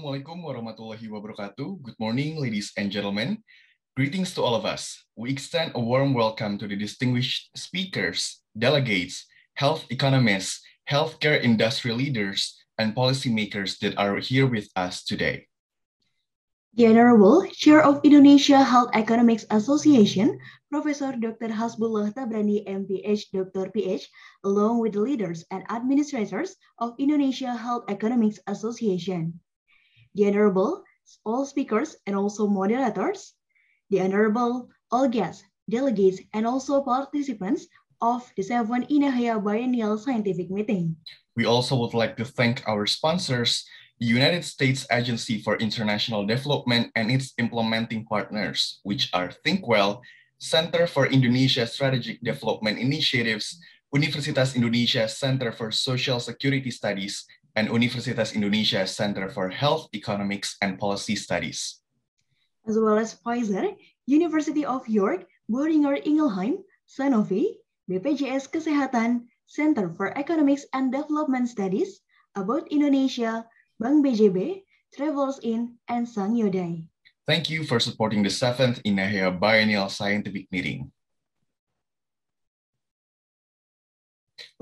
Assalamualaikum warahmatullahi wabarakatuh. Good morning, ladies and gentlemen. Greetings to all of us. We extend a warm welcome to the distinguished speakers, delegates, health economists, healthcare industry leaders, and policymakers that are here with us today. The Honorable Chair of Indonesia Health Economics Association, Professor Dr. Hasbullah Tabrani, MPH, Dr. PH, along with the leaders and administrators of Indonesia Health Economics Association the Honorable, all speakers and also moderators, the Honorable, all guests, delegates, and also participants of the 7 Inahaya Biennial Scientific Meeting. We also would like to thank our sponsors, the United States Agency for International Development and its implementing partners, which are ThinkWell, Center for Indonesia Strategic Development Initiatives, Universitas Indonesia Center for Social Security Studies, and Universitas Indonesia Center for Health Economics and Policy Studies. As well as Pfizer, University of York, Boehringer Ingelheim, Sanofi, BPJS Kesehatan, Center for Economics and Development Studies, About Indonesia, Bank BJB, Travels In, and Sang Yodai. Thank you for supporting the seventh INAHEA Biennial Scientific Meeting.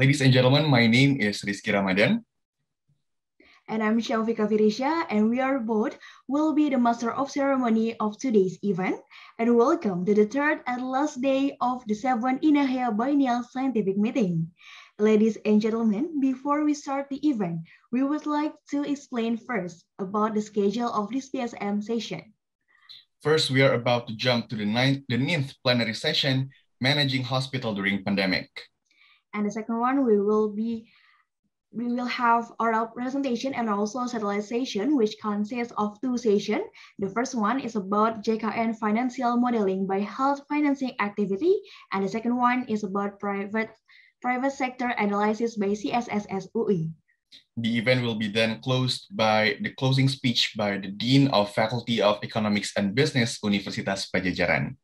Ladies and gentlemen, my name is Rizky Ramadan and I'm Shelvika Virisha, and we are both will be the master of ceremony of today's event. And welcome to the third and last day of the seventh INAHEA Biennial Scientific Meeting. Ladies and gentlemen, before we start the event, we would like to explain first about the schedule of this PSM session. First, we are about to jump to the ninth, the ninth plenary session, Managing Hospital During Pandemic. And the second one, we will be we will have oral presentation and also satellite session, which consists of two sessions. The first one is about JKN financial modeling by health financing activity, and the second one is about private private sector analysis by CSSSUI. The event will be then closed by the closing speech by the Dean of Faculty of Economics and Business, Universitas Pajajaran.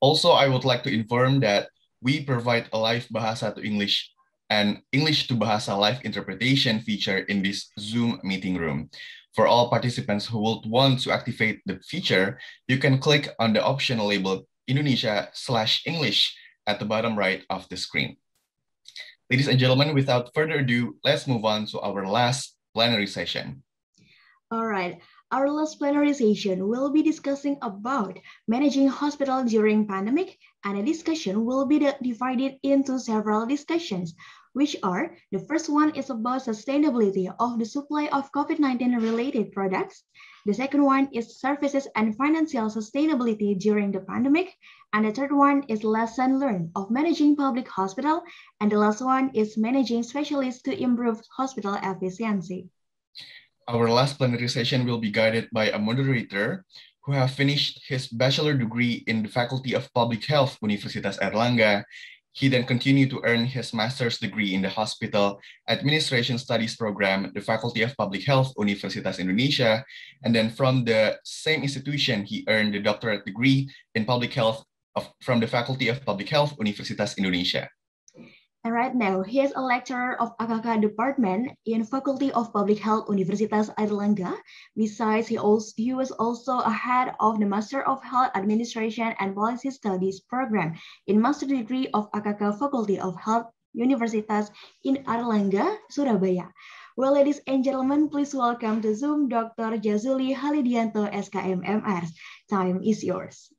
Also, I would like to inform that we provide a live Bahasa to English and English to Bahasa live interpretation feature in this Zoom meeting room. For all participants who would want to activate the feature, you can click on the option labeled Indonesia slash English at the bottom right of the screen. Ladies and gentlemen, without further ado, let's move on to our last plenary session. All right. Our last plenary session will be discussing about managing hospital during pandemic and the discussion will be divided into several discussions, which are the first one is about sustainability of the supply of COVID-19 related products. The second one is services and financial sustainability during the pandemic. And the third one is lesson learned of managing public hospital. And the last one is managing specialists to improve hospital efficiency. Our last plenary session will be guided by a moderator who have finished his bachelor degree in the Faculty of Public Health, Universitas Erlangga. He then continued to earn his master's degree in the Hospital Administration Studies program, the Faculty of Public Health, Universitas Indonesia. And then from the same institution, he earned the doctorate degree in public health of, from the Faculty of Public Health, Universitas Indonesia. And right now, he is a lecturer of Akaka Department in Faculty of Public Health Universitas Airlangga. Besides, he, also, he was also a head of the Master of Health Administration and Policy Studies program in Master Degree of Akaka Faculty of Health Universitas in Airlangga, Surabaya. Well, ladies and gentlemen, please welcome to Zoom Dr. Jazuli Halidianto, SKMMR. Time is yours.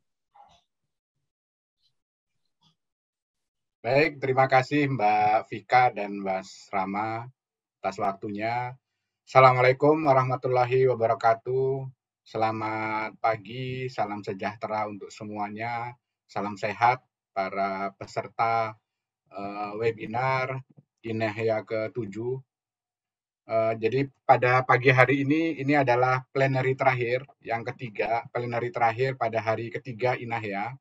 Baik, terima kasih Mbak Vika dan Mas Rama atas waktunya. Assalamualaikum warahmatullahi wabarakatuh. Selamat pagi, salam sejahtera untuk semuanya. Salam sehat para peserta uh, webinar Inehya ke-7. Uh, eh, jadi pada pagi hari ini, ini adalah plenary terakhir, yang ketiga, plenary terakhir pada hari ketiga Inehya.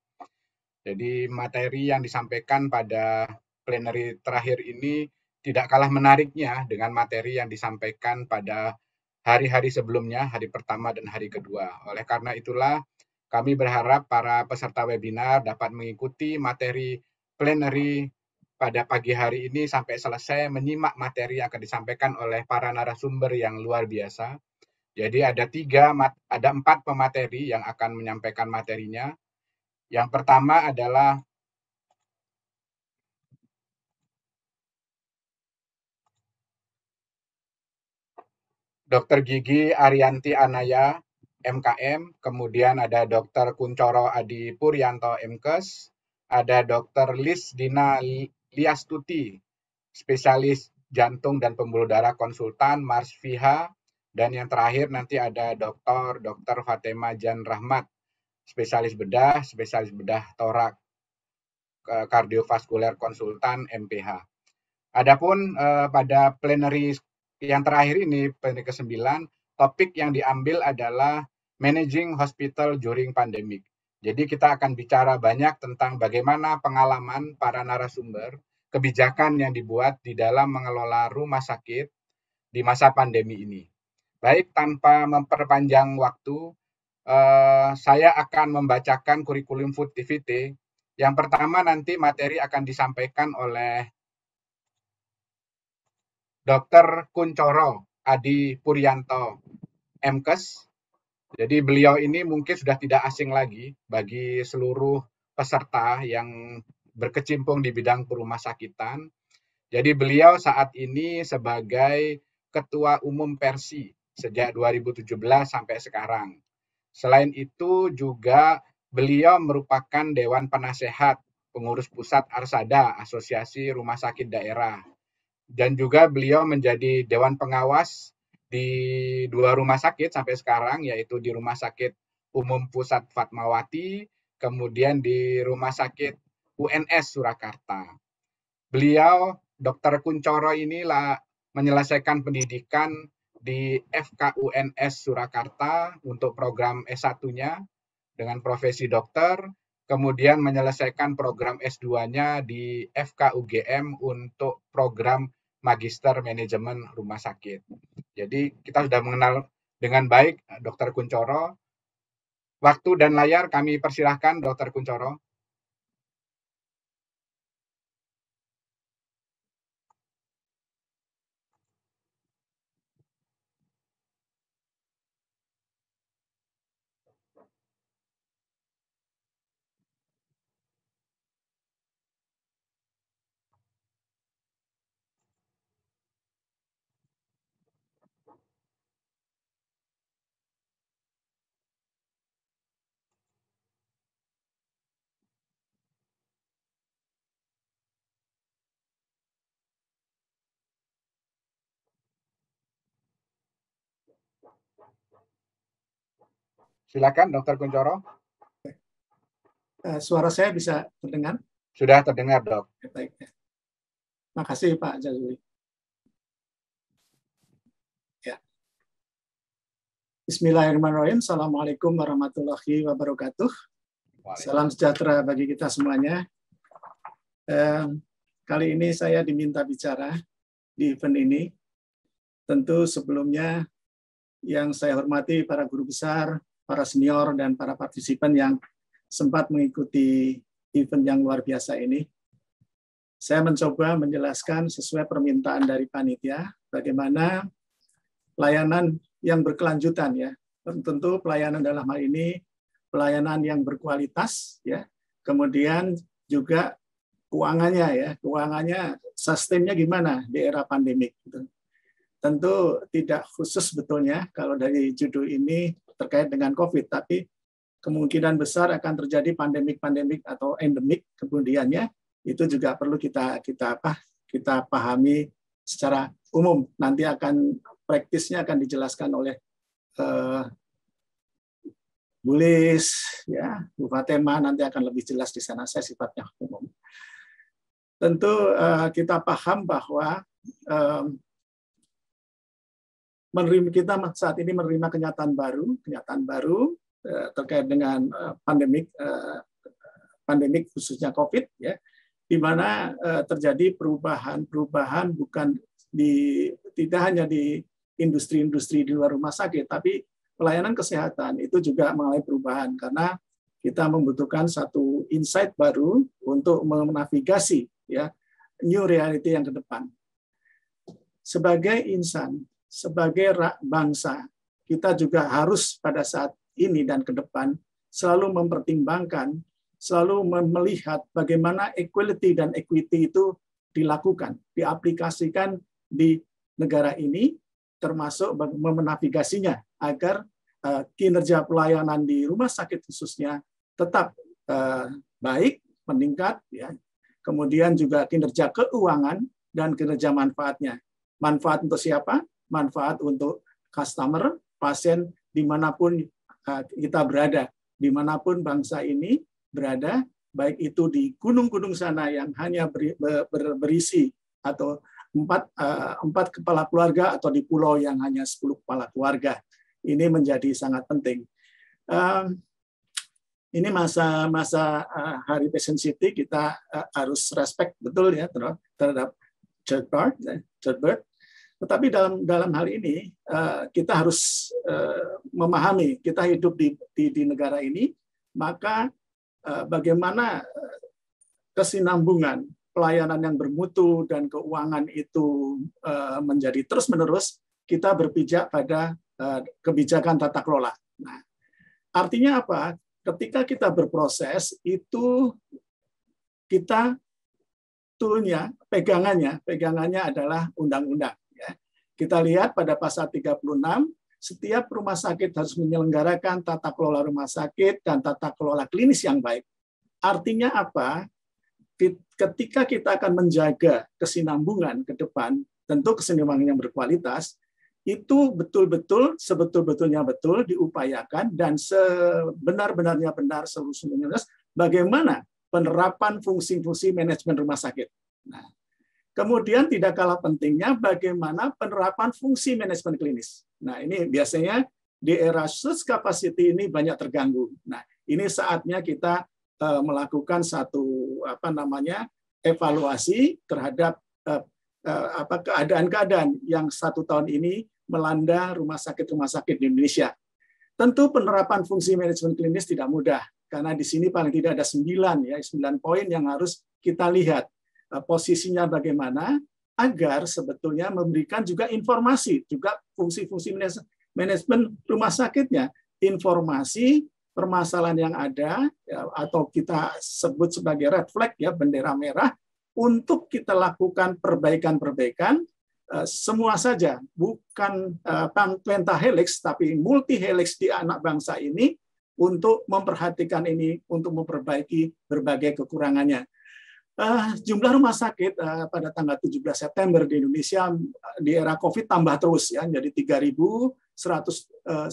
Jadi materi yang disampaikan pada plenary terakhir ini tidak kalah menariknya dengan materi yang disampaikan pada hari-hari sebelumnya, hari pertama dan hari kedua. Oleh karena itulah, kami berharap para peserta webinar dapat mengikuti materi plenary pada pagi hari ini sampai selesai menyimak materi yang akan disampaikan oleh para narasumber yang luar biasa. Jadi ada tiga, ada empat pemateri yang akan menyampaikan materinya. Yang pertama adalah Dr. Gigi Arianti Anaya, MKM, kemudian ada Dr. Kuncoro Adi Puryanto, MKes, ada Dr. Lis Dina Liastuti, spesialis jantung dan pembuluh darah konsultan, Mars Viha, dan yang terakhir nanti ada Dr. Dr. Fatema Jan Rahmat, spesialis bedah, spesialis bedah torak, kardiovaskuler konsultan MPH. Adapun eh, pada plenary yang terakhir ini, plenary ke-9, topik yang diambil adalah managing hospital during pandemic. Jadi kita akan bicara banyak tentang bagaimana pengalaman para narasumber, kebijakan yang dibuat di dalam mengelola rumah sakit di masa pandemi ini. Baik, tanpa memperpanjang waktu, Eh, saya akan membacakan kurikulum Food TVT. Yang pertama nanti materi akan disampaikan oleh Dr. Kuncoro Adi Purianto, MKes. Jadi beliau ini mungkin sudah tidak asing lagi bagi seluruh peserta yang berkecimpung di bidang perumah sakitan. Jadi beliau saat ini sebagai Ketua Umum Persi sejak 2017 sampai sekarang. Selain itu juga beliau merupakan Dewan Penasehat Pengurus Pusat Arsada Asosiasi Rumah Sakit Daerah. Dan juga beliau menjadi Dewan Pengawas di dua rumah sakit sampai sekarang, yaitu di Rumah Sakit Umum Pusat Fatmawati, kemudian di Rumah Sakit UNS Surakarta. Beliau, Dr. Kuncoro inilah menyelesaikan pendidikan di FKUNS Surakarta untuk program S1-nya dengan profesi dokter, kemudian menyelesaikan program S2-nya di FKUGM untuk program Magister Manajemen Rumah Sakit. Jadi kita sudah mengenal dengan baik Dr. Kuncoro. Waktu dan layar kami persilahkan Dr. Kuncoro. Silakan, Dokter Kuncoro. Eh, suara saya bisa terdengar? Sudah terdengar, dok. Baik. Makasih Pak Jazuli. Ya. Bismillahirrahmanirrahim. Assalamualaikum warahmatullahi wabarakatuh. Salam sejahtera bagi kita semuanya. Kali ini saya diminta bicara di event ini. Tentu sebelumnya yang saya hormati para guru besar, para senior, dan para partisipan yang sempat mengikuti event yang luar biasa ini. Saya mencoba menjelaskan sesuai permintaan dari panitia, bagaimana layanan yang berkelanjutan ya. Tentu pelayanan dalam hal ini pelayanan yang berkualitas ya. Kemudian juga keuangannya ya, keuangannya sistemnya gimana di era pandemik gitu tentu tidak khusus betulnya kalau dari judul ini terkait dengan COVID, tapi kemungkinan besar akan terjadi pandemik-pandemik atau endemik kemudiannya itu juga perlu kita kita apa kita pahami secara umum nanti akan praktisnya akan dijelaskan oleh uh, Bulis, ya, Bu Fatema nanti akan lebih jelas di sana. Saya sifatnya umum. Tentu uh, kita paham bahwa um, menerima kita saat ini menerima kenyataan baru, kenyataan baru eh, terkait dengan eh, pandemik eh, pandemik khususnya Covid ya di mana terjadi perubahan-perubahan bukan di tidak hanya di industri-industri di luar rumah sakit tapi pelayanan kesehatan itu juga mengalami perubahan karena kita membutuhkan satu insight baru untuk menavigasi ya new reality yang ke depan. Sebagai insan, sebagai bangsa, kita juga harus pada saat ini dan ke depan selalu mempertimbangkan, selalu melihat bagaimana equality dan equity itu dilakukan, diaplikasikan di negara ini, termasuk menavigasinya agar eh, kinerja pelayanan di rumah sakit khususnya tetap eh, baik, meningkat, ya. kemudian juga kinerja keuangan dan kinerja manfaatnya. Manfaat untuk siapa? manfaat untuk customer, pasien dimanapun uh, kita berada, dimanapun bangsa ini berada, baik itu di gunung-gunung sana yang hanya berisi atau empat, uh, empat kepala keluarga atau di pulau yang hanya 10 kepala keluarga. Ini menjadi sangat penting. Um, ini masa-masa uh, hari patient city kita harus respect betul ya terhadap Jailbird, tetapi dalam dalam hal ini eh, kita harus eh, memahami kita hidup di, di di negara ini, maka eh, bagaimana kesinambungan pelayanan yang bermutu dan keuangan itu menjadi terus menerus kita berpijak pada kebijakan tata kelola. Nah, artinya apa? Ketika kita berproses itu kita tuhnya pegangannya, pegangannya adalah undang-undang. Kita lihat pada pasal 36, setiap rumah sakit harus menyelenggarakan tata kelola rumah sakit dan tata kelola klinis yang baik. Artinya apa? Ketika kita akan menjaga kesinambungan ke depan, tentu kesinambungan yang berkualitas, itu betul-betul, sebetul-betulnya betul diupayakan dan sebenar-benarnya benar seluruh bagaimana penerapan fungsi-fungsi manajemen rumah sakit. Nah, Kemudian tidak kalah pentingnya bagaimana penerapan fungsi manajemen klinis. Nah, ini biasanya di era sus capacity ini banyak terganggu. Nah, ini saatnya kita uh, melakukan satu apa namanya evaluasi terhadap uh, uh, keadaan-keadaan yang satu tahun ini melanda rumah sakit-rumah sakit di Indonesia. Tentu penerapan fungsi manajemen klinis tidak mudah karena di sini paling tidak ada sembilan ya, sembilan poin yang harus kita lihat Eh, posisinya bagaimana agar sebetulnya memberikan juga informasi juga fungsi-fungsi manajemen rumah sakitnya informasi permasalahan yang ada ya, atau kita sebut sebagai red flag ya bendera merah untuk kita lakukan perbaikan-perbaikan eh, semua saja bukan uh, eh, pentahelix tapi multi helix di anak bangsa ini untuk memperhatikan ini untuk memperbaiki berbagai kekurangannya Uh, jumlah rumah sakit uh, pada tanggal 17 September di Indonesia di era COVID tambah terus ya, jadi 3.102, uh,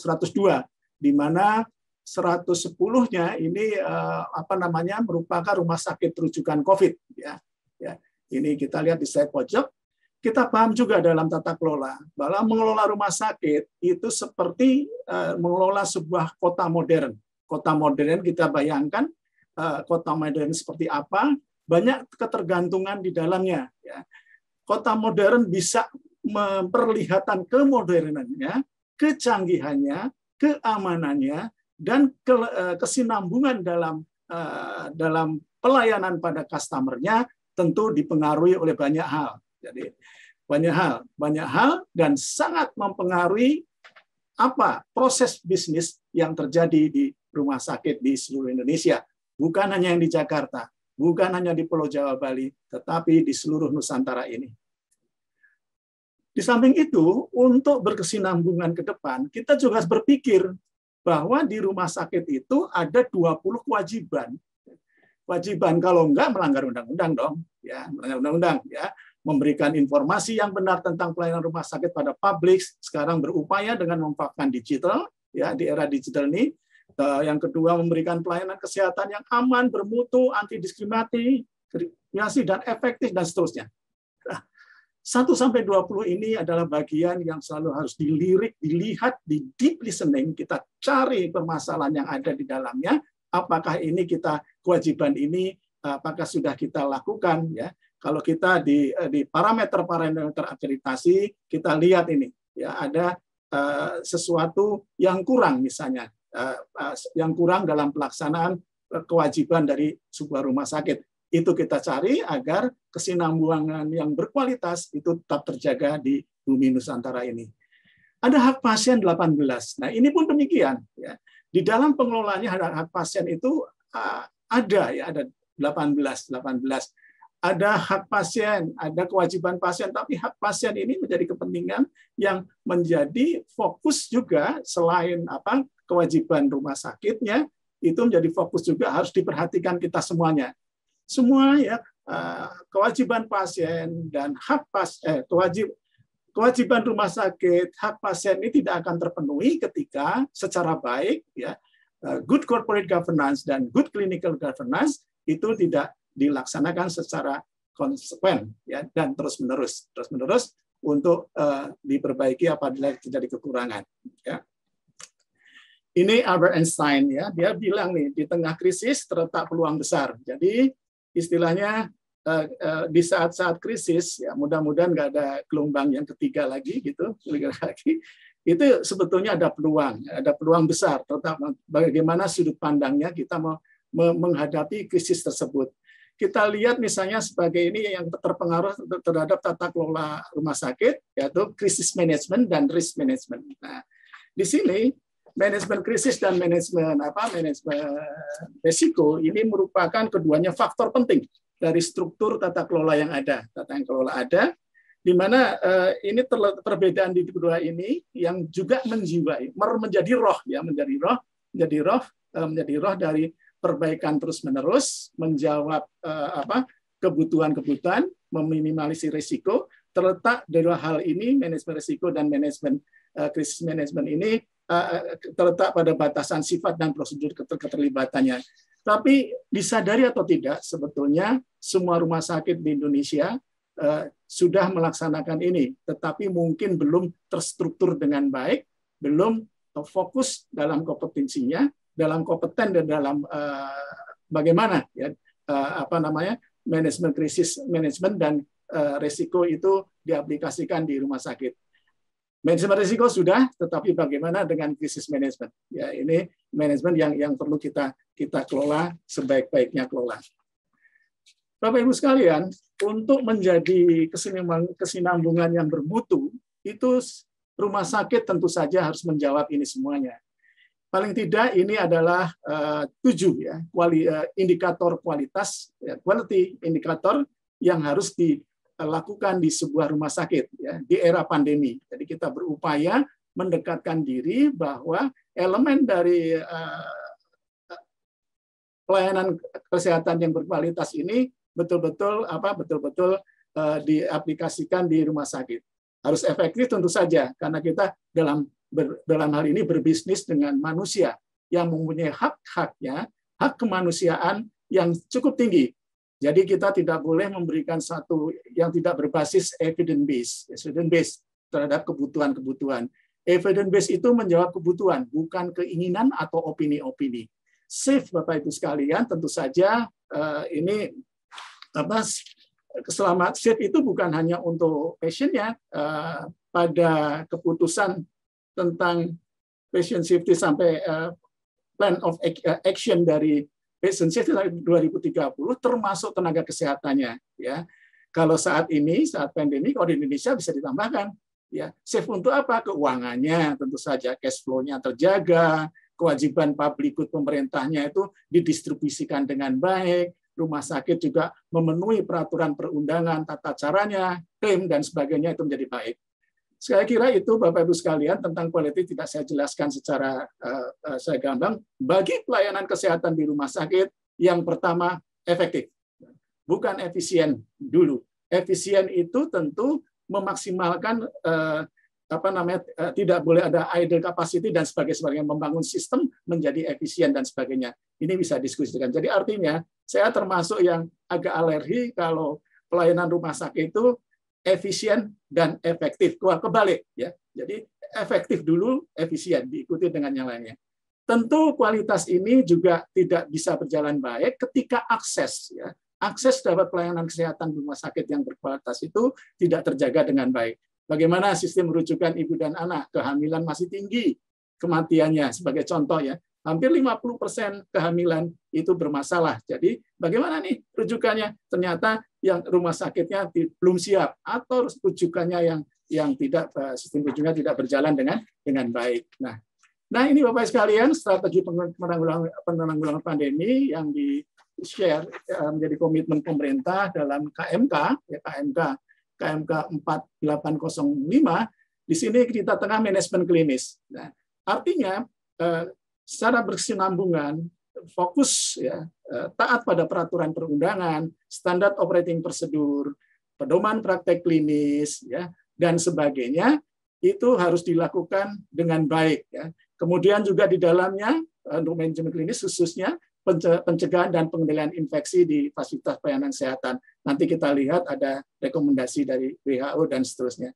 eh, di mana 110-nya ini uh, apa namanya merupakan rumah sakit rujukan COVID ya. ya. Ini kita lihat di slide pojok. Kita paham juga dalam tata kelola bahwa mengelola rumah sakit itu seperti uh, mengelola sebuah kota modern. Kota modern kita bayangkan kota modern seperti apa, banyak ketergantungan di dalamnya. Ya. Kota modern bisa memperlihatkan kemodernannya, kecanggihannya, keamanannya, dan ke, eh, kesinambungan dalam eh, dalam pelayanan pada customernya tentu dipengaruhi oleh banyak hal. Jadi banyak hal, banyak hal dan sangat mempengaruhi apa proses bisnis yang terjadi di rumah sakit di seluruh Indonesia, bukan hanya yang di Jakarta, bukan hanya di Pulau Jawa Bali, tetapi di seluruh Nusantara ini. Di samping itu, untuk berkesinambungan ke depan, kita juga harus berpikir bahwa di rumah sakit itu ada 20 kewajiban. Kewajiban kalau enggak melanggar undang-undang dong, ya, melanggar undang-undang ya, memberikan informasi yang benar tentang pelayanan rumah sakit pada publik, sekarang berupaya dengan memanfaatkan digital ya di era digital ini Eh, yang kedua, memberikan pelayanan kesehatan yang aman, bermutu, anti diskriminasi, dan efektif, dan seterusnya. 1 nah, sampai 20 ini adalah bagian yang selalu harus dilirik, dilihat, di deep listening, kita cari permasalahan yang ada di dalamnya, apakah ini kita kewajiban ini apakah sudah kita lakukan ya. Kalau kita di eh, di parameter-parameter akreditasi, kita lihat ini ya ada eh, sesuatu yang kurang misalnya Eh, eh, yang kurang dalam pelaksanaan eh, kewajiban dari sebuah rumah sakit. Itu kita cari agar kesinambungan yang berkualitas itu tetap terjaga di bumi Nusantara ini. Ada hak pasien 18. Nah, ini pun demikian ya. Di dalam pengelolaannya hak, hak pasien itu ada ya ada 18 18 ada hak pasien, ada kewajiban pasien, tapi hak pasien ini menjadi kepentingan yang menjadi fokus juga selain apa kewajiban rumah sakitnya itu menjadi fokus juga harus diperhatikan kita semuanya. Semua ya eh, kewajiban pasien dan hak pas eh, kewajib kewajiban rumah sakit, hak pasien ini tidak akan terpenuhi ketika secara baik ya eh, good corporate governance dan good clinical governance itu tidak dilaksanakan secara konsekuen ya dan terus menerus terus menerus untuk uh, diperbaiki apabila terjadi kekurangan ya ini Albert Einstein ya dia bilang nih di tengah krisis terletak peluang besar jadi istilahnya uh, uh, di saat-saat krisis ya mudah-mudahan nggak ada gelombang yang ketiga lagi gitu lagi itu sebetulnya ada peluang ya. ada peluang besar terletak bagaimana sudut pandangnya kita mau menghadapi krisis tersebut kita lihat misalnya sebagai ini yang terpengaruh terhadap tata kelola rumah sakit yaitu krisis manajemen dan risk management. Nah, di sini manajemen krisis dan manajemen apa manajemen risiko ini merupakan keduanya faktor penting dari struktur tata kelola yang ada, tata yang kelola ada di mana eh, ini perbedaan di kedua ini yang juga menjiwai, menjadi roh ya, menjadi roh, menjadi roh, eh, menjadi roh dari perbaikan terus-menerus, menjawab eh, kebutuhan-kebutuhan, meminimalisir risiko, terletak dari dua hal ini manajemen risiko dan manajemen eh, krisis manajemen ini eh, terletak pada batasan sifat dan prosedur keterlibatannya. Tapi disadari atau tidak, sebetulnya semua rumah sakit di Indonesia eh, sudah melaksanakan ini, tetapi mungkin belum terstruktur dengan baik, belum fokus dalam kompetensinya, dalam kompeten dan dalam uh, bagaimana ya uh, apa namanya manajemen krisis manajemen dan uh, eh, risiko itu diaplikasikan di rumah sakit. Manajemen risiko sudah, tetapi bagaimana dengan krisis manajemen? Ya ini manajemen yang yang perlu kita kita kelola sebaik-baiknya kelola. Bapak Ibu sekalian, untuk menjadi kesinambungan yang bermutu itu rumah sakit tentu saja harus menjawab ini semuanya paling tidak ini adalah eh, tujuh ya kuali, eh, indikator kualitas ya, quality indikator yang harus dilakukan di sebuah rumah sakit ya di era pandemi. Jadi kita berupaya mendekatkan diri bahwa elemen dari uh, pelayanan kesehatan yang berkualitas ini betul-betul apa betul-betul uh, diaplikasikan di rumah sakit. Harus efektif tentu saja karena kita dalam ber, dalam hal ini berbisnis dengan manusia yang mempunyai hak-haknya, hak kemanusiaan yang cukup tinggi. Jadi kita tidak boleh memberikan satu yang tidak berbasis evidence based, evidence based terhadap kebutuhan-kebutuhan. Evidence based itu menjawab kebutuhan, bukan keinginan atau opini-opini. Safe Bapak Ibu sekalian, tentu saja eh, ini apa selamat safe itu bukan hanya untuk pasiennya eh, pada keputusan tentang patient safety sampai eh, plan of eh, action dari patient safety 2030 termasuk tenaga kesehatannya ya. Kalau saat ini saat pandemi kalau di Indonesia bisa ditambahkan ya. Safe untuk apa? Keuangannya tentu saja cash flow-nya terjaga, kewajiban publik pemerintahnya itu didistribusikan dengan baik, rumah sakit juga memenuhi peraturan perundangan, tata caranya, tim dan sebagainya itu menjadi baik. Saya kira itu Bapak Ibu sekalian tentang quality tidak saya jelaskan secara uh, uh, saya gamblang. Bagi pelayanan kesehatan di rumah sakit yang pertama efektif, bukan efisien dulu. Efisien itu tentu memaksimalkan uh, apa namanya uh, tidak boleh ada idle capacity dan sebagainya, sebagainya membangun sistem menjadi efisien dan sebagainya. Ini bisa diskusikan. Jadi artinya saya termasuk yang agak alergi kalau pelayanan rumah sakit itu efisien dan efektif. Keluar kebalik ya. Jadi efektif dulu, efisien diikuti dengan yang lainnya. Tentu kualitas ini juga tidak bisa berjalan baik ketika akses ya. Akses dapat pelayanan kesehatan rumah sakit yang berkualitas itu tidak terjaga dengan baik. Bagaimana sistem rujukan ibu dan anak, kehamilan masih tinggi kematiannya sebagai contoh ya hampir 50% kehamilan itu bermasalah. Jadi bagaimana nih rujukannya? Ternyata yang rumah sakitnya belum siap atau rujukannya yang yang tidak eh, sistem rujuknya tidak berjalan dengan dengan baik. Nah, nah ini Bapak sekalian strategi penanggulangan, penanggulangan pandemi yang di share eh, menjadi komitmen pemerintah dalam KMK ya KMK KMK 4805 di sini kita tengah manajemen klinis. Nah, artinya eh, secara bersinambungan fokus ya eh, taat pada peraturan perundangan, standar operating prosedur, pedoman praktek klinis ya dan sebagainya itu harus dilakukan dengan baik ya. Kemudian juga di dalamnya eh, untuk manajemen klinis khususnya pencegahan dan pengendalian infeksi di fasilitas pelayanan kesehatan. Nanti kita lihat ada rekomendasi dari WHO dan seterusnya.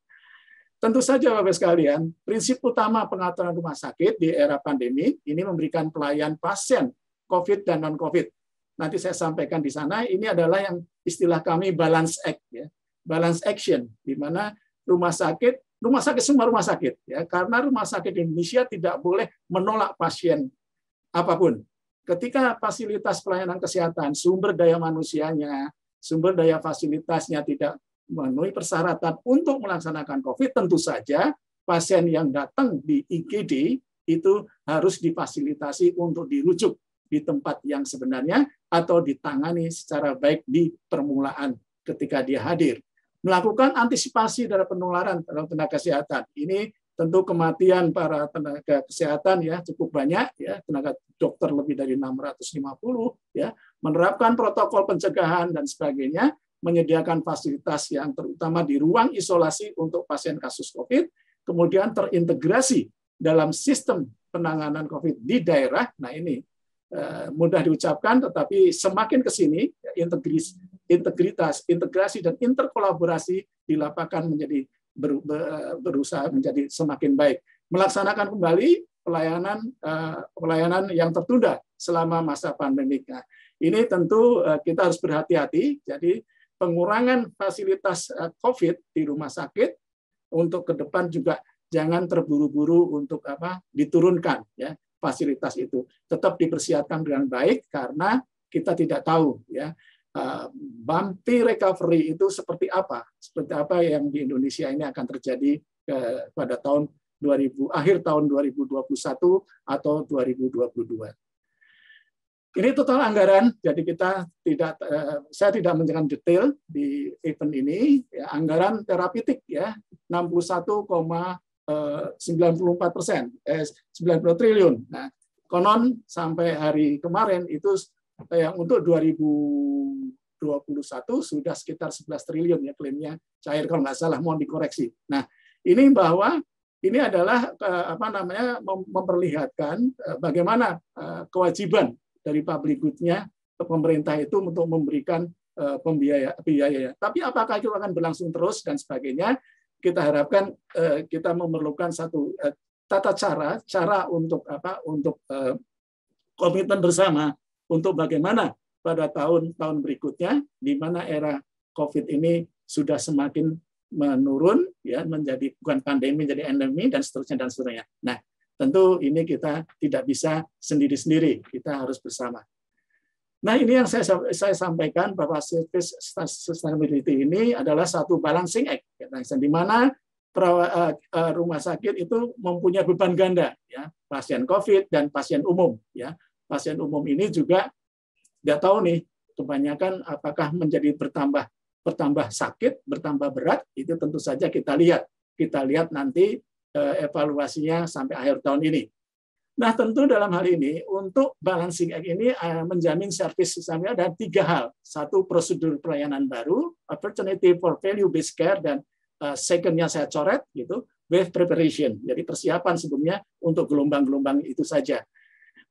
Tentu saja Bapak sekalian, prinsip utama pengaturan rumah sakit di era pandemi ini memberikan pelayan pasien COVID dan non-COVID. Nanti saya sampaikan di sana, ini adalah yang istilah kami balance act ya. Balance action di mana rumah sakit, rumah sakit semua rumah sakit ya, karena rumah sakit di Indonesia tidak boleh menolak pasien apapun. Ketika fasilitas pelayanan kesehatan, sumber daya manusianya, sumber daya fasilitasnya tidak memenuhi persyaratan untuk melaksanakan COVID, tentu saja pasien yang datang di IGD itu harus difasilitasi untuk dirujuk di tempat yang sebenarnya atau ditangani secara baik di permulaan ketika dia hadir. Melakukan antisipasi dari penularan dalam tenaga kesehatan. Ini tentu kematian para tenaga kesehatan ya cukup banyak ya tenaga dokter lebih dari 650 ya menerapkan protokol pencegahan dan sebagainya menyediakan fasilitas yang terutama di ruang isolasi untuk pasien kasus COVID, kemudian terintegrasi dalam sistem penanganan COVID di daerah. Nah ini eh, mudah diucapkan, tetapi semakin ke sini ya, integritas, integrasi dan interkolaborasi dilakukan menjadi berusaha menjadi semakin baik. Melaksanakan kembali pelayanan eh, pelayanan yang tertunda selama masa pandemi. Nah, ini tentu eh, kita harus berhati-hati. Jadi pengurangan fasilitas eh, COVID di rumah sakit untuk ke depan juga jangan terburu-buru untuk apa diturunkan ya fasilitas itu tetap dipersiapkan dengan baik karena kita tidak tahu ya eh, bumpy recovery itu seperti apa seperti apa yang di Indonesia ini akan terjadi eh, pada tahun 2000 akhir tahun 2021 atau 2022 ini total anggaran, jadi kita tidak, eh, saya tidak menjelaskan detail di event ini. Ya, anggaran terapitik ya 61,94 persen, eh, 90 triliun. Nah, konon sampai hari kemarin itu eh, yang untuk 2021 sudah sekitar 11 triliun ya klaimnya cair kalau nggak salah mohon dikoreksi. Nah ini bahwa ini adalah eh, apa namanya memperlihatkan bagaimana kewajiban dari public ke pemerintah itu untuk memberikan eh, pembiayaan Tapi apakah itu akan berlangsung terus dan sebagainya? Kita harapkan eh, kita memerlukan satu eh, tata cara cara untuk apa untuk komitmen bersama untuk bagaimana pada tahun-tahun berikutnya di mana era Covid ini sudah semakin menurun ya menjadi bukan pandemi menjadi endemi dan seterusnya dan seterusnya. Nah, Tentu ini kita tidak bisa sendiri-sendiri, kita harus bersama. Nah ini yang saya, saya sampaikan bahwa sustainability ini adalah satu balancing act, ya, di mana eh, eh, rumah sakit itu mempunyai beban ganda ya pasien covid dan pasien umum ya pasien umum ini juga tidak tahu nih kebanyakan apakah menjadi bertambah bertambah sakit bertambah berat itu tentu saja kita lihat kita lihat nanti Eh, evaluasinya sampai akhir tahun ini. Nah, tentu dalam hal ini untuk balancing act ini eh, menjamin service sistemnya ada tiga hal. Satu prosedur pelayanan baru, opportunity for value based care dan second eh, secondnya saya coret gitu, with preparation. Jadi persiapan sebelumnya untuk gelombang-gelombang itu saja.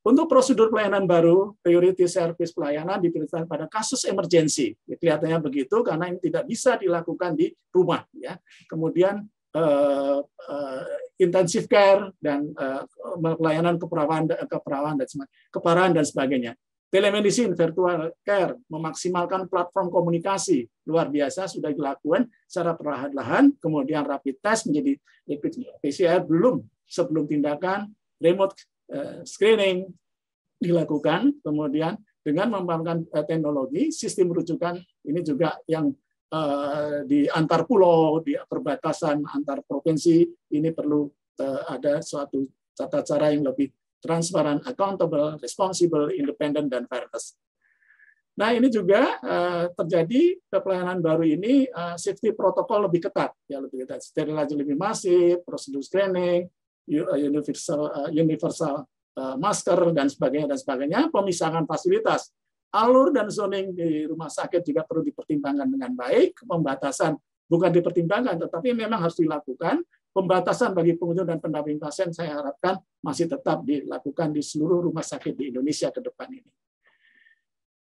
Untuk prosedur pelayanan baru, priority service pelayanan diberikan pada kasus emergensi. Kelihatannya begitu karena ini tidak bisa dilakukan di rumah. Ya. Kemudian uh, intensive care dan uh, eh, pelayanan keperawan keperawan dan keparahan dan sebagainya. Telemedicine, virtual care, memaksimalkan platform komunikasi luar biasa sudah dilakukan secara perlahan-lahan. Kemudian rapid test menjadi rapid PCR belum sebelum tindakan remote screening dilakukan. Kemudian dengan membangunkan teknologi, sistem rujukan ini juga yang Eh, di antar pulau, di perbatasan antar provinsi, ini perlu eh, ada suatu tata cara yang lebih transparan, accountable, responsible, independent dan fairness. Nah ini juga eh, terjadi ke pelayanan baru ini safety protokol lebih ketat, ya lebih ketat, sterilisasi lebih masif, prosedur screening, universal universal masker dan sebagainya dan sebagainya, pemisahan fasilitas Alur dan zoning di rumah sakit juga perlu dipertimbangkan dengan baik. Pembatasan bukan dipertimbangkan, tetapi memang harus dilakukan. Pembatasan bagi pengunjung dan pendamping pasien saya harapkan masih tetap dilakukan di seluruh rumah sakit di Indonesia ke depan ini.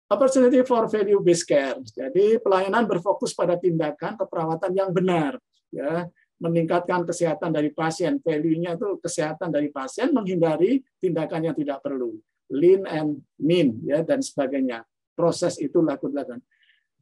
Opportunity for value-based care. Jadi pelayanan berfokus pada tindakan keperawatan yang benar. Ya, meningkatkan kesehatan dari pasien. Value-nya itu kesehatan dari pasien, menghindari tindakan yang tidak perlu lean and mean ya dan sebagainya. Proses itu laku belakang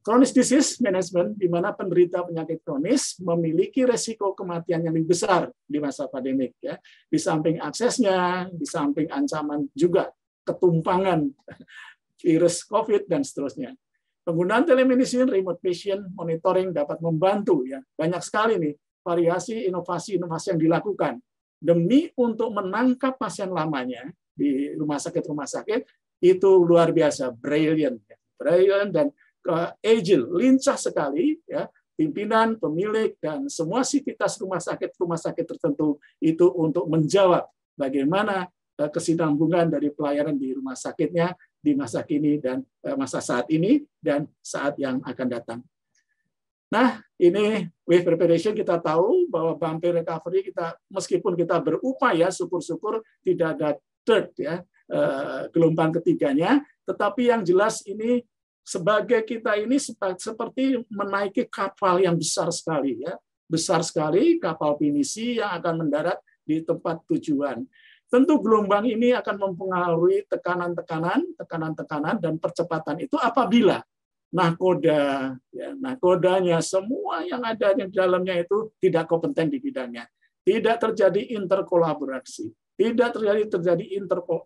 Kronis disease management di mana penderita penyakit kronis memiliki resiko kematian yang lebih besar di masa pandemik ya. Di samping aksesnya, di samping ancaman juga ketumpangan virus COVID dan seterusnya. Penggunaan telemedicine, remote patient monitoring dapat membantu ya. Banyak sekali nih variasi inovasi-inovasi yang dilakukan demi untuk menangkap pasien lamanya di rumah sakit-rumah sakit itu luar biasa, brilliant, ya. brilliant dan uh, agile, lincah sekali ya pimpinan, pemilik dan semua sivitas rumah sakit-rumah sakit tertentu itu untuk menjawab bagaimana uh, kesinambungan dari pelayanan di rumah sakitnya di masa kini dan uh, masa saat ini dan saat yang akan datang. Nah, ini wave preparation kita tahu bahwa bumper recovery kita meskipun kita berupaya syukur-syukur tidak ada third ya eh, gelombang ketiganya tetapi yang jelas ini sebagai kita ini seperti menaiki kapal yang besar sekali ya besar sekali kapal pinisi yang akan mendarat di tempat tujuan tentu gelombang ini akan mempengaruhi tekanan-tekanan tekanan-tekanan dan percepatan itu apabila nakoda ya nakodanya semua yang ada di dalamnya itu tidak kompeten di bidangnya tidak terjadi interkolaborasi tidak terjadi terjadi interpo,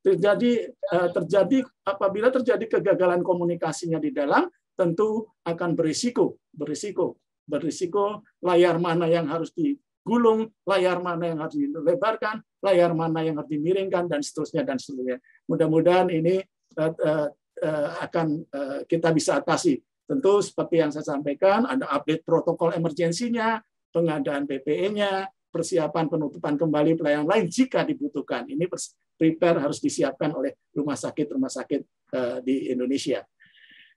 terjadi eh, terjadi apabila terjadi kegagalan komunikasinya di dalam tentu akan berisiko berisiko berisiko layar mana yang harus digulung layar mana yang harus dilebarkan layar mana yang harus dimiringkan dan seterusnya dan seterusnya mudah-mudahan ini eh, eh, akan kita bisa atasi tentu seperti yang saya sampaikan ada update protokol emergensinya pengadaan PPE-nya persiapan penutupan kembali pelayanan lain jika dibutuhkan. Ini prepare harus disiapkan oleh rumah sakit-rumah sakit eh, di Indonesia.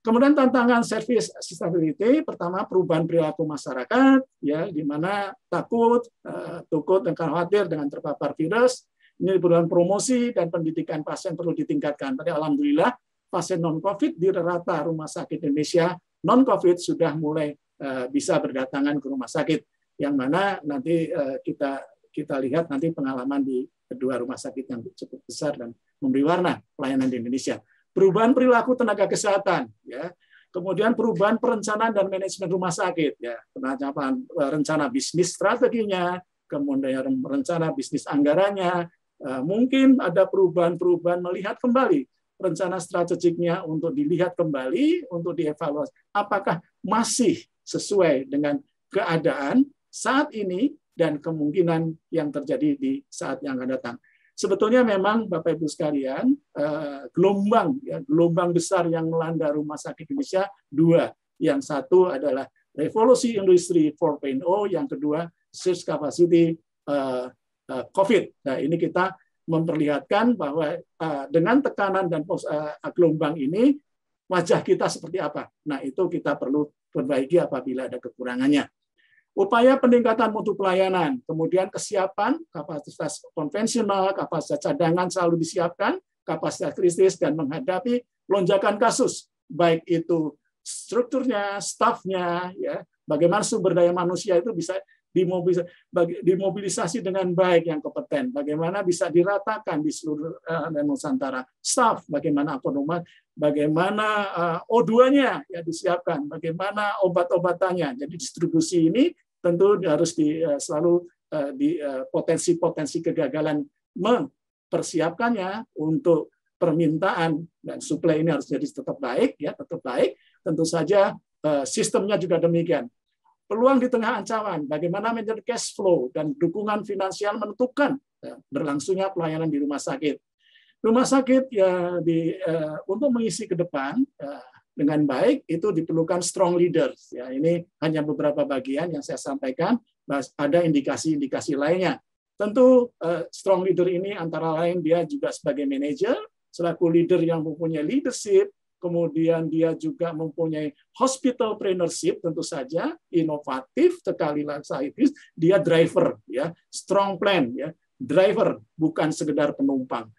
Kemudian tantangan service accessibility pertama perubahan perilaku masyarakat ya di mana takut, eh, takut dan khawatir dengan terpapar virus. Ini perubahan promosi dan pendidikan pasien perlu ditingkatkan. Tadi alhamdulillah pasien non covid di rata rumah sakit Indonesia non covid sudah mulai eh, bisa berdatangan ke rumah sakit yang mana nanti eh, kita kita lihat nanti pengalaman di kedua rumah sakit yang cukup besar dan memberi warna pelayanan di Indonesia. Perubahan perilaku tenaga kesehatan, ya. Kemudian perubahan perencanaan dan manajemen rumah sakit, ya. Penancapan eh, rencana bisnis strateginya, kemudian rencana bisnis anggarannya, eh, mungkin ada perubahan-perubahan melihat kembali rencana strategiknya untuk dilihat kembali, untuk dievaluasi apakah masih sesuai dengan keadaan saat ini dan kemungkinan yang terjadi di saat yang akan datang. Sebetulnya memang Bapak Ibu sekalian, eh, gelombang ya, gelombang besar yang melanda rumah sakit Indonesia dua. Yang satu adalah revolusi industri 4.0, yang kedua surge capacity eh, eh, COVID. Nah, ini kita memperlihatkan bahwa dengan tekanan dan gelombang ini wajah kita seperti apa. Nah, itu kita perlu perbaiki apabila ada kekurangannya. Upaya peningkatan mutu pelayanan, kemudian kesiapan, kapasitas konvensional, kapasitas cadangan selalu disiapkan, kapasitas krisis dan menghadapi lonjakan kasus, baik itu strukturnya, stafnya, ya, bagaimana sumber daya manusia itu bisa dimobilisasi dengan baik yang kompeten, bagaimana bisa diratakan di seluruh uh, Nusantara, staff bagaimana ekonomi, bagaimana uh, eh, O2-nya ya disiapkan, bagaimana obat-obatannya. Jadi distribusi ini tentu harus di, eh, selalu eh, di eh, potensi-potensi kegagalan mempersiapkannya untuk permintaan dan suplai ini harus jadi tetap baik ya tetap baik tentu saja sistemnya juga demikian peluang di tengah ancaman bagaimana manajer cash flow dan dukungan finansial menentukan ya, berlangsungnya pelayanan di rumah sakit rumah sakit ya di untuk mengisi ke depan dengan baik itu diperlukan strong leaders. Ya, ini hanya beberapa bagian yang saya sampaikan. Ada indikasi-indikasi lainnya. Tentu eh, strong leader ini antara lain dia juga sebagai manager, selaku leader yang mempunyai leadership, kemudian dia juga mempunyai hospital entrepreneurship tentu saja inovatif sekali saintis dia driver ya strong plan ya driver bukan sekedar penumpang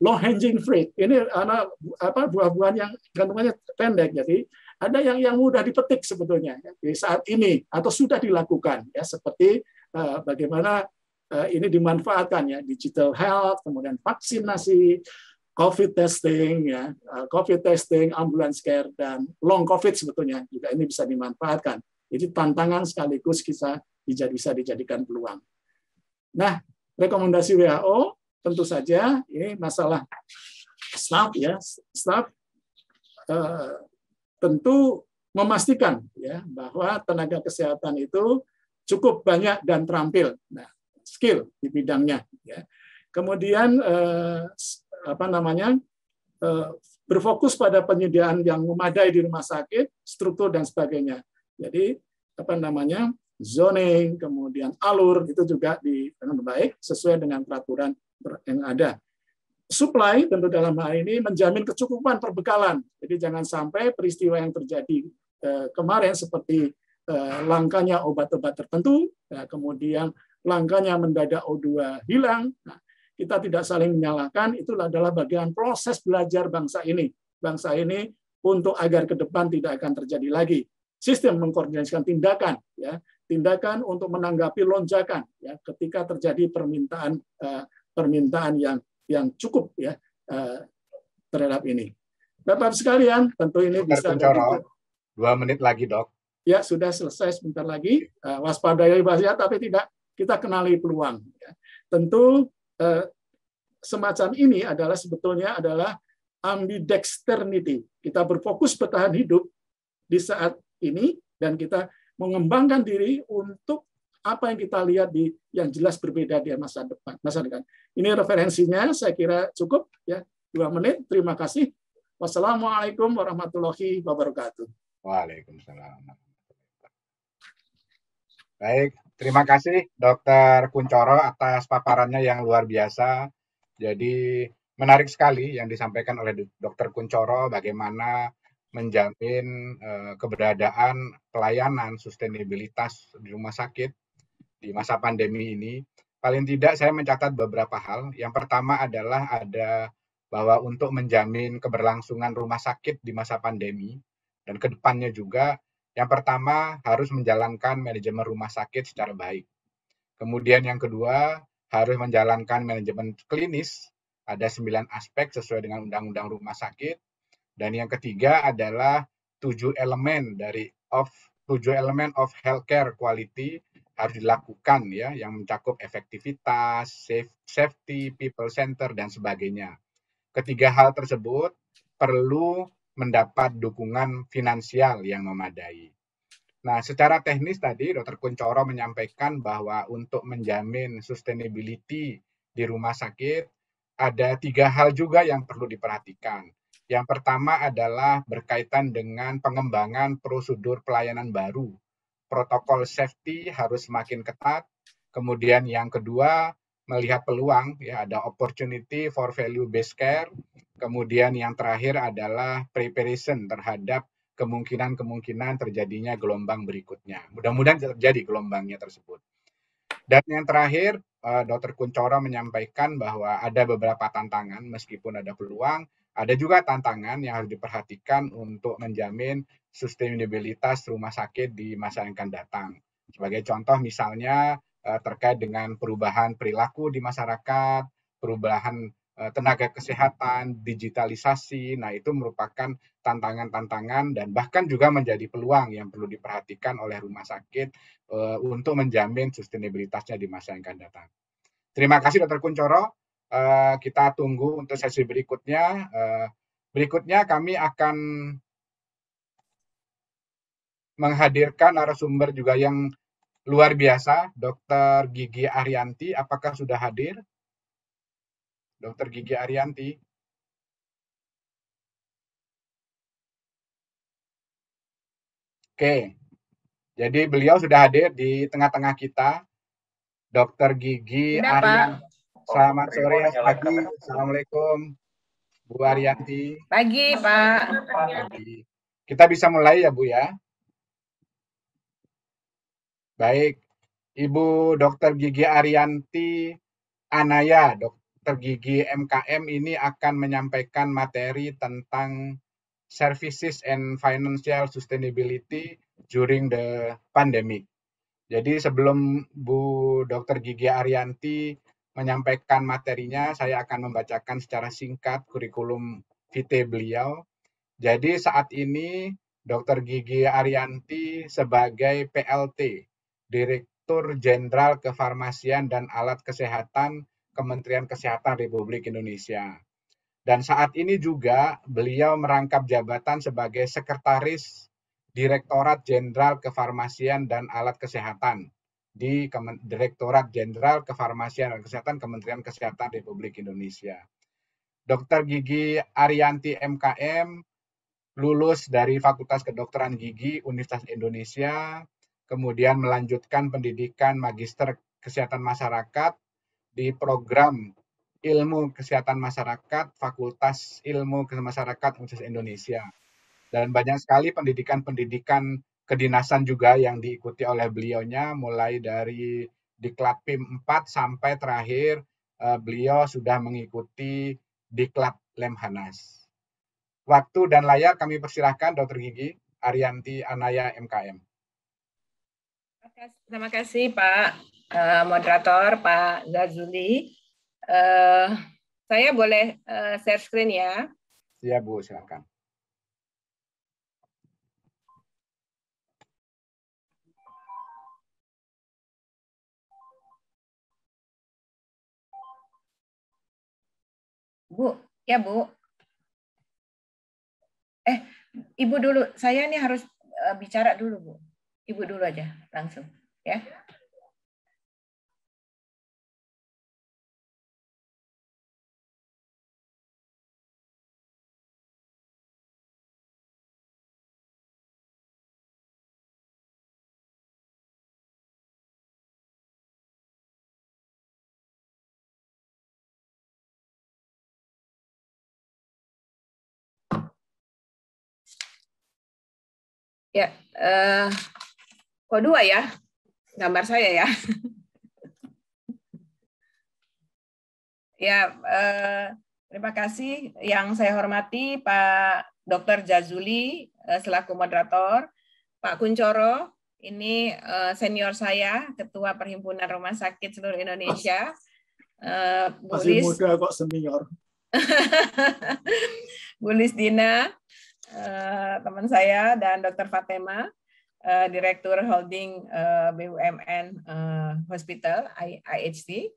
low hanging fruit. Ini anak apa buah-buahan yang kandungannya pendek jadi ada yang yang mudah dipetik sebetulnya di saat ini atau sudah dilakukan ya seperti uh, bagaimana uh, ini dimanfaatkan ya digital health kemudian vaksinasi COVID testing ya uh, COVID testing ambulance care dan long COVID sebetulnya juga ini bisa dimanfaatkan jadi tantangan sekaligus bisa bisa dijadikan peluang. Nah rekomendasi WHO tentu saja ini masalah staff ya staff eh, tentu memastikan ya bahwa tenaga kesehatan itu cukup banyak dan terampil nah skill di bidangnya ya kemudian eh, apa namanya eh, berfokus pada penyediaan yang memadai di rumah sakit struktur dan sebagainya jadi apa namanya zoning kemudian alur itu juga di baik sesuai dengan peraturan yang ada. Supply tentu dalam hal ini menjamin kecukupan perbekalan. Jadi jangan sampai peristiwa yang terjadi eh, kemarin seperti eh, langkanya obat-obat tertentu, ya, kemudian langkanya mendadak O2 hilang. Nah, kita tidak saling menyalahkan, itu adalah bagian proses belajar bangsa ini. Bangsa ini untuk agar ke depan tidak akan terjadi lagi. Sistem mengkoordinasikan tindakan, ya tindakan untuk menanggapi lonjakan ya ketika terjadi permintaan eh, permintaan yang yang cukup ya eh, terhadap ini. Bapak sekalian, tentu ini bisa pencorong. dua menit lagi dok. Ya sudah selesai sebentar lagi eh, waspadai bahaya tapi tidak kita kenali peluang. Ya. Tentu eh, semacam ini adalah sebetulnya adalah ambidexternity. Kita berfokus bertahan hidup di saat ini dan kita mengembangkan diri untuk apa yang kita lihat di yang jelas berbeda di masa depan. Masa depan. Ini referensinya, saya kira cukup ya dua menit. Terima kasih. Wassalamualaikum warahmatullahi wabarakatuh. Waalaikumsalam. Baik, terima kasih Dokter Kuncoro atas paparannya yang luar biasa. Jadi menarik sekali yang disampaikan oleh Dokter Kuncoro bagaimana menjamin eh, keberadaan pelayanan sustenabilitas di rumah sakit di masa pandemi ini. Paling tidak saya mencatat beberapa hal. Yang pertama adalah ada bahwa untuk menjamin keberlangsungan rumah sakit di masa pandemi dan kedepannya juga yang pertama harus menjalankan manajemen rumah sakit secara baik. Kemudian yang kedua harus menjalankan manajemen klinis ada sembilan aspek sesuai dengan undang-undang rumah sakit. Dan yang ketiga adalah tujuh elemen dari of tujuh elemen of healthcare quality harus dilakukan ya yang mencakup efektivitas, safety, people center dan sebagainya. Ketiga hal tersebut perlu mendapat dukungan finansial yang memadai. Nah, secara teknis tadi Dr. Kuncoro menyampaikan bahwa untuk menjamin sustainability di rumah sakit ada tiga hal juga yang perlu diperhatikan. Yang pertama adalah berkaitan dengan pengembangan prosedur pelayanan baru protokol safety harus semakin ketat. Kemudian yang kedua, melihat peluang ya ada opportunity for value based care. Kemudian yang terakhir adalah preparation terhadap kemungkinan-kemungkinan terjadinya gelombang berikutnya. Mudah-mudahan terjadi gelombangnya tersebut. Dan yang terakhir, eh, Dr. Kuncoro menyampaikan bahwa ada beberapa tantangan meskipun ada peluang, ada juga tantangan yang harus diperhatikan untuk menjamin sustainabilitas rumah sakit di masa yang akan datang. Sebagai contoh misalnya eh, terkait dengan perubahan perilaku di masyarakat, perubahan eh, tenaga kesehatan, digitalisasi. Nah, itu merupakan tantangan-tantangan dan bahkan juga menjadi peluang yang perlu diperhatikan oleh rumah sakit eh, untuk menjamin sustainabilitasnya di masa yang akan datang. Terima kasih Dr. Kuncoro. kita tunggu untuk sesi berikutnya. berikutnya kami akan menghadirkan narasumber juga yang luar biasa, Dr. Gigi Arianti. Apakah sudah hadir? Dr. Gigi Arianti. Oke, jadi beliau sudah hadir di tengah-tengah kita. Dr. Gigi Ari. Arianti. Selamat sore, pagi. Assalamualaikum, Bu Arianti. Pagi, Pak. Kita bisa mulai ya, Bu ya. Baik, Ibu Dr. Gigi Arianti Anaya, Dr. Gigi MKM ini akan menyampaikan materi tentang services and financial sustainability during the pandemic. Jadi sebelum Bu Dr. Gigi Arianti menyampaikan materinya, saya akan membacakan secara singkat kurikulum vitae beliau. Jadi saat ini Dr. Gigi Arianti sebagai PLT Direktur Jenderal Kefarmasian dan Alat Kesehatan Kementerian Kesehatan Republik Indonesia. Dan saat ini juga beliau merangkap jabatan sebagai Sekretaris Direktorat Jenderal Kefarmasian dan Alat Kesehatan di Direktorat Jenderal Kefarmasian dan Kesehatan Kementerian Kesehatan Republik Indonesia. Dr. Gigi Arianti MKM lulus dari Fakultas Kedokteran Gigi Universitas Indonesia kemudian melanjutkan pendidikan magister kesehatan masyarakat di program ilmu kesehatan masyarakat Fakultas Ilmu Kesehatan Masyarakat Universitas Indonesia. Dan banyak sekali pendidikan-pendidikan kedinasan juga yang diikuti oleh beliaunya mulai dari diklat PIM 4 sampai terakhir eh, beliau sudah mengikuti diklat Lemhanas. Waktu dan layar kami persilahkan Dr. Gigi Arianti Anaya MKM. Terima kasih Pak uh, moderator Pak Zazuli. Uh, saya boleh uh, share screen ya? Iya Bu, silakan. Bu, ya Bu. Eh, Ibu dulu, saya ini harus bicara dulu Bu. Ibu dulu aja langsung ya. Ya, uh, Kok dua ya? Gambar saya ya. ya, eh, terima kasih yang saya hormati Pak Dr. Jazuli eh, selaku moderator, Pak Kuncoro, ini eh, senior saya, Ketua Perhimpunan Rumah Sakit Seluruh Indonesia. Eh, Masih muda kok senior. Bulis Dina, eh, teman saya, dan Dr. Fatema. Eh, Direktur Holding eh, BUMN eh, Hospital IHC.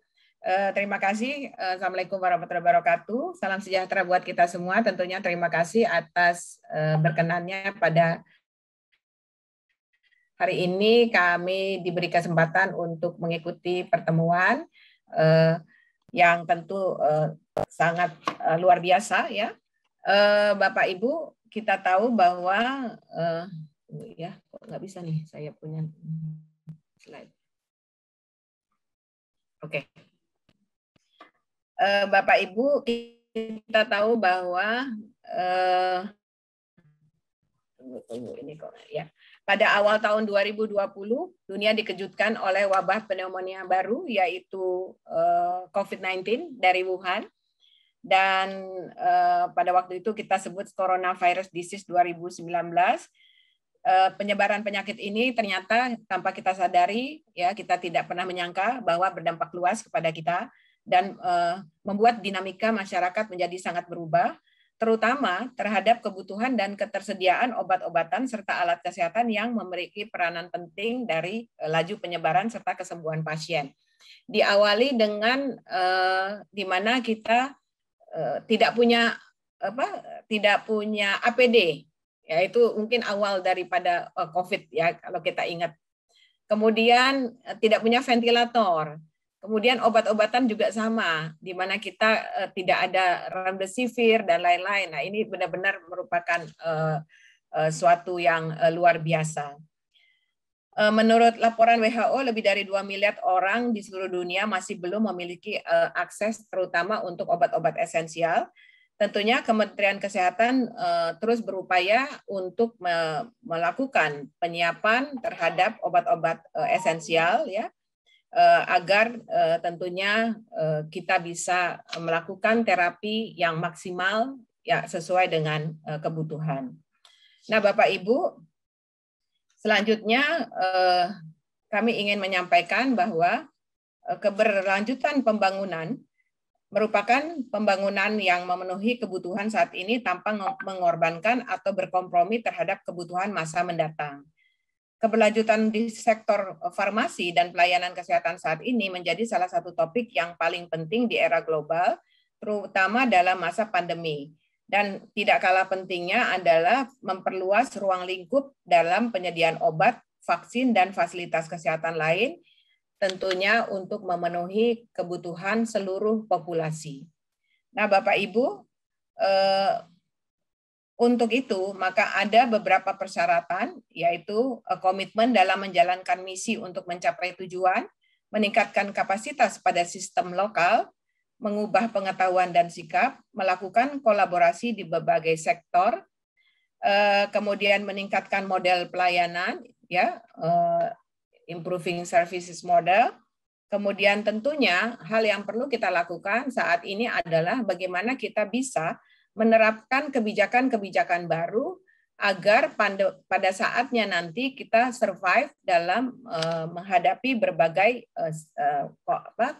terima kasih. Assalamualaikum warahmatullahi wabarakatuh. Salam sejahtera buat kita semua. Tentunya terima kasih atas berkenannya pada hari ini kami diberi kesempatan untuk mengikuti pertemuan yang tentu sangat luar biasa ya. Bapak Ibu, kita tahu bahwa ya kok nggak bisa nih saya punya slide oke okay. Eh, bapak ibu kita tahu bahwa tunggu eh, tunggu ini kok ya pada awal tahun 2020 dunia dikejutkan oleh wabah pneumonia baru yaitu eh, COVID-19 dari Wuhan dan pada waktu itu kita sebut coronavirus disease 2019 Eh, penyebaran penyakit ini ternyata tanpa kita sadari ya kita tidak pernah menyangka bahwa berdampak luas kepada kita dan uh, membuat dinamika masyarakat menjadi sangat berubah terutama terhadap kebutuhan dan ketersediaan obat-obatan serta alat kesehatan yang memiliki peranan penting dari eh, laju penyebaran serta kesembuhan pasien. Diawali dengan eh, di mana kita eh, tidak punya apa tidak punya APD Ya itu mungkin awal daripada eh, COVID ya kalau kita ingat. Kemudian eh, tidak punya ventilator. Kemudian obat-obatan juga sama, di mana kita eh, tidak ada remdesivir dan lain-lain. Nah ini benar-benar merupakan suatu yang luar biasa. Menurut laporan WHO, lebih dari 2 miliar orang di seluruh dunia masih belum memiliki akses terutama untuk obat-obat esensial Tentunya Kementerian Kesehatan uh, terus berupaya untuk me melakukan penyiapan terhadap obat-obat uh, esensial ya uh, agar uh, tentunya uh, kita bisa melakukan terapi yang maksimal ya sesuai dengan uh, kebutuhan. Nah, Bapak Ibu, selanjutnya uh, kami ingin menyampaikan bahwa keberlanjutan pembangunan merupakan pembangunan yang memenuhi kebutuhan saat ini tanpa mengorbankan atau berkompromi terhadap kebutuhan masa mendatang. Keberlanjutan di sektor farmasi dan pelayanan kesehatan saat ini menjadi salah satu topik yang paling penting di era global, terutama dalam masa pandemi. Dan tidak kalah pentingnya adalah memperluas ruang lingkup dalam penyediaan obat, vaksin, dan fasilitas kesehatan lain – tentunya untuk memenuhi kebutuhan seluruh populasi. Nah, Bapak Ibu, eh, untuk itu maka ada beberapa persyaratan yaitu eh, komitmen dalam menjalankan misi untuk mencapai tujuan, meningkatkan kapasitas pada sistem lokal, mengubah pengetahuan dan sikap, melakukan kolaborasi di berbagai sektor, eh, kemudian meningkatkan model pelayanan ya improving services model. Kemudian tentunya hal yang perlu kita lakukan saat ini adalah bagaimana kita bisa menerapkan kebijakan-kebijakan baru agar pada saatnya nanti kita survive dalam eh, menghadapi berbagai eh, eh,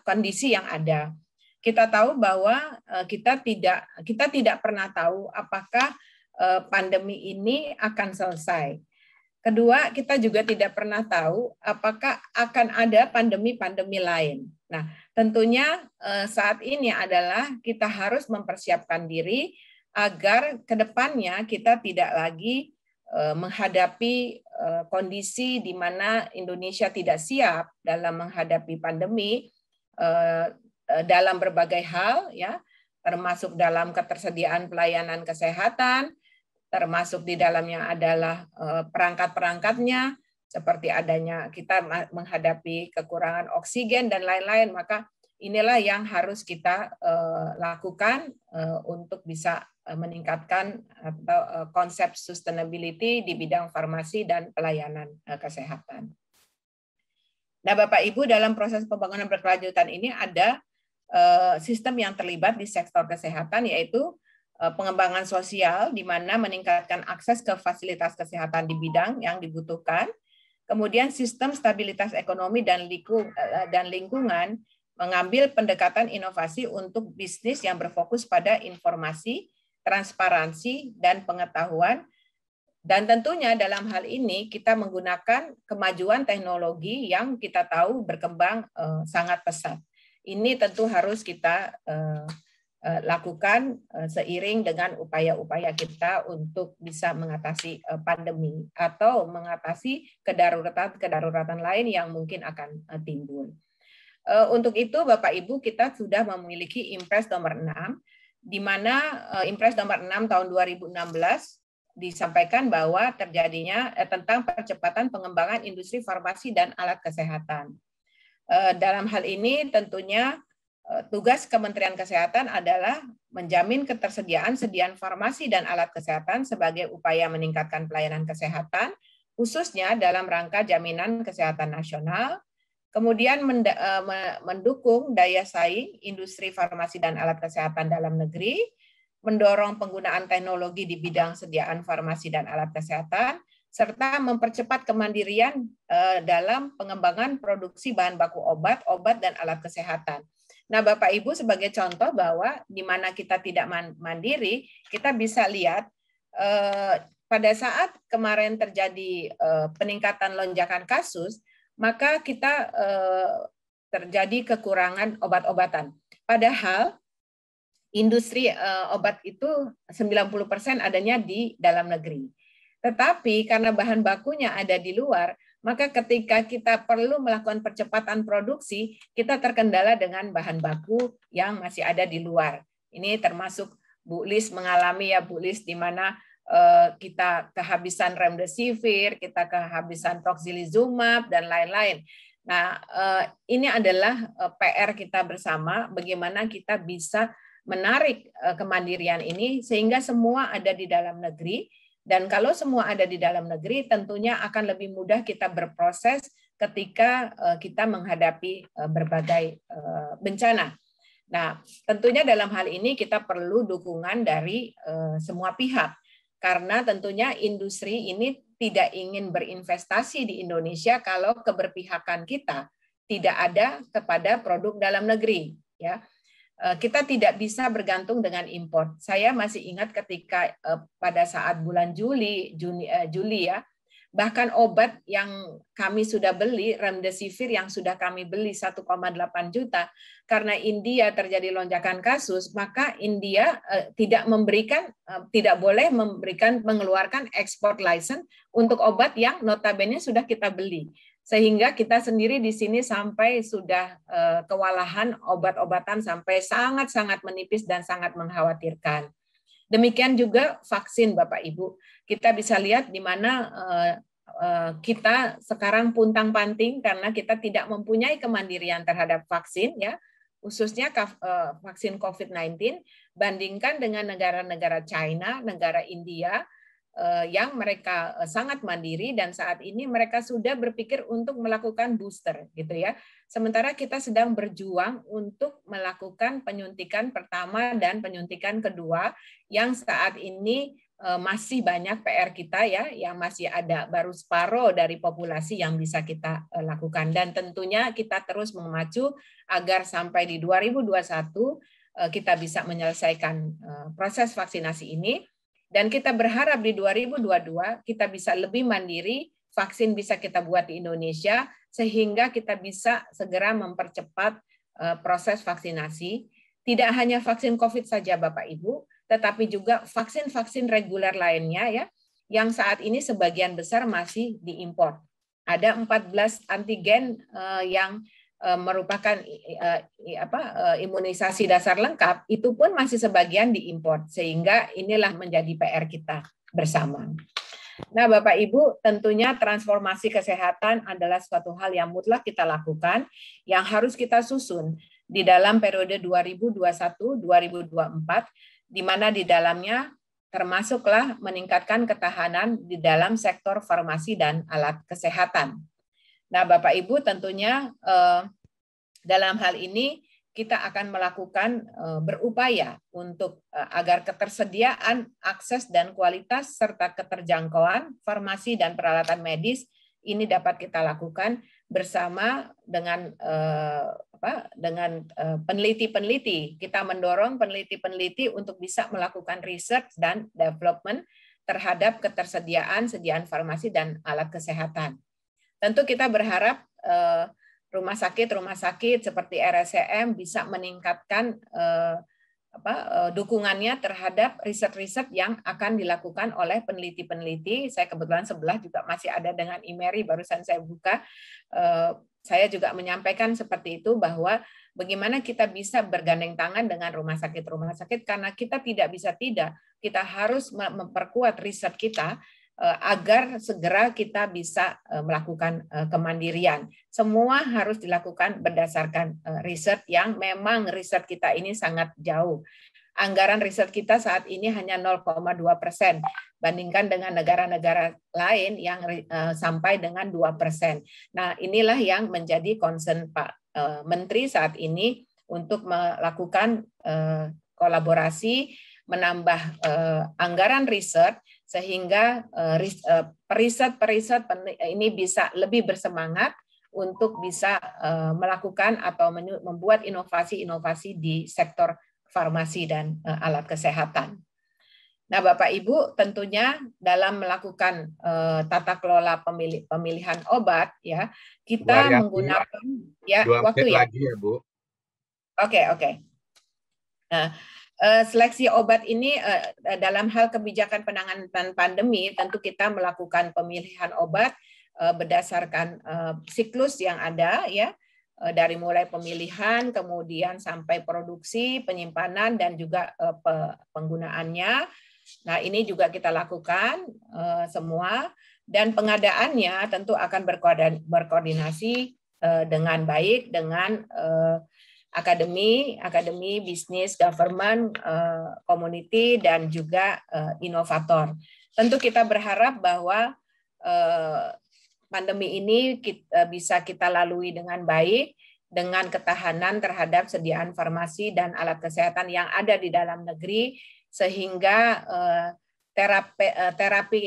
kondisi yang ada. Kita tahu bahwa kita tidak kita tidak pernah tahu apakah pandemi ini akan selesai. Kedua, kita juga tidak pernah tahu apakah akan ada pandemi-pandemi lain. Nah, tentunya eh, saat ini adalah kita harus mempersiapkan diri agar ke depannya kita tidak lagi eh, menghadapi eh, kondisi di mana Indonesia tidak siap dalam menghadapi pandemi dalam berbagai hal ya, termasuk dalam ketersediaan pelayanan kesehatan, termasuk di dalamnya adalah eh, perangkat-perangkatnya, seperti adanya kita menghadapi kekurangan oksigen dan lain-lain, maka inilah yang harus kita eh, lakukan eh, untuk bisa meningkatkan atau konsep sustainability di bidang farmasi dan pelayanan kesehatan. Nah, Bapak Ibu dalam proses pembangunan berkelanjutan ini ada sistem yang terlibat di sektor kesehatan yaitu Eh, pengembangan sosial di mana meningkatkan akses ke fasilitas kesehatan di bidang yang dibutuhkan, kemudian sistem stabilitas ekonomi dan eh, dan lingkungan mengambil pendekatan inovasi untuk bisnis yang berfokus pada informasi, transparansi dan pengetahuan dan tentunya dalam hal ini kita menggunakan kemajuan teknologi yang kita tahu berkembang eh, sangat pesat. Ini tentu harus kita Eh, lakukan eh, seiring dengan upaya-upaya kita untuk bisa mengatasi eh, pandemi atau mengatasi kedaruratan-kedaruratan lain yang mungkin akan timbul. Untuk itu Bapak Ibu kita sudah memiliki Impres nomor 6 di mana Impres nomor 6 tahun 2016 disampaikan bahwa terjadinya tentang percepatan pengembangan industri farmasi dan alat kesehatan. Dalam hal ini tentunya Eh, tugas Kementerian Kesehatan adalah menjamin ketersediaan sediaan farmasi dan alat kesehatan sebagai upaya meningkatkan pelayanan kesehatan, khususnya dalam rangka jaminan kesehatan nasional, kemudian eh, mendukung daya saing industri farmasi dan alat kesehatan dalam negeri, mendorong penggunaan teknologi di bidang sediaan farmasi dan alat kesehatan, serta mempercepat kemandirian eh, dalam pengembangan produksi bahan baku obat, obat, dan alat kesehatan Nah, Bapak Ibu sebagai contoh bahwa di mana kita tidak mandiri, kita bisa lihat eh, pada saat kemarin terjadi eh, peningkatan lonjakan kasus, maka kita eh, terjadi kekurangan obat-obatan. Padahal industri eh, obat itu 90% adanya di dalam negeri. Tetapi karena bahan bakunya ada di luar, maka ketika kita perlu melakukan percepatan produksi, kita terkendala dengan bahan baku yang masih ada di luar. Ini termasuk Bu Lis mengalami ya Bu Lis di mana eh, kita kehabisan remdesivir, kita kehabisan toxilizumab dan lain-lain. Nah, eh, ini adalah eh, PR kita bersama bagaimana kita bisa menarik kemandirian ini sehingga semua ada di dalam negeri dan kalau semua ada di dalam negeri, tentunya akan lebih mudah kita berproses ketika eh, kita menghadapi eh, berbagai eh, bencana. Nah, tentunya dalam hal ini kita perlu dukungan dari semua pihak, karena tentunya industri ini tidak ingin berinvestasi di Indonesia kalau keberpihakan kita tidak ada kepada produk dalam negeri. Ya, Eh, kita tidak bisa bergantung dengan impor. Saya masih ingat ketika eh, pada saat bulan Juli, Juni, eh, Juli ya, bahkan obat yang kami sudah beli, remdesivir yang sudah kami beli 1,8 juta, karena India terjadi lonjakan kasus, maka India tidak memberikan, tidak boleh memberikan, mengeluarkan ekspor license untuk obat yang notabene sudah kita beli sehingga kita sendiri di sini sampai sudah eh, kewalahan obat-obatan sampai sangat-sangat menipis dan sangat mengkhawatirkan. Demikian juga vaksin Bapak Ibu. Kita bisa lihat di mana eh, eh, kita sekarang puntang-panting karena kita tidak mempunyai kemandirian terhadap vaksin ya khususnya vaksin COVID-19 bandingkan dengan negara-negara China, negara India Eh, yang mereka eh, sangat mandiri dan saat ini mereka sudah berpikir untuk melakukan booster gitu ya. Sementara kita sedang berjuang untuk melakukan penyuntikan pertama dan penyuntikan kedua yang saat ini eh, masih banyak PR kita ya yang masih ada baru separuh dari populasi yang bisa kita lakukan dan tentunya kita terus memacu agar sampai di 2021 kita bisa menyelesaikan proses vaksinasi ini dan kita berharap di 2022 kita bisa lebih mandiri, vaksin bisa kita buat di Indonesia, sehingga kita bisa segera mempercepat eh, proses vaksinasi. Tidak hanya vaksin COVID saja Bapak Ibu, tetapi juga vaksin-vaksin reguler lainnya ya, yang saat ini sebagian besar masih diimpor. Ada 14 antigen eh, yang Eh, merupakan eh, apa eh, imunisasi dasar lengkap itu pun masih sebagian diimpor sehingga inilah menjadi PR kita bersama. Nah, Bapak Ibu, tentunya transformasi kesehatan adalah suatu hal yang mutlak kita lakukan yang harus kita susun di dalam periode 2021-2024 di mana di dalamnya termasuklah meningkatkan ketahanan di dalam sektor farmasi dan alat kesehatan Nah, Bapak Ibu tentunya eh, dalam hal ini kita akan melakukan eh, berupaya untuk eh, agar ketersediaan akses dan kualitas serta keterjangkauan farmasi dan peralatan medis ini dapat kita lakukan bersama dengan apa dengan peneliti-peneliti. Kita mendorong peneliti-peneliti untuk bisa melakukan riset dan development terhadap ketersediaan sediaan farmasi dan alat kesehatan. Tentu kita berharap eh, rumah sakit rumah sakit seperti RSCM bisa meningkatkan eh, apa, eh, dukungannya terhadap riset-riset yang akan dilakukan oleh peneliti-peneliti. Saya kebetulan sebelah juga masih ada dengan IMERI, barusan saya buka. Saya juga menyampaikan seperti itu bahwa bagaimana kita bisa bergandeng tangan dengan rumah sakit-rumah sakit karena kita tidak bisa tidak, kita harus memperkuat riset kita Eh, agar segera kita bisa eh, melakukan eh, kemandirian. Semua harus dilakukan berdasarkan riset yang memang riset kita ini sangat jauh. Anggaran riset kita saat ini hanya 0,2 persen, bandingkan dengan negara-negara lain yang sampai dengan 2 persen. Nah, inilah yang menjadi concern Pak Menteri saat ini untuk melakukan kolaborasi, menambah anggaran riset sehingga eh, eh, periset-periset eh, ini bisa lebih bersemangat untuk bisa melakukan atau membuat inovasi-inovasi di sektor farmasi dan alat kesehatan. Nah, Bapak Ibu, tentunya dalam melakukan tata kelola pemilih, pemilihan obat, ya, kita ya, menggunakan ya waktu ya. Lagi ya, Bu. Oke, okay, oke. Okay. Nah, Eh, seleksi obat ini eh, dalam hal kebijakan penanganan pandemi tentu kita melakukan pemilihan obat eh, berdasarkan siklus yang ada ya dari mulai pemilihan kemudian sampai produksi, penyimpanan dan juga penggunaannya. Nah, ini juga kita lakukan semua dan pengadaannya tentu akan berkoordinasi dengan baik dengan akademi, akademi, bisnis, government, eh, community, dan juga eh, inovator. Tentu kita berharap bahwa eh, pandemi ini bisa kita lalui dengan baik, dengan ketahanan terhadap sediaan farmasi dan alat kesehatan yang ada di dalam negeri, sehingga terapi, terapi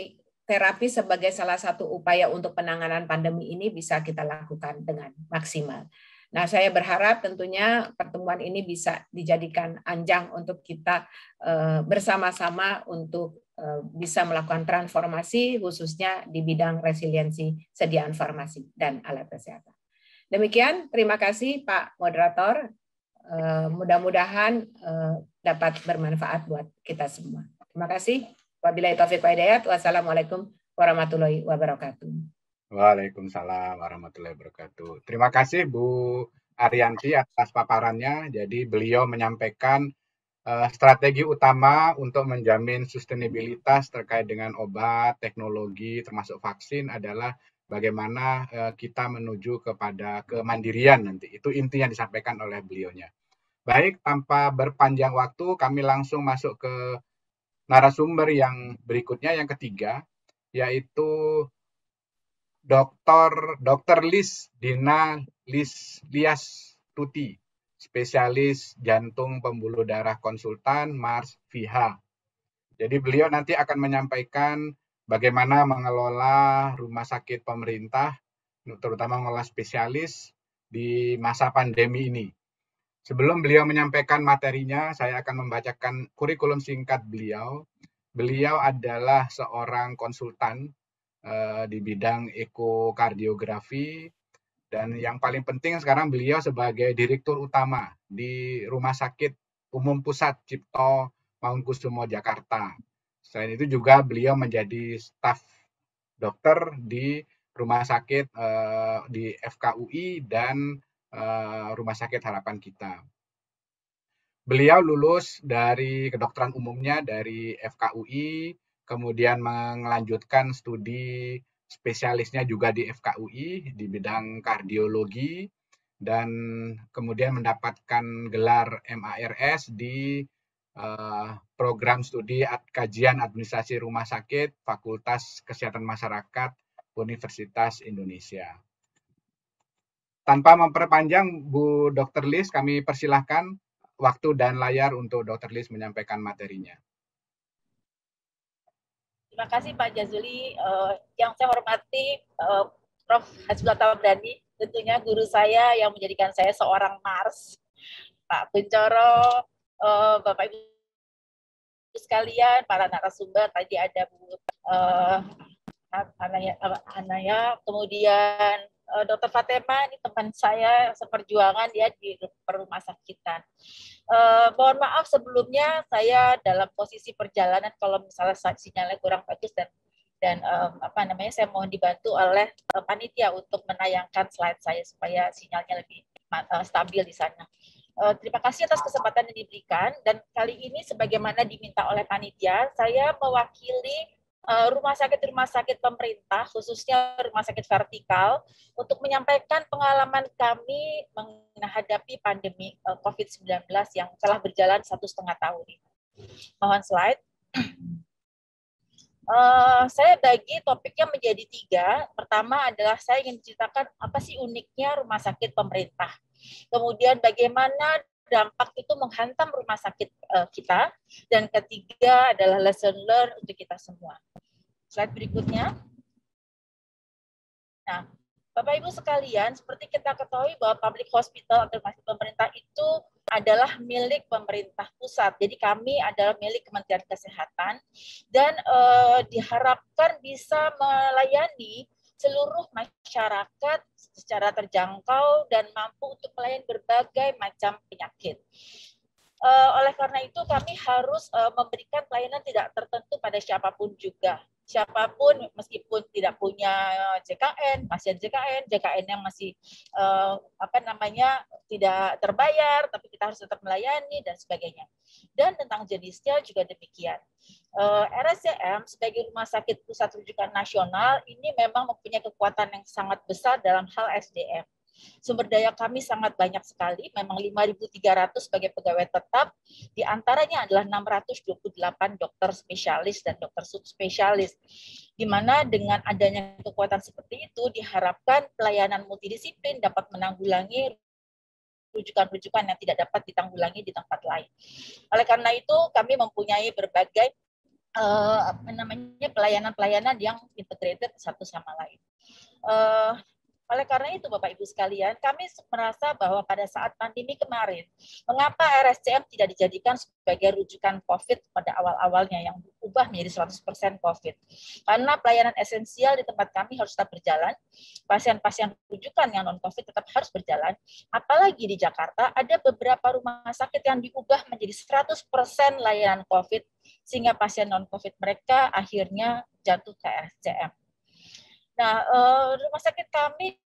terapi sebagai salah satu upaya untuk penanganan pandemi ini bisa kita lakukan dengan maksimal. Nah, saya berharap tentunya pertemuan ini bisa dijadikan anjang untuk kita eh, bersama-sama untuk eh, bisa melakukan transformasi khususnya di bidang resiliensi sediaan farmasi dan alat kesehatan. Demikian, terima kasih Pak Moderator. Eh, mudah-mudahan dapat bermanfaat buat kita semua. Terima kasih. Wabillahi taufiq wa hidayat. Wassalamualaikum warahmatullahi wabarakatuh. Waalaikumsalam warahmatullahi wabarakatuh. Terima kasih Bu Arianti atas paparannya. Jadi beliau menyampaikan uh, strategi utama untuk menjamin sustenabilitas terkait dengan obat, teknologi, termasuk vaksin adalah bagaimana uh, kita menuju kepada kemandirian nanti. Itu inti yang disampaikan oleh beliaunya. Baik, tanpa berpanjang waktu, kami langsung masuk ke narasumber yang berikutnya, yang ketiga, yaitu Dr. Dr. Lis Dina Lis Lias Tuti, spesialis jantung pembuluh darah konsultan Mars VH. Jadi beliau nanti akan menyampaikan bagaimana mengelola rumah sakit pemerintah, terutama mengelola spesialis di masa pandemi ini. Sebelum beliau menyampaikan materinya, saya akan membacakan kurikulum singkat beliau. Beliau adalah seorang konsultan Eh, di bidang ekokardiografi dan yang paling penting sekarang beliau sebagai direktur utama di Rumah Sakit Umum Pusat Cipto Mangunkusumo Jakarta. Selain itu juga beliau menjadi staf dokter di Rumah Sakit eh, di FKUI dan eh, Rumah Sakit Harapan Kita. Beliau lulus dari kedokteran umumnya dari FKUI, kemudian melanjutkan studi spesialisnya juga di FKUI di bidang kardiologi dan kemudian mendapatkan gelar MARS di uh, program studi Ad kajian administrasi rumah sakit Fakultas Kesehatan Masyarakat Universitas Indonesia. Tanpa memperpanjang Bu Dr. Lis, kami persilahkan waktu dan layar untuk Dr. Lis menyampaikan materinya. Terima kasih Pak Jazuli. Uh, yang saya hormati uh, Prof. Hasbullah Tawabdani tentunya guru saya yang menjadikan saya seorang Mars. Pak Bencoro, uh, eh, Bapak Ibu sekalian, para narasumber, tadi ada Bu uh, Anaya, Anaya, kemudian uh, Dr. Fatema, ini teman saya seperjuangan dia di perumah sakitan. Uh, mohon maaf sebelumnya saya dalam posisi perjalanan kalau misalnya sinyalnya kurang bagus dan dan um, apa namanya saya mohon dibantu oleh uh, panitia untuk menayangkan slide saya supaya sinyalnya lebih uh, stabil di sana. Uh, terima kasih atas kesempatan yang diberikan dan kali ini sebagaimana diminta oleh panitia saya mewakili Eh, rumah sakit-rumah sakit pemerintah, khususnya rumah sakit vertikal, untuk menyampaikan pengalaman kami menghadapi pandemi eh, COVID-19 yang telah berjalan satu setengah tahun ini. Mohon slide. Uh, saya bagi topiknya menjadi tiga. Pertama adalah saya ingin ceritakan apa sih uniknya rumah sakit pemerintah. Kemudian bagaimana dampak itu menghantam rumah sakit uh, kita. Dan ketiga adalah lesson learn untuk kita semua. Slide berikutnya. Nah, Bapak Ibu sekalian, seperti kita ketahui bahwa public hospital atau masih pemerintah itu adalah milik pemerintah pusat. Jadi kami adalah milik Kementerian Kesehatan dan eh, diharapkan bisa melayani seluruh masyarakat secara terjangkau dan mampu untuk melayani berbagai macam penyakit. Eh, oleh karena itu kami harus eh, memberikan pelayanan tidak tertentu pada siapapun juga siapapun meskipun tidak punya JKN, pasien JKN, JKN yang masih uh, apa namanya tidak terbayar, tapi kita harus tetap melayani dan sebagainya. Dan tentang jenisnya juga demikian. uh, eh, RSCM sebagai rumah sakit pusat rujukan nasional ini memang mempunyai kekuatan yang sangat besar dalam hal SDM. Sumber daya kami sangat banyak sekali, memang 5.300 sebagai pegawai tetap, diantaranya adalah 628 dokter spesialis dan dokter subspesialis. Di mana dengan adanya kekuatan seperti itu diharapkan pelayanan multidisiplin dapat menanggulangi rujukan-rujukan yang tidak dapat ditanggulangi di tempat lain. Oleh karena itu, kami mempunyai berbagai uh, namanya pelayanan-pelayanan yang integrated satu sama lain. Uh, oleh karena itu, Bapak Ibu sekalian, kami merasa bahwa pada saat pandemi kemarin, mengapa RSCM tidak dijadikan sebagai rujukan COVID pada awal-awalnya yang berubah menjadi 100% COVID? Karena pelayanan esensial di tempat kami harus tetap berjalan, pasien-pasien rujukan yang non-COVID tetap harus berjalan, apalagi di Jakarta ada beberapa rumah sakit yang diubah menjadi 100% layanan COVID, sehingga pasien non-COVID mereka akhirnya jatuh ke RSCM Nah, eh, rumah sakit kami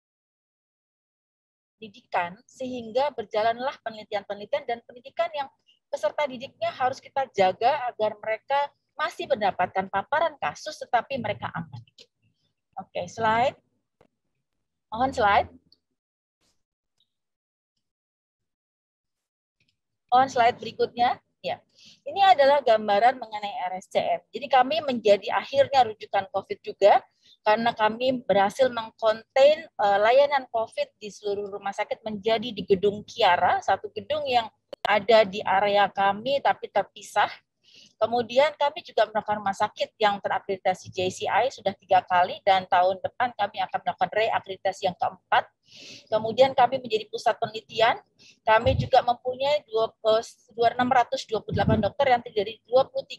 didikan sehingga berjalanlah penelitian-penelitian dan pendidikan yang peserta didiknya harus kita jaga agar mereka masih mendapatkan paparan kasus tetapi mereka aman. Oke, okay, slide. Mohon slide. On slide berikutnya. Ya. Ini adalah gambaran mengenai RSCM. Jadi kami menjadi akhirnya rujukan COVID juga karena kami berhasil mengkontain uh, layanan COVID di seluruh rumah sakit menjadi di gedung Kiara, satu gedung yang ada di area kami tapi terpisah. Kemudian kami juga melakukan rumah sakit yang terakreditasi JCI sudah tiga kali dan tahun depan kami akan melakukan reakreditasi yang keempat. Kemudian kami menjadi pusat penelitian. Kami juga mempunyai 628 eh, dokter yang terdiri dari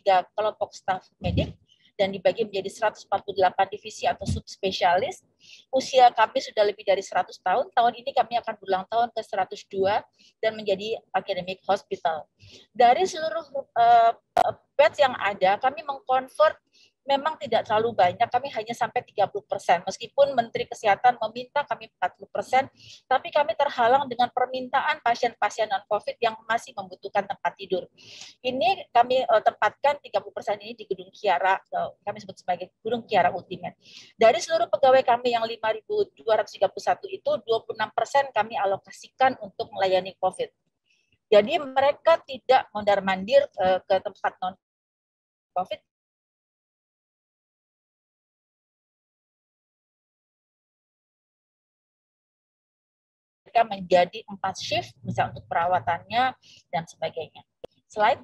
23 kelompok staf medik dan dibagi menjadi 148 divisi atau subspesialis. Usia kami sudah lebih dari 100 tahun. Tahun ini kami akan berulang tahun ke 102 dan menjadi academic hospital. Dari seluruh uh, eh, eh, bed yang ada, kami mengkonvert memang tidak terlalu banyak, kami hanya sampai 30 persen. Meskipun Menteri Kesehatan meminta kami 40 persen, tapi kami terhalang dengan permintaan pasien-pasien non-COVID yang masih membutuhkan tempat tidur. Ini kami eh, tempatkan 30 persen ini di Gedung Kiara, eh, kami sebut sebagai Gedung Kiara Ultimate. Dari seluruh pegawai kami yang 5.231 itu, 26 persen kami alokasikan untuk melayani COVID. Jadi mereka tidak mondar mandir eh, ke tempat non COVID mereka menjadi empat shift, bisa untuk perawatannya dan sebagainya. Slide.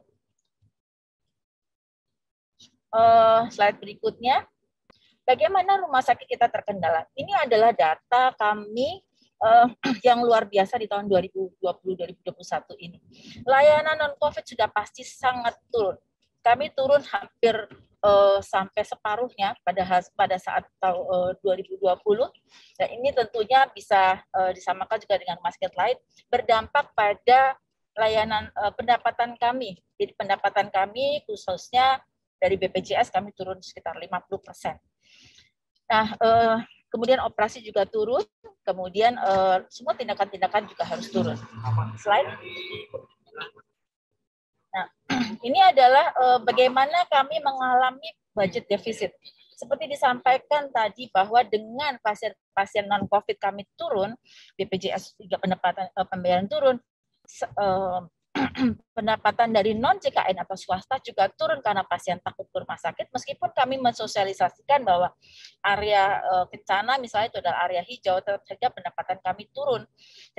Uh, slide berikutnya. Bagaimana rumah sakit kita terkendala? Ini adalah data kami uh, yang luar biasa di tahun 2020-2021 ini. Layanan non-COVID sudah pasti sangat turun. Kami turun hampir uh, sampai separuhnya pada pada saat eh, uh, 2020 dan ini tentunya bisa uh, disamakan juga dengan market lain berdampak pada layanan uh, pendapatan kami. Jadi pendapatan kami khususnya dari BPJS kami turun sekitar 50 persen. Nah, uh, kemudian operasi juga turun, kemudian uh, semua tindakan-tindakan juga harus turun. Selain Nah, ini adalah uh, bagaimana kami mengalami budget defisit. Seperti disampaikan tadi bahwa dengan pasien-pasien non-COVID kami turun, BPJS juga pendapatan uh, pembayaran turun, se, uh, pendapatan dari non JKN atau swasta juga turun karena pasien takut ke rumah sakit meskipun kami mensosialisasikan bahwa area eh, kencana misalnya itu adalah area hijau tetap pendapatan kami turun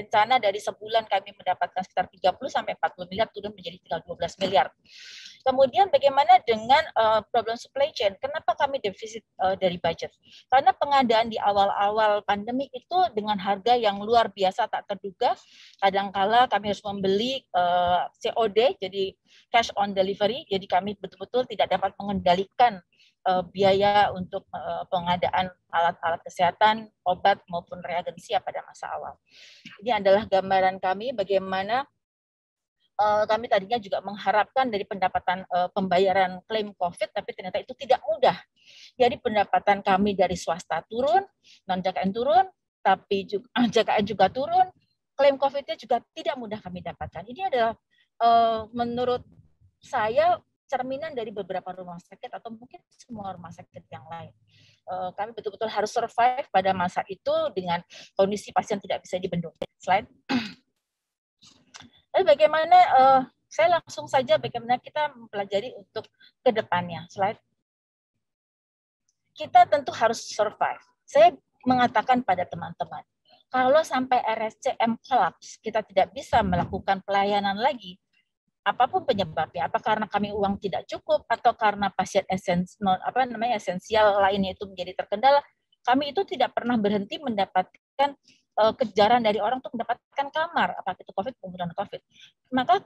kencana dari sebulan kami mendapatkan sekitar 30 sampai 40 miliar turun menjadi tinggal 12 miliar kemudian bagaimana dengan eh, problem supply chain kenapa kami defisit eh, dari budget karena pengadaan di awal-awal pandemi itu dengan harga yang luar biasa tak terduga kadangkala kami harus membeli CO COD jadi cash on delivery jadi kami betul-betul tidak dapat mengendalikan uh, biaya untuk uh, pengadaan alat-alat kesehatan, obat maupun reagensia pada masa awal. Ini adalah gambaran kami bagaimana uh, kami tadinya juga mengharapkan dari pendapatan uh, pembayaran klaim COVID, tapi ternyata itu tidak mudah. Jadi pendapatan kami dari swasta turun, non JKN turun, tapi juga, JKN juga turun, klaim COVID-nya juga tidak mudah kami dapatkan. Ini adalah uh, menurut saya cerminan dari beberapa rumah sakit atau mungkin semua rumah sakit yang lain. Uh, kami betul-betul harus survive pada masa itu dengan kondisi pasien tidak bisa dibendung. Selain, Lalu bagaimana uh, saya langsung saja bagaimana kita mempelajari untuk ke depannya. Selain kita tentu harus survive. Saya mengatakan pada teman-teman, kalau sampai RSCM collapse, kita tidak bisa melakukan pelayanan lagi, apapun penyebabnya, apa karena kami uang tidak cukup atau karena pasien esens non apa namanya esensial lainnya itu menjadi terkendala, kami itu tidak pernah berhenti mendapatkan uh, kejaran dari orang untuk mendapatkan kamar, apa itu COVID, kemudian COVID. Maka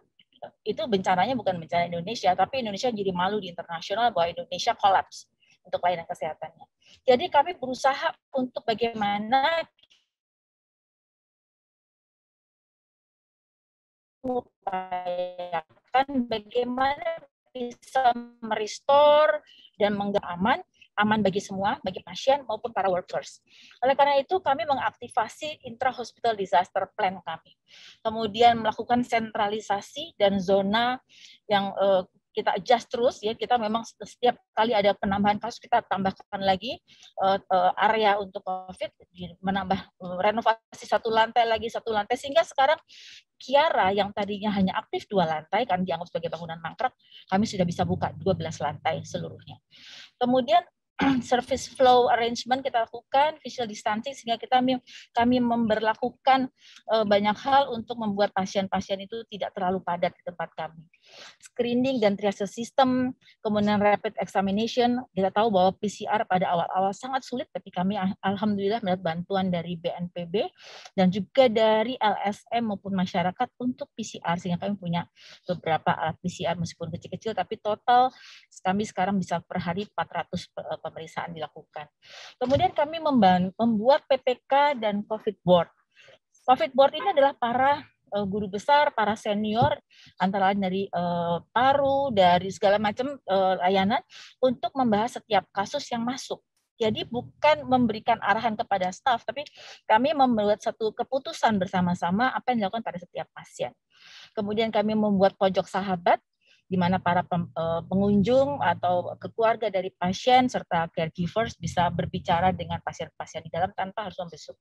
itu bencananya bukan bencana Indonesia, tapi Indonesia jadi malu di internasional bahwa Indonesia kolaps untuk layanan kesehatannya. Jadi kami berusaha untuk bagaimana mengupayakan bagaimana bisa merestore dan menggaman aman, bagi semua, bagi pasien maupun para workers. Oleh karena itu, kami mengaktifasi intra-hospital disaster plan kami. Kemudian melakukan sentralisasi dan zona yang uh, kita adjust terus ya kita memang setiap kali ada penambahan kasus kita tambahkan lagi uh, area untuk covid menambah uh, renovasi satu lantai lagi satu lantai sehingga sekarang Kiara yang tadinya hanya aktif dua lantai kan dianggap sebagai bangunan mangkrak kami sudah bisa buka 12 lantai seluruhnya kemudian service flow arrangement kita lakukan physical distancing sehingga kita kami memberlakukan banyak hal untuk membuat pasien-pasien itu tidak terlalu padat di tempat kami screening dan triase sistem, kemudian rapid examination. Kita tahu bahwa PCR pada awal-awal sangat sulit, tapi kami alhamdulillah mendapat bantuan dari BNPB dan juga dari LSM maupun masyarakat untuk PCR, sehingga kami punya beberapa alat PCR meskipun kecil-kecil, tapi total kami sekarang bisa per hari 400 eh, pemeriksaan dilakukan. Kemudian kami membuat PPK dan COVID board. COVID board ini adalah para uh, guru besar, para senior, antara lain dari uh, paru, dari segala macam uh, layanan, untuk membahas setiap kasus yang masuk. Jadi bukan memberikan arahan kepada staf, tapi kami membuat satu keputusan bersama-sama apa yang dilakukan pada setiap pasien. Kemudian kami membuat pojok sahabat di mana para eh, pengunjung atau keluarga dari pasien serta caregivers bisa berbicara dengan pasien-pasien di dalam tanpa harus membesuk.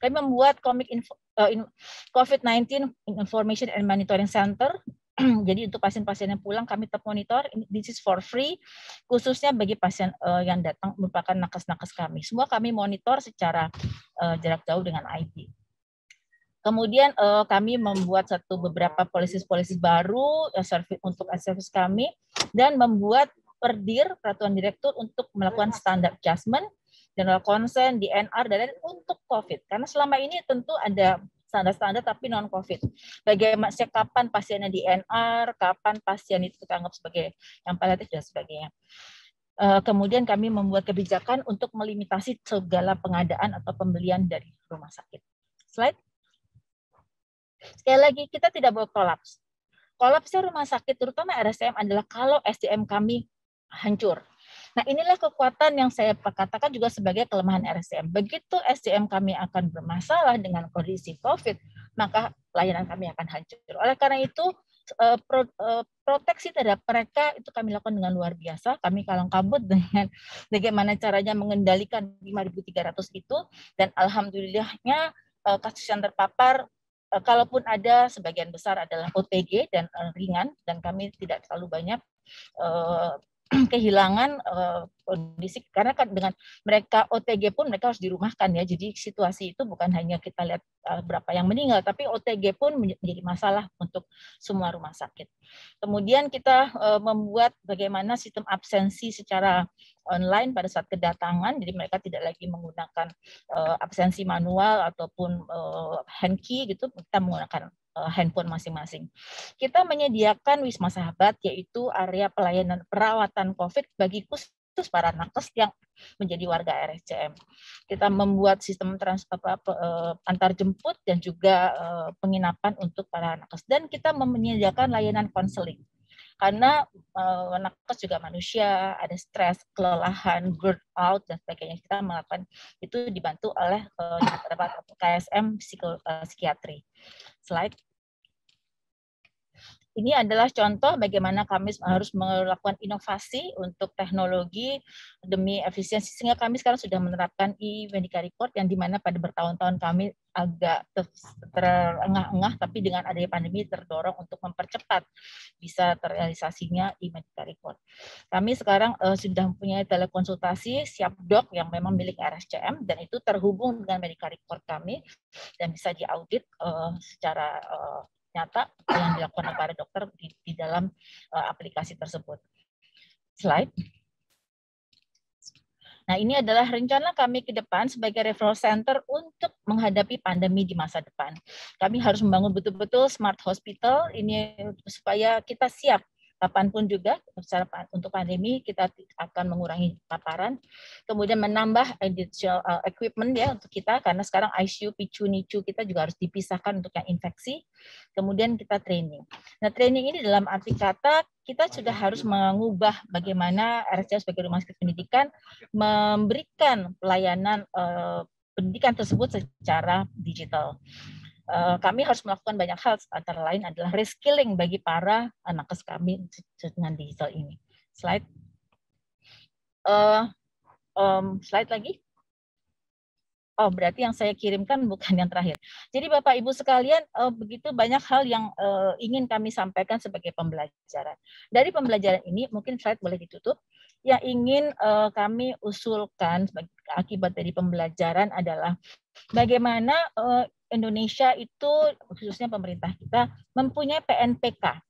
Kami membuat komik eh, COVID-19 Information and Monitoring Center. Jadi untuk pasien-pasien yang pulang kami tetap monitor. This is for free, khususnya bagi pasien eh, yang datang merupakan nakes-nakes kami. Semua kami monitor secara jarak jauh dengan IT. Kemudian uh, kami membuat satu beberapa polisi-polisi baru uh, eh, service, untuk service kami dan membuat perdir peraturan direktur untuk melakukan standar adjustment general consent di NR dan lain untuk COVID karena selama ini tentu ada standar-standar tapi non COVID. Bagaimana kapan pasiennya di NR, kapan pasien itu kita sebagai yang palliatif dan sebagainya. Eh, kemudian kami membuat kebijakan untuk melimitasi segala pengadaan atau pembelian dari rumah sakit. Slide. Sekali lagi, kita tidak mau kolaps. Kolapsnya rumah sakit, terutama RSM, adalah kalau SDM kami hancur. Nah, inilah kekuatan yang saya katakan juga sebagai kelemahan RSM. Begitu SDM kami akan bermasalah dengan kondisi COVID, maka layanan kami akan hancur. Oleh karena itu, eh, eh, proteksi terhadap mereka itu kami lakukan dengan luar biasa. Kami kalang kabut dengan bagaimana caranya mengendalikan 5.300 itu. Dan alhamdulillahnya eh, kasus yang terpapar Eh, kalaupun ada sebagian besar adalah OTG dan eh, ringan dan kami tidak terlalu banyak uh, kehilangan uh, kondisi karena kan dengan mereka OTG pun mereka harus dirumahkan ya jadi situasi itu bukan hanya kita lihat uh, berapa yang meninggal tapi OTG pun menjadi masalah untuk semua rumah sakit kemudian kita membuat bagaimana sistem absensi secara online pada saat kedatangan, jadi mereka tidak lagi menggunakan uh, absensi manual ataupun uh, hand key gitu, kita menggunakan uh, handphone masing-masing. Kita menyediakan Wisma Sahabat yaitu area pelayanan perawatan COVID bagi khusus para nakes yang menjadi warga RSCM. Kita membuat sistem trans apa, antar jemput dan juga penginapan untuk para nakes dan kita menyediakan layanan konseling karena uh, eh, nakes juga manusia, ada stres, kelelahan, burnout dan sebagainya. Kita melakukan itu dibantu oleh uh, KSM uh, psikiatri. Slide ini adalah contoh bagaimana kami harus melakukan inovasi untuk teknologi demi efisiensi sehingga kami sekarang sudah menerapkan e-medical record yang dimana pada bertahun-tahun kami agak terengah-engah tapi dengan adanya pandemi terdorong untuk mempercepat bisa terrealisasinya e-medical record. Kami sekarang uh, sudah mempunyai telekonsultasi siap dok yang memang milik RSCM dan itu terhubung dengan medical record kami dan bisa diaudit uh, secara uh, nyata yang dilakukan oleh para dokter di, di dalam uh, aplikasi tersebut. Slide. Nah, ini adalah rencana kami ke depan sebagai referral center untuk menghadapi pandemi di masa depan. Kami harus membangun betul-betul smart hospital ini supaya kita siap kapanpun juga secara untuk pandemi kita akan mengurangi paparan. Kemudian menambah additional uh, equipment ya untuk kita karena sekarang ICU, PICU, NICU kita juga harus dipisahkan untuk yang infeksi. Kemudian kita training. Nah, training ini dalam arti kata kita sudah harus mengubah bagaimana RSCM sebagai rumah sakit pendidikan memberikan pelayanan uh, pendidikan tersebut secara digital. Eh, kami harus melakukan banyak hal antara lain adalah reskilling bagi para nakes kami dengan digital ini. Slide. Uh, um, slide lagi. Oh, berarti yang saya kirimkan bukan yang terakhir. Jadi Bapak Ibu sekalian, uh, begitu banyak hal yang uh, ingin kami sampaikan sebagai pembelajaran. Dari pembelajaran ini, mungkin slide boleh ditutup. Yang ingin uh, kami usulkan sebagai akibat dari pembelajaran adalah bagaimana uh, Indonesia itu khususnya pemerintah kita mempunyai PNPK.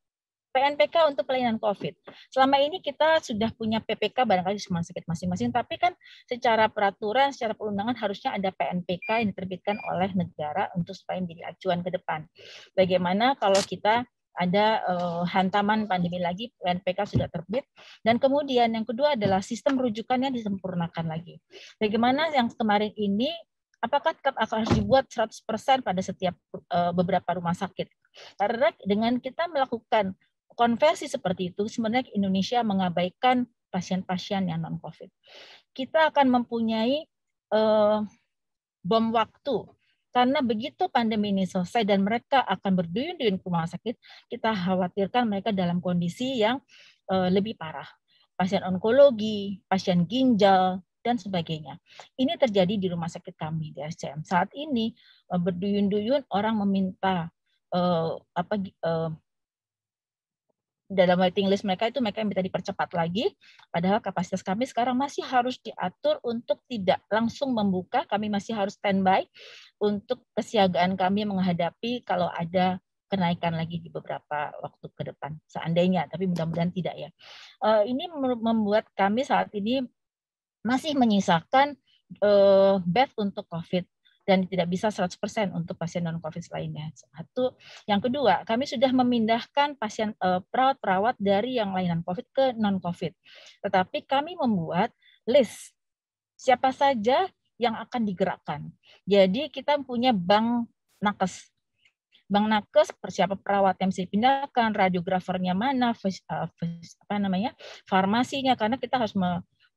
PNPK untuk pelayanan COVID. Selama ini kita sudah punya PPK barangkali di rumah sakit masing-masing, tapi kan secara peraturan, secara perundangan harusnya ada PNPK yang diterbitkan oleh negara untuk supaya menjadi acuan ke depan. Bagaimana kalau kita ada uh, hantaman pandemi lagi, PNPK sudah terbit. Dan kemudian yang kedua adalah sistem rujukannya disempurnakan lagi. Bagaimana yang kemarin ini apakah tetap akan harus dibuat 100% pada setiap eh, beberapa rumah sakit? Karena dengan kita melakukan konversi seperti itu, sebenarnya Indonesia mengabaikan pasien-pasien yang non-COVID. Kita akan mempunyai eh, bom waktu karena begitu pandemi ini selesai dan mereka akan berduyun-duyun ke rumah sakit, kita khawatirkan mereka dalam kondisi yang eh, lebih parah. Pasien onkologi, pasien ginjal, dan sebagainya. Ini terjadi di rumah sakit kami di SCM. Saat ini eh, berduyun-duyun orang meminta uh, apa uh, dalam waiting list mereka itu mereka yang minta dipercepat lagi padahal kapasitas kami sekarang masih harus diatur untuk tidak langsung membuka kami masih harus standby untuk kesiagaan kami menghadapi kalau ada kenaikan lagi di beberapa waktu ke depan seandainya tapi mudah-mudahan tidak ya ini membuat kami saat ini masih menyisakan uh, bed untuk COVID dan tidak bisa 100% untuk pasien non-COVID lainnya. Satu, yang kedua, kami sudah memindahkan pasien eh, perawat-perawat dari yang layanan COVID ke non-COVID. Tetapi kami membuat list siapa saja yang akan digerakkan. Jadi kita punya bank nakes. Bank nakes persiapan perawat yang bisa dipindahkan, radiografernya mana, eh, apa namanya, farmasinya karena kita harus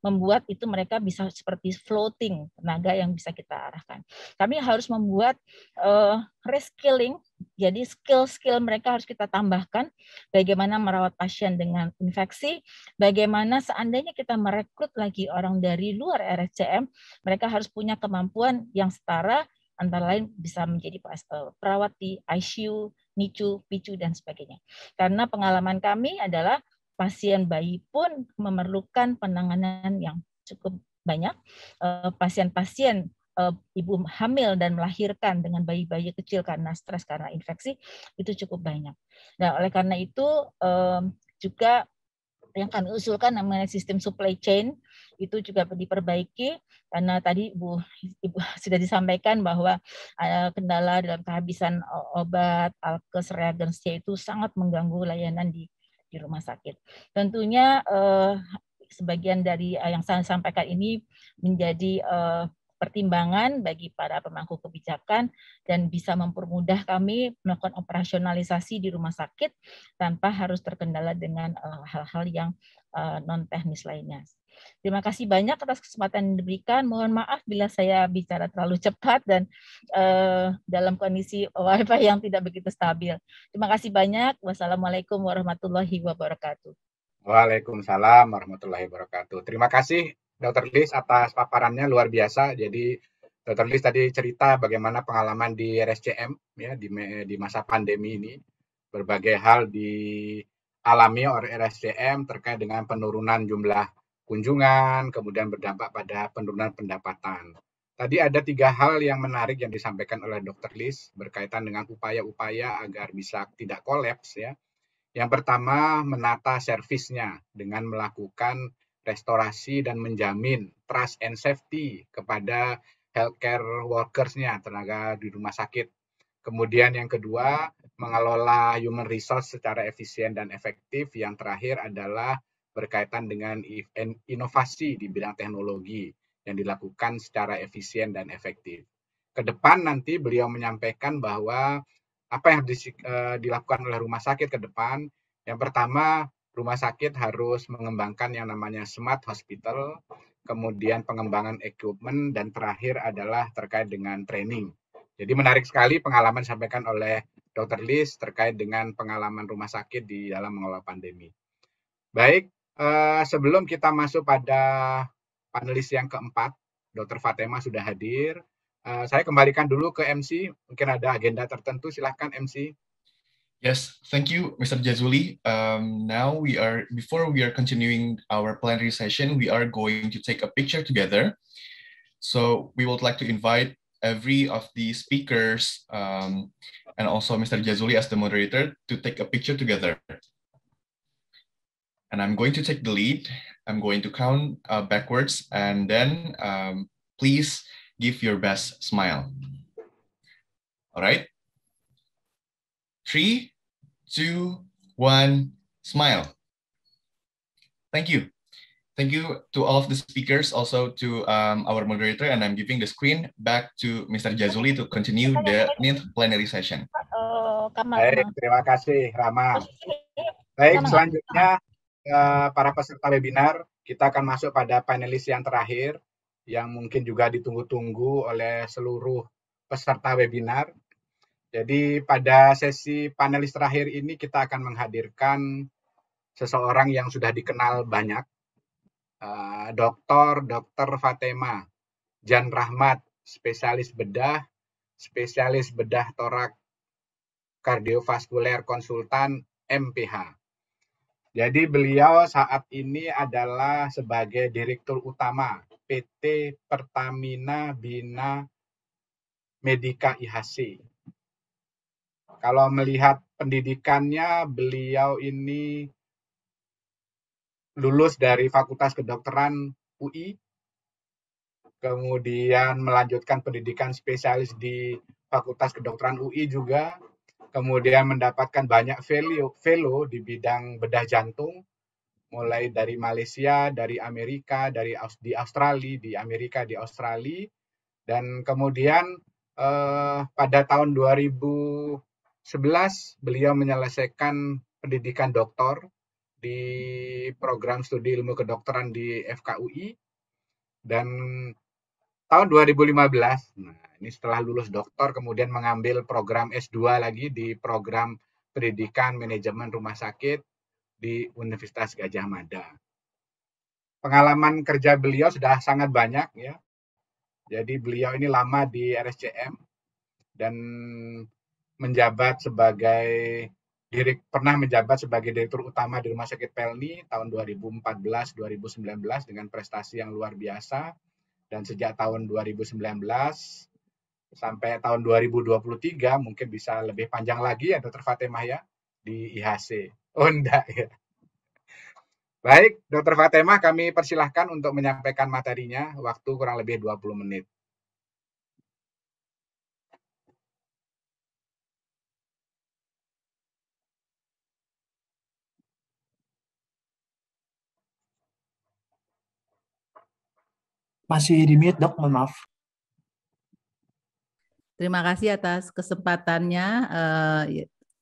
membuat itu mereka bisa seperti floating tenaga yang bisa kita arahkan. Kami harus membuat uh, reskilling, jadi skill-skill mereka harus kita tambahkan bagaimana merawat pasien dengan infeksi, bagaimana seandainya kita merekrut lagi orang dari luar RSCM, mereka harus punya kemampuan yang setara antara lain bisa menjadi eh, perawat di ICU, NICU, PICU, dan sebagainya. Karena pengalaman kami adalah pasien bayi pun memerlukan penanganan yang cukup banyak. Eh, pasien-pasien eh, ibu hamil dan melahirkan dengan bayi-bayi kecil karena stres karena infeksi itu cukup banyak. Nah, oleh karena itu eh, juga yang kami usulkan namanya sistem supply chain itu juga diperbaiki karena tadi Ibu Ibu sudah disampaikan bahwa kendala dalam kehabisan obat, alkes, reagensnya itu sangat mengganggu layanan di di rumah sakit. Tentunya eh, sebagian dari eh, yang saya sampaikan ini menjadi eh, pertimbangan bagi para pemangku kebijakan dan bisa mempermudah kami melakukan operasionalisasi di rumah sakit tanpa harus terkendala dengan eh, hal-hal uh, yang Eh, non teknis lainnya. Terima kasih banyak atas kesempatan yang diberikan. Mohon maaf bila saya bicara terlalu cepat dan uh, dalam kondisi WiFi yang tidak begitu stabil. Terima kasih banyak. Wassalamualaikum warahmatullahi wabarakatuh. Waalaikumsalam warahmatullahi wabarakatuh. Terima kasih Dr. Lis atas paparannya luar biasa. Jadi Dr. Lis tadi cerita bagaimana pengalaman di RSCM ya di, di masa pandemi ini berbagai hal di alami oleh RSDM terkait dengan penurunan jumlah kunjungan, kemudian berdampak pada penurunan pendapatan. Tadi ada tiga hal yang menarik yang disampaikan oleh Dr. Lis berkaitan dengan upaya-upaya agar bisa tidak kolaps ya. Yang pertama, menata servisnya dengan melakukan restorasi dan menjamin trust and safety kepada healthcare workers-nya, tenaga di rumah sakit Kemudian yang kedua, mengelola human resource secara efisien dan efektif. Yang terakhir adalah berkaitan dengan inovasi di bidang teknologi yang dilakukan secara efisien dan efektif. Kedepan nanti beliau menyampaikan bahwa apa yang eh, dilakukan oleh rumah sakit ke depan, yang pertama rumah sakit harus mengembangkan yang namanya smart hospital, kemudian pengembangan equipment, dan terakhir adalah terkait dengan training jadi menarik sekali pengalaman disampaikan oleh Dr. Lis terkait dengan pengalaman rumah sakit di dalam mengelola pandemi. Baik, eh, sebelum kita masuk pada panelis yang keempat, Dr. Fatema sudah hadir. Eh, saya kembalikan dulu ke MC, mungkin ada agenda tertentu, silahkan MC. Yes, thank you, Mr. Jazuli. Um, now we are, before we are continuing our plenary session, we are going to take a picture together. So we would like to invite every of the speakers um, and also Mr. Jazuli as the moderator to take a picture together. And I'm going to take the lead. I'm going to count uh, backwards and then um, please give your best smile. All right. Three, two, one, smile. Thank you. Thank you to all of the speakers, also to um, our moderator, and I'm giving the screen back to Mr. Jazuli to continue the ninth plenary session. Oh, Baik, terima kasih Rama. Baik, selanjutnya eh, para peserta webinar, kita akan masuk pada panelis yang terakhir, yang mungkin juga ditunggu-tunggu oleh seluruh peserta webinar. Jadi pada sesi panelis terakhir ini kita akan menghadirkan seseorang yang sudah dikenal banyak, Eh, dokter Dokter Fatema Jan Rahmat, spesialis bedah, spesialis bedah torak kardiovaskuler konsultan MPH. Jadi beliau saat ini adalah sebagai direktur utama PT Pertamina Bina Medika IHC. Kalau melihat pendidikannya, beliau ini lulus dari Fakultas Kedokteran UI, kemudian melanjutkan pendidikan spesialis di Fakultas Kedokteran UI juga, kemudian mendapatkan banyak vello di bidang bedah jantung, mulai dari Malaysia, dari Amerika, dari di Australia, di Amerika, di Australia, dan kemudian eh, pada tahun 2011 beliau menyelesaikan pendidikan doktor di program studi ilmu kedokteran di FKUI dan tahun 2015 nah ini setelah lulus doktor kemudian mengambil program S2 lagi di program pendidikan manajemen rumah sakit di Universitas Gajah Mada. Pengalaman kerja beliau sudah sangat banyak ya. Jadi beliau ini lama di RSCM dan menjabat sebagai Dirik pernah menjabat sebagai direktur utama di Rumah Sakit Pelni tahun 2014-2019 dengan prestasi yang luar biasa dan sejak tahun 2019 sampai tahun 2023 mungkin bisa lebih panjang lagi ya Dr. Fatemah ya di IHC. Oh enggak ya. Baik, Dr. Fatemah kami persilahkan untuk menyampaikan materinya waktu kurang lebih 20 menit. Masih di mute dok, mohon maaf. Terima kasih atas kesempatannya eh,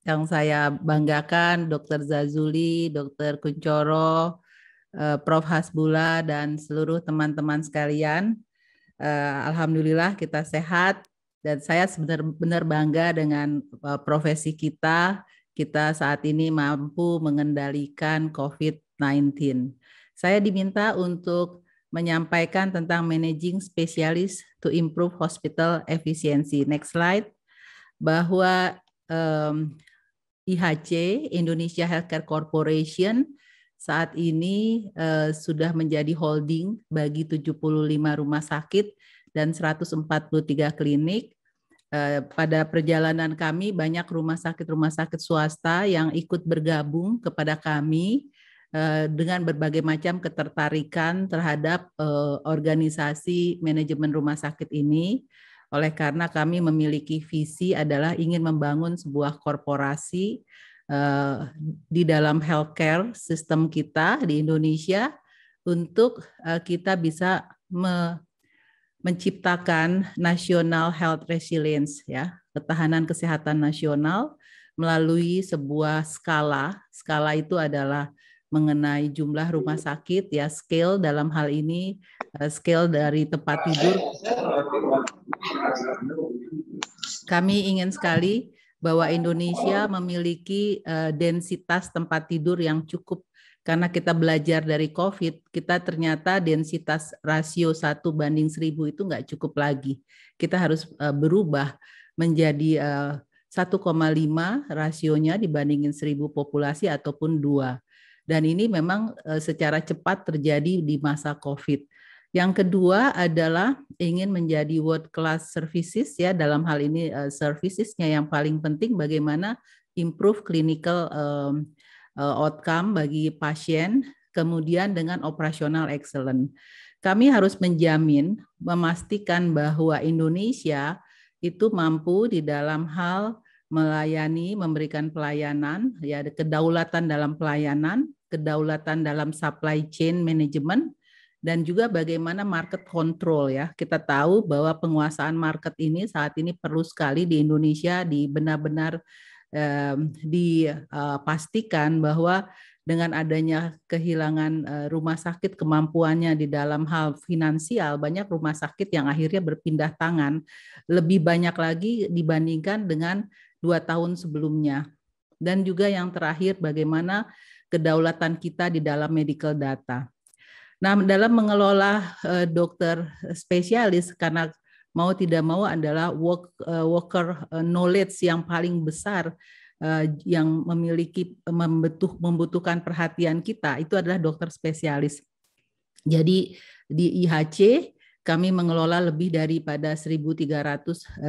yang saya banggakan Dokter Zazuli, Dokter Kuncoro, eh, Prof. Hasbula, dan seluruh teman-teman sekalian. Eh, Alhamdulillah kita sehat dan saya benar-benar bangga dengan eh, profesi kita. Kita saat ini mampu mengendalikan COVID-19. Saya diminta untuk menyampaikan tentang managing specialist to improve hospital efficiency. Next slide. Bahwa um, IHC Indonesia Healthcare Corporation saat ini uh, sudah menjadi holding bagi 75 rumah sakit dan 143 klinik. Uh, pada perjalanan kami banyak rumah sakit-rumah sakit swasta yang ikut bergabung kepada kami Eh, dengan berbagai macam ketertarikan terhadap eh, organisasi manajemen rumah sakit ini. Oleh karena kami memiliki visi adalah ingin membangun sebuah korporasi eh, di dalam healthcare sistem kita di Indonesia untuk kita bisa me menciptakan national health resilience ya ketahanan kesehatan nasional melalui sebuah skala skala itu adalah mengenai jumlah rumah sakit ya scale dalam hal ini eh, scale dari tempat tidur kami ingin sekali bahwa Indonesia memiliki eh, densitas tempat tidur yang cukup karena kita belajar dari COVID, kita ternyata densitas rasio 1 banding 1000 itu nggak cukup lagi. Kita harus eh, berubah menjadi 1,5 rasionya dibandingin 1000 populasi ataupun 2. Dan ini memang eh, secara cepat terjadi di masa COVID. Yang kedua adalah ingin menjadi world class services ya dalam hal ini eh, servicesnya yang paling penting bagaimana improve clinical eh, outcome bagi pasien kemudian dengan operational excellence. Kami harus menjamin memastikan bahwa Indonesia itu mampu di dalam hal melayani, memberikan pelayanan, ya kedaulatan dalam pelayanan, kedaulatan dalam supply chain management, dan juga bagaimana market control ya. Kita tahu bahwa penguasaan market ini saat ini perlu sekali di Indonesia di benar-benar eh, dipastikan e, bahwa dengan adanya kehilangan e, rumah sakit kemampuannya di dalam hal finansial banyak rumah sakit yang akhirnya berpindah tangan lebih banyak lagi dibandingkan dengan dua tahun sebelumnya. Dan juga yang terakhir bagaimana kedaulatan kita di dalam medical data. Nah, dalam mengelola eh, dokter spesialis karena mau tidak mau adalah work, eh, worker eh, knowledge yang paling besar yang memiliki membutuh, membutuhkan perhatian kita itu adalah dokter spesialis. Jadi di IHC kami mengelola lebih daripada 1.354 eh,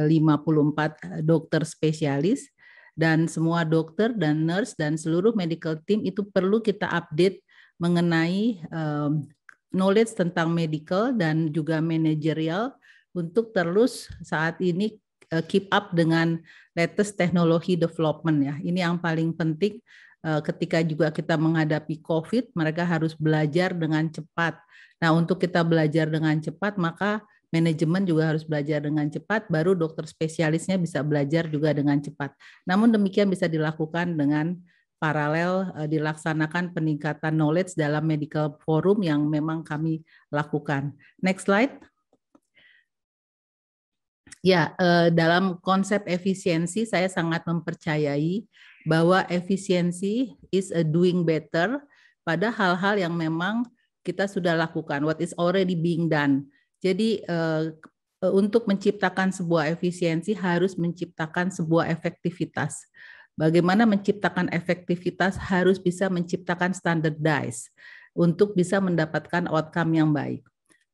dokter spesialis dan semua dokter dan nurse dan seluruh medical team itu perlu kita update mengenai um, knowledge tentang medical dan juga manajerial untuk terus saat ini eh, keep up dengan latest teknologi development ya. Ini yang paling penting Eh, ketika juga kita menghadapi COVID, mereka harus belajar dengan cepat. Nah, untuk kita belajar dengan cepat, maka manajemen juga harus belajar dengan cepat, baru dokter spesialisnya bisa belajar juga dengan cepat. Namun demikian bisa dilakukan dengan paralel eh, dilaksanakan peningkatan knowledge dalam medical forum yang memang kami lakukan. Next slide. Ya, eh, dalam konsep efisiensi saya sangat mempercayai bahwa efisiensi is a doing better pada hal-hal yang memang kita sudah lakukan, what is already being done. Jadi eh, untuk menciptakan sebuah efisiensi harus menciptakan sebuah efektivitas. Bagaimana menciptakan efektivitas harus bisa menciptakan standardize untuk bisa mendapatkan outcome yang baik.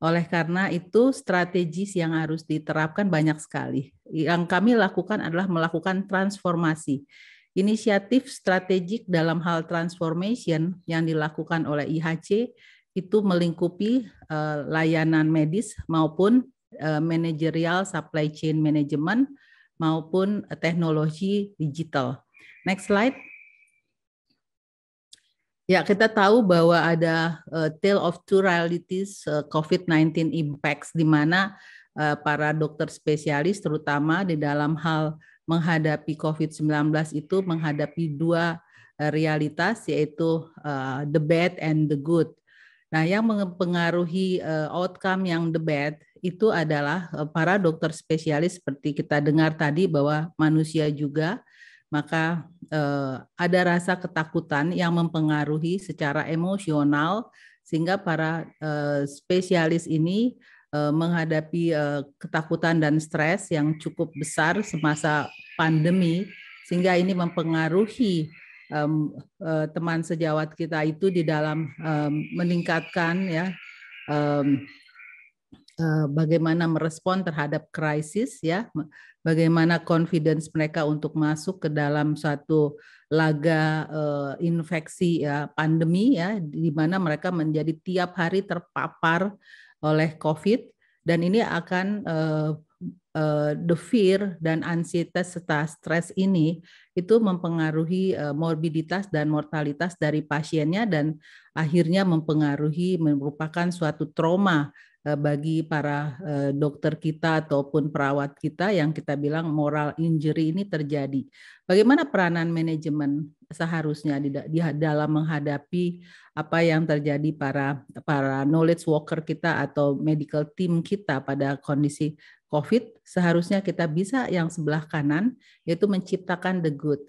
Oleh karena itu, strategis yang harus diterapkan banyak sekali. Yang kami lakukan adalah melakukan transformasi. Inisiatif strategik dalam hal transformation yang dilakukan oleh IHC itu melingkupi eh, layanan medis maupun eh, manajerial supply chain management maupun teknologi digital. Next slide. Ya, kita tahu bahwa ada uh, tale of two realities uh, COVID-19 impacts di mana uh, para dokter spesialis terutama di dalam hal menghadapi COVID-19 itu menghadapi dua eh, realitas yaitu uh, the bad and the good. Nah, yang mempengaruhi uh, eh, outcome yang the bad itu adalah uh, para dokter spesialis seperti kita dengar tadi bahwa manusia juga maka uh, ada rasa ketakutan yang mempengaruhi secara emosional sehingga para uh, spesialis ini Eh, menghadapi eh, ketakutan dan stres yang cukup besar semasa pandemi sehingga ini mempengaruhi eh, teman sejawat kita itu di dalam meningkatkan ya bagaimana merespon terhadap krisis ya bagaimana confidence mereka untuk masuk ke dalam satu laga infeksi ya pandemi ya di mana mereka menjadi tiap hari terpapar oleh COVID dan ini akan uh, uh, the fear dan ansietas serta stres ini itu mempengaruhi uh, morbiditas dan mortalitas dari pasiennya dan akhirnya mempengaruhi merupakan suatu trauma Eh, bagi para eh, dokter kita ataupun perawat kita yang kita bilang moral injury ini terjadi. Bagaimana peranan manajemen seharusnya di, dalam menghadapi apa yang terjadi para para knowledge worker kita atau medical team kita pada kondisi COVID seharusnya kita bisa yang sebelah kanan yaitu menciptakan the good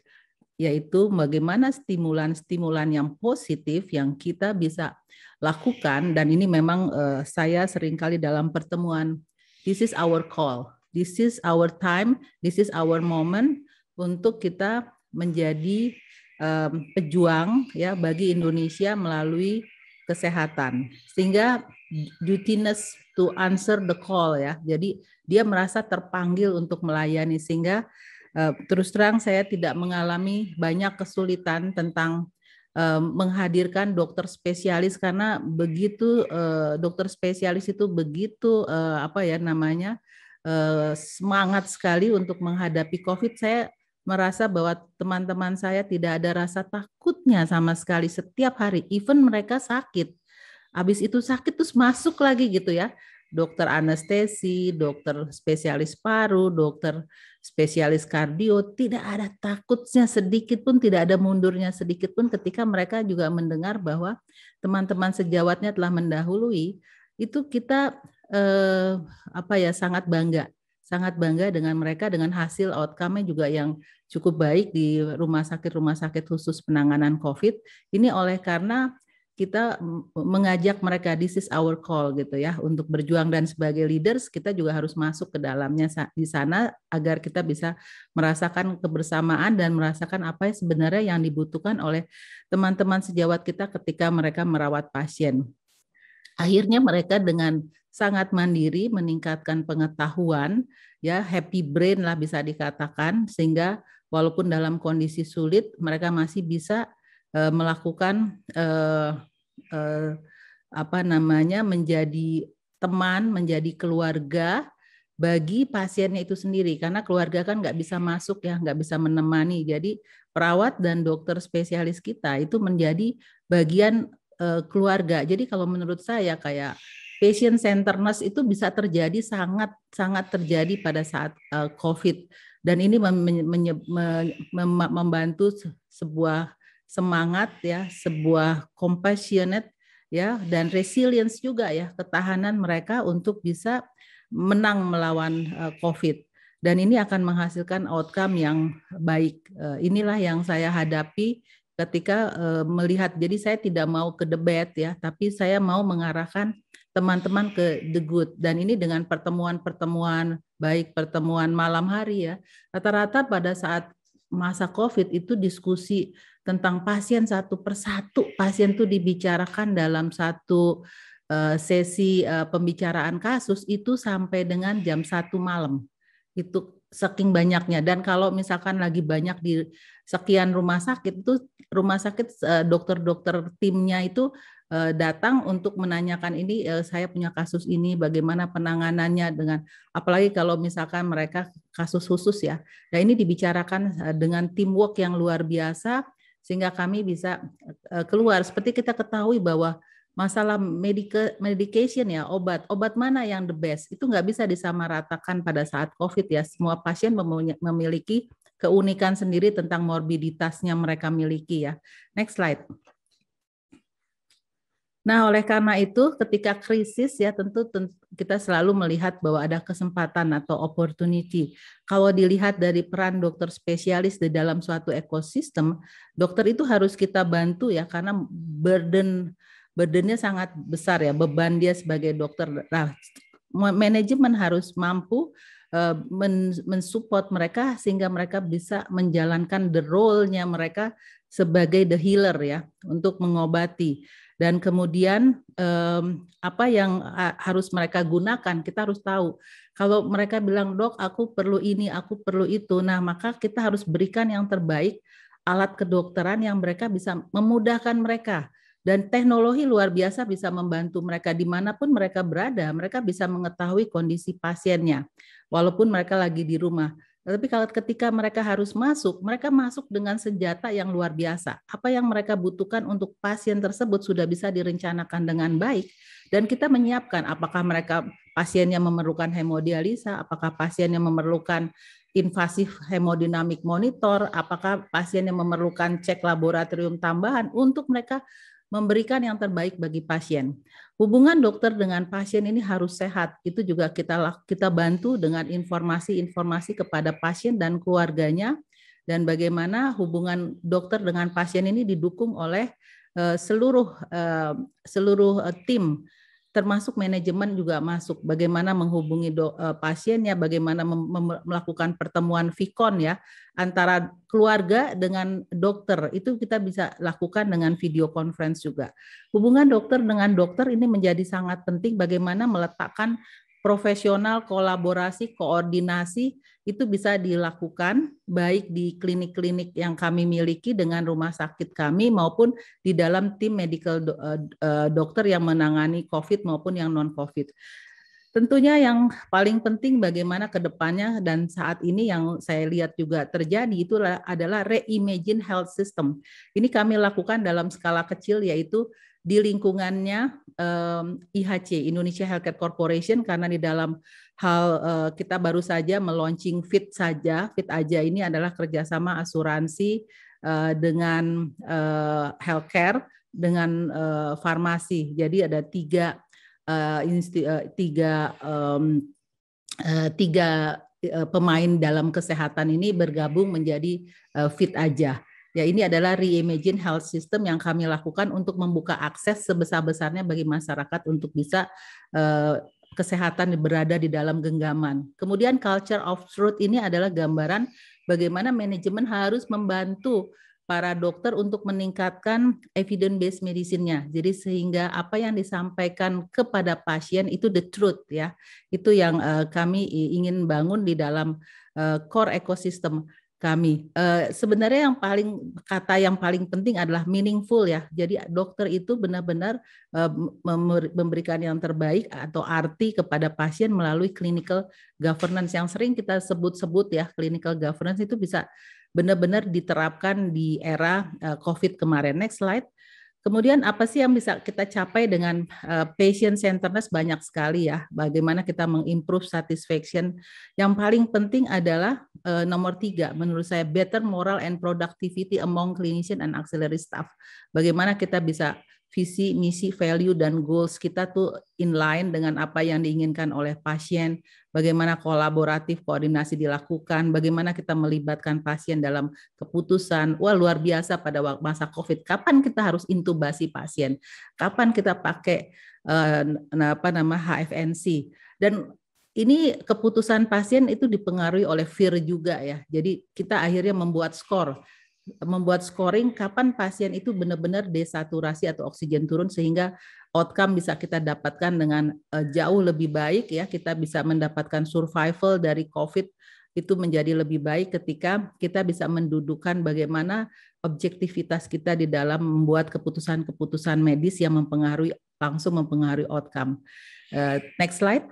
yaitu bagaimana stimulan-stimulan yang positif yang kita bisa lakukan dan ini memang uh, saya seringkali dalam pertemuan this is our call this is our time this is our moment untuk kita menjadi um, pejuang ya bagi Indonesia melalui kesehatan sehingga dutiness to answer the call ya jadi dia merasa terpanggil untuk melayani sehingga Eh, terus terang saya tidak mengalami banyak kesulitan tentang eh, menghadirkan dokter spesialis karena begitu eh, dokter spesialis itu begitu apa ya namanya semangat sekali untuk menghadapi COVID. Saya merasa bahwa teman-teman saya tidak ada rasa takutnya sama sekali setiap hari, even mereka sakit. Habis itu sakit terus masuk lagi gitu ya. Dokter anestesi, dokter spesialis paru, dokter spesialis kardio tidak ada takutnya sedikit pun, tidak ada mundurnya sedikit pun ketika mereka juga mendengar bahwa teman-teman sejawatnya telah mendahului, itu kita eh, apa ya sangat bangga, sangat bangga dengan mereka dengan hasil outcome-nya juga yang cukup baik di rumah sakit-rumah sakit khusus penanganan COVID. Ini oleh karena kita mengajak mereka this is our call gitu ya untuk berjuang dan sebagai leaders kita juga harus masuk ke dalamnya di sana agar kita bisa merasakan kebersamaan dan merasakan apa yang sebenarnya yang dibutuhkan oleh teman-teman sejawat kita ketika mereka merawat pasien. Akhirnya mereka dengan sangat mandiri meningkatkan pengetahuan ya happy brain lah bisa dikatakan sehingga walaupun dalam kondisi sulit mereka masih bisa Eh, melakukan eh, eh, apa namanya menjadi teman, menjadi keluarga bagi pasiennya itu sendiri karena keluarga kan nggak bisa masuk ya nggak bisa menemani jadi perawat dan dokter spesialis kita itu menjadi bagian uh, keluarga jadi kalau menurut saya kayak patient centeredness itu bisa terjadi sangat sangat terjadi pada saat uh, covid dan ini mem, mem, mem, membantu sebuah semangat ya, sebuah compassionate ya dan resilience juga ya, ketahanan mereka untuk bisa menang melawan eh, COVID. Dan ini akan menghasilkan outcome yang baik. Eh, inilah yang saya hadapi ketika eh, melihat. Jadi saya tidak mau ke debat ya, tapi saya mau mengarahkan teman-teman ke the good dan ini dengan pertemuan-pertemuan baik pertemuan malam hari ya rata-rata pada saat masa covid itu diskusi tentang pasien satu persatu. Pasien itu dibicarakan dalam satu eh, sesi eh, pembicaraan kasus itu sampai dengan jam satu malam. Itu saking banyaknya dan kalau misalkan lagi banyak di sekian rumah sakit itu rumah sakit eh, dokter-dokter timnya itu datang untuk menanyakan ini saya punya kasus ini bagaimana penanganannya dengan apalagi kalau misalkan mereka kasus khusus ya. Nah ini dibicarakan dengan teamwork yang luar biasa sehingga kami bisa eh, keluar. Seperti kita ketahui bahwa masalah medica, medication ya obat obat mana yang the best itu nggak bisa disamaratakan pada saat covid ya semua pasien memiliki keunikan sendiri tentang morbiditasnya mereka miliki ya next slide Nah, oleh karena itu ketika krisis ya tentu, tentu kita selalu melihat bahwa ada kesempatan atau opportunity. Kalau dilihat dari peran dokter spesialis di dalam suatu ekosistem, dokter itu harus kita bantu ya karena burden burdennya sangat besar ya, beban dia sebagai dokter. Nah, manajemen harus mampu eh, mensupport mereka sehingga mereka bisa menjalankan the role-nya mereka sebagai the healer ya untuk mengobati dan kemudian um, apa yang harus mereka gunakan kita harus tahu kalau mereka bilang dok aku perlu ini aku perlu itu nah maka kita harus berikan yang terbaik alat kedokteran yang mereka bisa memudahkan mereka dan teknologi luar biasa bisa membantu mereka dimanapun mereka berada mereka bisa mengetahui kondisi pasiennya walaupun mereka lagi di rumah tapi kalau ketika mereka harus masuk, mereka masuk dengan senjata yang luar biasa. Apa yang mereka butuhkan untuk pasien tersebut sudah bisa direncanakan dengan baik dan kita menyiapkan apakah mereka pasien yang memerlukan hemodialisa, apakah pasien yang memerlukan invasif hemodinamik monitor, apakah pasien yang memerlukan cek laboratorium tambahan untuk mereka memberikan yang terbaik bagi pasien. Hubungan dokter dengan pasien ini harus sehat. Itu juga kita kita bantu dengan informasi-informasi kepada pasien dan keluarganya dan bagaimana hubungan dokter dengan pasien ini didukung oleh eh, seluruh eh, seluruh eh, tim termasuk manajemen juga masuk bagaimana menghubungi do, uh, pasiennya bagaimana mem, mem, melakukan pertemuan Vicon ya antara keluarga dengan dokter itu kita bisa lakukan dengan video conference juga hubungan dokter dengan dokter ini menjadi sangat penting bagaimana meletakkan profesional kolaborasi koordinasi itu bisa dilakukan baik di klinik-klinik yang kami miliki dengan rumah sakit kami maupun di dalam tim medical eh, eh, dokter yang menangani COVID maupun yang non-COVID. Tentunya yang paling penting bagaimana ke depannya dan saat ini yang saya lihat juga terjadi itu adalah reimagine health system. Ini kami lakukan dalam skala kecil yaitu di lingkungannya um, IHC Indonesia Healthcare Corporation karena di dalam hal uh, kita baru saja meluncing Fit saja. Fit aja ini adalah kerjasama asuransi uh, dengan uh, healthcare dengan uh, farmasi. Jadi ada tiga uh, insti, uh, tiga um, uh, tiga uh, pemain dalam kesehatan ini bergabung menjadi uh, fit aja. Ya ini adalah reimagine health system yang kami lakukan untuk membuka akses sebesar-besarnya bagi masyarakat untuk bisa uh, kesehatan berada di dalam genggaman. Kemudian culture of truth ini adalah gambaran bagaimana manajemen harus membantu para dokter untuk meningkatkan evidence based medicine-nya. Jadi sehingga apa yang disampaikan kepada pasien itu the truth ya. Itu yang eh, kami ingin bangun di dalam eh, core ekosistem kami. Uh, sebenarnya yang paling kata yang paling penting adalah meaningful ya. Jadi dokter itu benar-benar uh, memberikan yang terbaik atau arti kepada pasien melalui clinical governance yang sering kita sebut-sebut ya. Clinical governance itu bisa benar-benar diterapkan di era eh, COVID kemarin. Next slide. Kemudian apa sih yang bisa kita capai dengan uh, patient centeredness banyak sekali ya. Bagaimana kita mengimprove satisfaction. Yang paling penting adalah uh, nomor tiga menurut saya better moral and productivity among clinician and auxiliary staff. Bagaimana kita bisa visi, misi, value, dan goals kita tuh inline dengan apa yang diinginkan oleh pasien, bagaimana kolaboratif koordinasi dilakukan, bagaimana kita melibatkan pasien dalam keputusan. Wah luar biasa pada masa COVID, kapan kita harus intubasi pasien, kapan kita pakai eh, apa nama HFNC, dan ini keputusan pasien itu dipengaruhi oleh fear juga ya. Jadi kita akhirnya membuat skor membuat scoring kapan pasien itu benar-benar desaturasi atau oksigen turun sehingga outcome bisa kita dapatkan dengan eh, jauh lebih baik ya kita bisa mendapatkan survival dari COVID itu menjadi lebih baik ketika kita bisa mendudukan bagaimana objektivitas kita di dalam membuat keputusan-keputusan medis yang mempengaruhi langsung mempengaruhi outcome. Eh, next slide.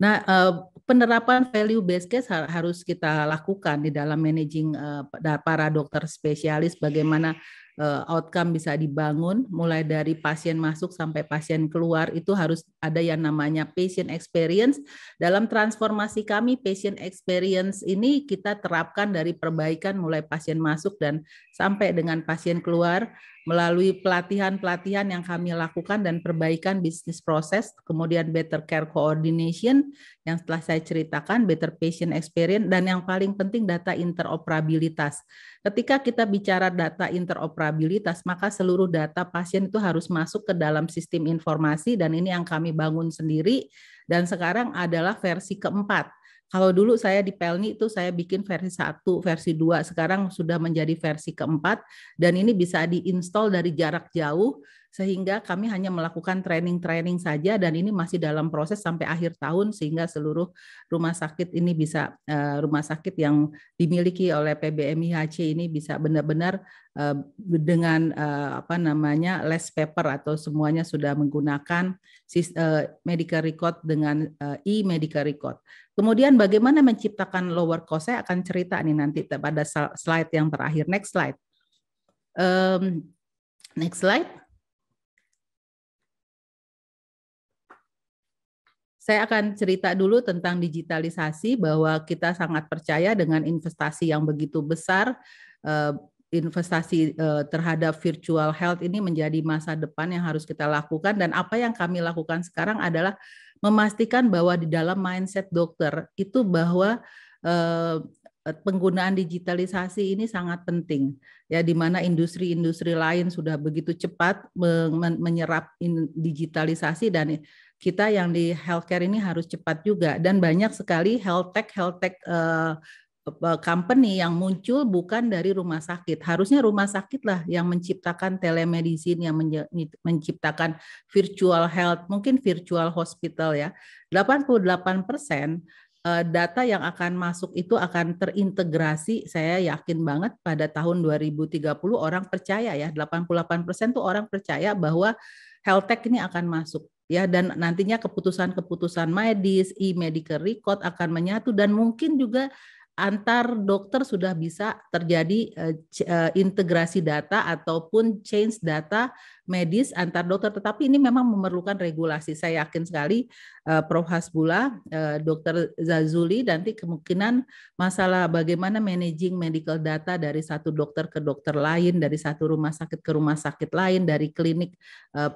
Nah, eh, penerapan value based case harus kita lakukan di dalam managing eh, para dokter spesialis bagaimana eh, outcome bisa dibangun mulai dari pasien masuk sampai pasien keluar itu harus ada yang namanya patient experience dalam transformasi kami patient experience ini kita terapkan dari perbaikan mulai pasien masuk dan sampai dengan pasien keluar melalui pelatihan-pelatihan yang kami lakukan dan perbaikan bisnis proses, kemudian better care coordination yang setelah saya ceritakan, better patient experience, dan yang paling penting data interoperabilitas. Ketika kita bicara data interoperabilitas, maka seluruh data pasien itu harus masuk ke dalam sistem informasi dan ini yang kami bangun sendiri dan sekarang adalah versi keempat kalau dulu saya di Pelni itu saya bikin versi 1, versi 2, sekarang sudah menjadi versi keempat dan ini bisa diinstal dari jarak jauh sehingga kami hanya melakukan training-training saja dan ini masih dalam proses sampai akhir tahun sehingga seluruh rumah sakit ini bisa eh, rumah sakit yang dimiliki oleh PBMIHC ini bisa benar-benar eh, dengan eh, apa namanya less paper atau semuanya sudah menggunakan medical record dengan e-medical record. Kemudian bagaimana menciptakan lower cost? Saya akan cerita nih nanti pada slide yang terakhir. Next slide. next slide. Saya akan cerita dulu tentang digitalisasi bahwa kita sangat percaya dengan investasi yang begitu besar eh, investasi eh, terhadap virtual health ini menjadi masa depan yang harus kita lakukan dan apa yang kami lakukan sekarang adalah memastikan bahwa di dalam mindset dokter itu bahwa eh, penggunaan digitalisasi ini sangat penting ya di mana industri-industri lain sudah begitu cepat menyerap digitalisasi dan kita yang di healthcare ini harus cepat juga dan banyak sekali health tech health tech uh, company yang muncul bukan dari rumah sakit. Harusnya rumah sakit lah yang menciptakan telemedicine, yang menciptakan virtual health, mungkin virtual hospital ya. 88 persen eh, data yang akan masuk itu akan terintegrasi, saya yakin banget pada tahun 2030 orang percaya ya, 88 persen tuh orang percaya bahwa health tech ini akan masuk ya dan nantinya keputusan-keputusan medis, e-medical record akan menyatu dan mungkin juga antar dokter sudah bisa terjadi uh, integrasi data ataupun change data medis antar dokter tetapi ini memang memerlukan regulasi. Saya yakin sekali Eh, Prof Hasbullah, eh, Dr. Zazuli, nanti kemungkinan masalah bagaimana managing medical data dari satu dokter ke dokter lain, dari satu rumah sakit ke rumah sakit lain, dari klinik eh,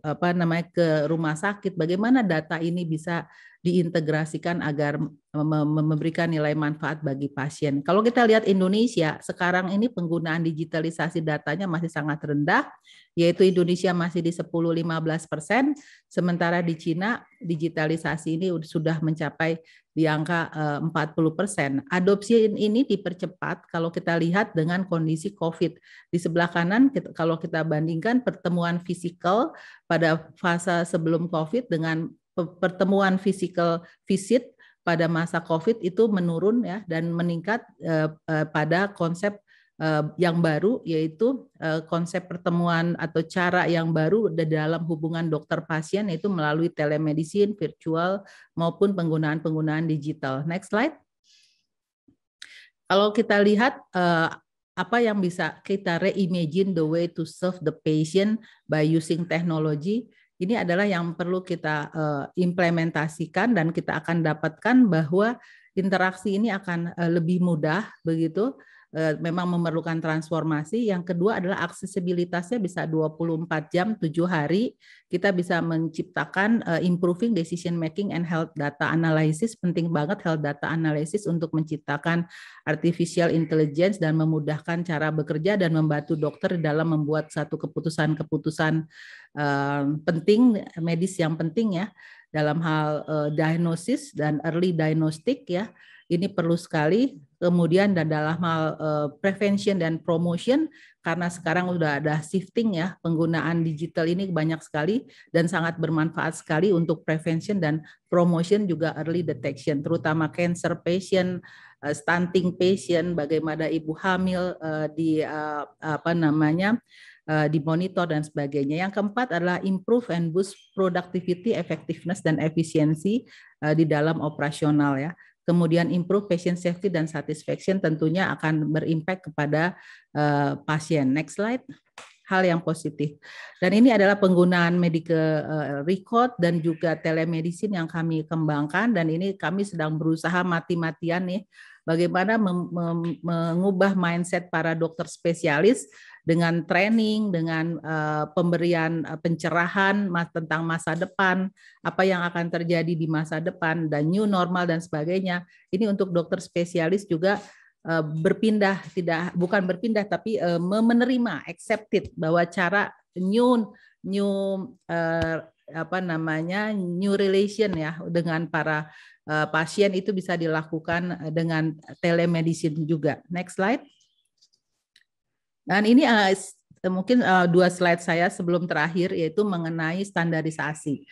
apa namanya ke rumah sakit, bagaimana data ini bisa diintegrasikan agar memberikan nilai manfaat bagi pasien. Kalau kita lihat Indonesia, sekarang ini penggunaan digitalisasi datanya masih sangat rendah yaitu Indonesia masih di 10-15 persen, sementara di Cina digitalisasi ini sudah mencapai di angka 40 eh, persen. Adopsi ini dipercepat kalau kita lihat dengan kondisi COVID. Di sebelah kanan, kalau kita bandingkan pertemuan fisikal pada fase sebelum COVID dengan pertemuan fisikal visit pada masa COVID itu menurun ya dan meningkat eh, eh, pada konsep Eh, yang baru yaitu eh, konsep pertemuan atau cara yang baru dalam hubungan dokter pasien yaitu melalui telemedicine, virtual maupun penggunaan-penggunaan digital. Next slide. Kalau kita lihat eh, apa yang bisa kita reimagine the way to serve the patient by using technology ini adalah yang perlu kita implementasikan dan kita akan dapatkan bahwa interaksi ini akan lebih mudah begitu Eh, memang memerlukan transformasi. Yang kedua adalah aksesibilitasnya bisa 24 jam 7 hari. Kita bisa menciptakan eh, improving decision making and health data analysis. Penting banget health data analysis untuk menciptakan artificial intelligence dan memudahkan cara bekerja dan membantu dokter dalam membuat satu keputusan-keputusan eh, penting medis yang penting ya dalam hal diagnosis dan early diagnostic ya. Ini perlu sekali kemudian dan dalam hal eh, prevention dan promotion karena sekarang sudah ada shifting ya penggunaan digital ini banyak sekali dan sangat bermanfaat sekali untuk prevention dan promotion juga early detection terutama cancer patient eh, stunting patient bagaimana ibu hamil eh, di uh, apa namanya dimonitor dan sebagainya. Yang keempat adalah improve and boost productivity, effectiveness dan efisiensi di dalam operasional ya kemudian improve patient safety dan satisfaction tentunya akan berimpact kepada uh, pasien. Next slide. Hal yang positif. Dan ini adalah penggunaan medical eh, record dan juga telemedicine yang kami kembangkan dan ini kami sedang berusaha mati-matian nih bagaimana mengubah mindset para dokter spesialis dengan training, dengan uh, pemberian uh, pencerahan mas, tentang masa depan, apa yang akan terjadi di masa depan dan new normal dan sebagainya. Ini untuk dokter spesialis juga uh, berpindah tidak bukan berpindah tapi uh, menerima accepted bahwa cara new new uh, apa namanya new relation ya dengan para uh, pasien itu bisa dilakukan dengan telemedicine juga. Next slide. Dan ini uh, mungkin uh, dua slide saya sebelum terakhir yaitu mengenai standarisasi.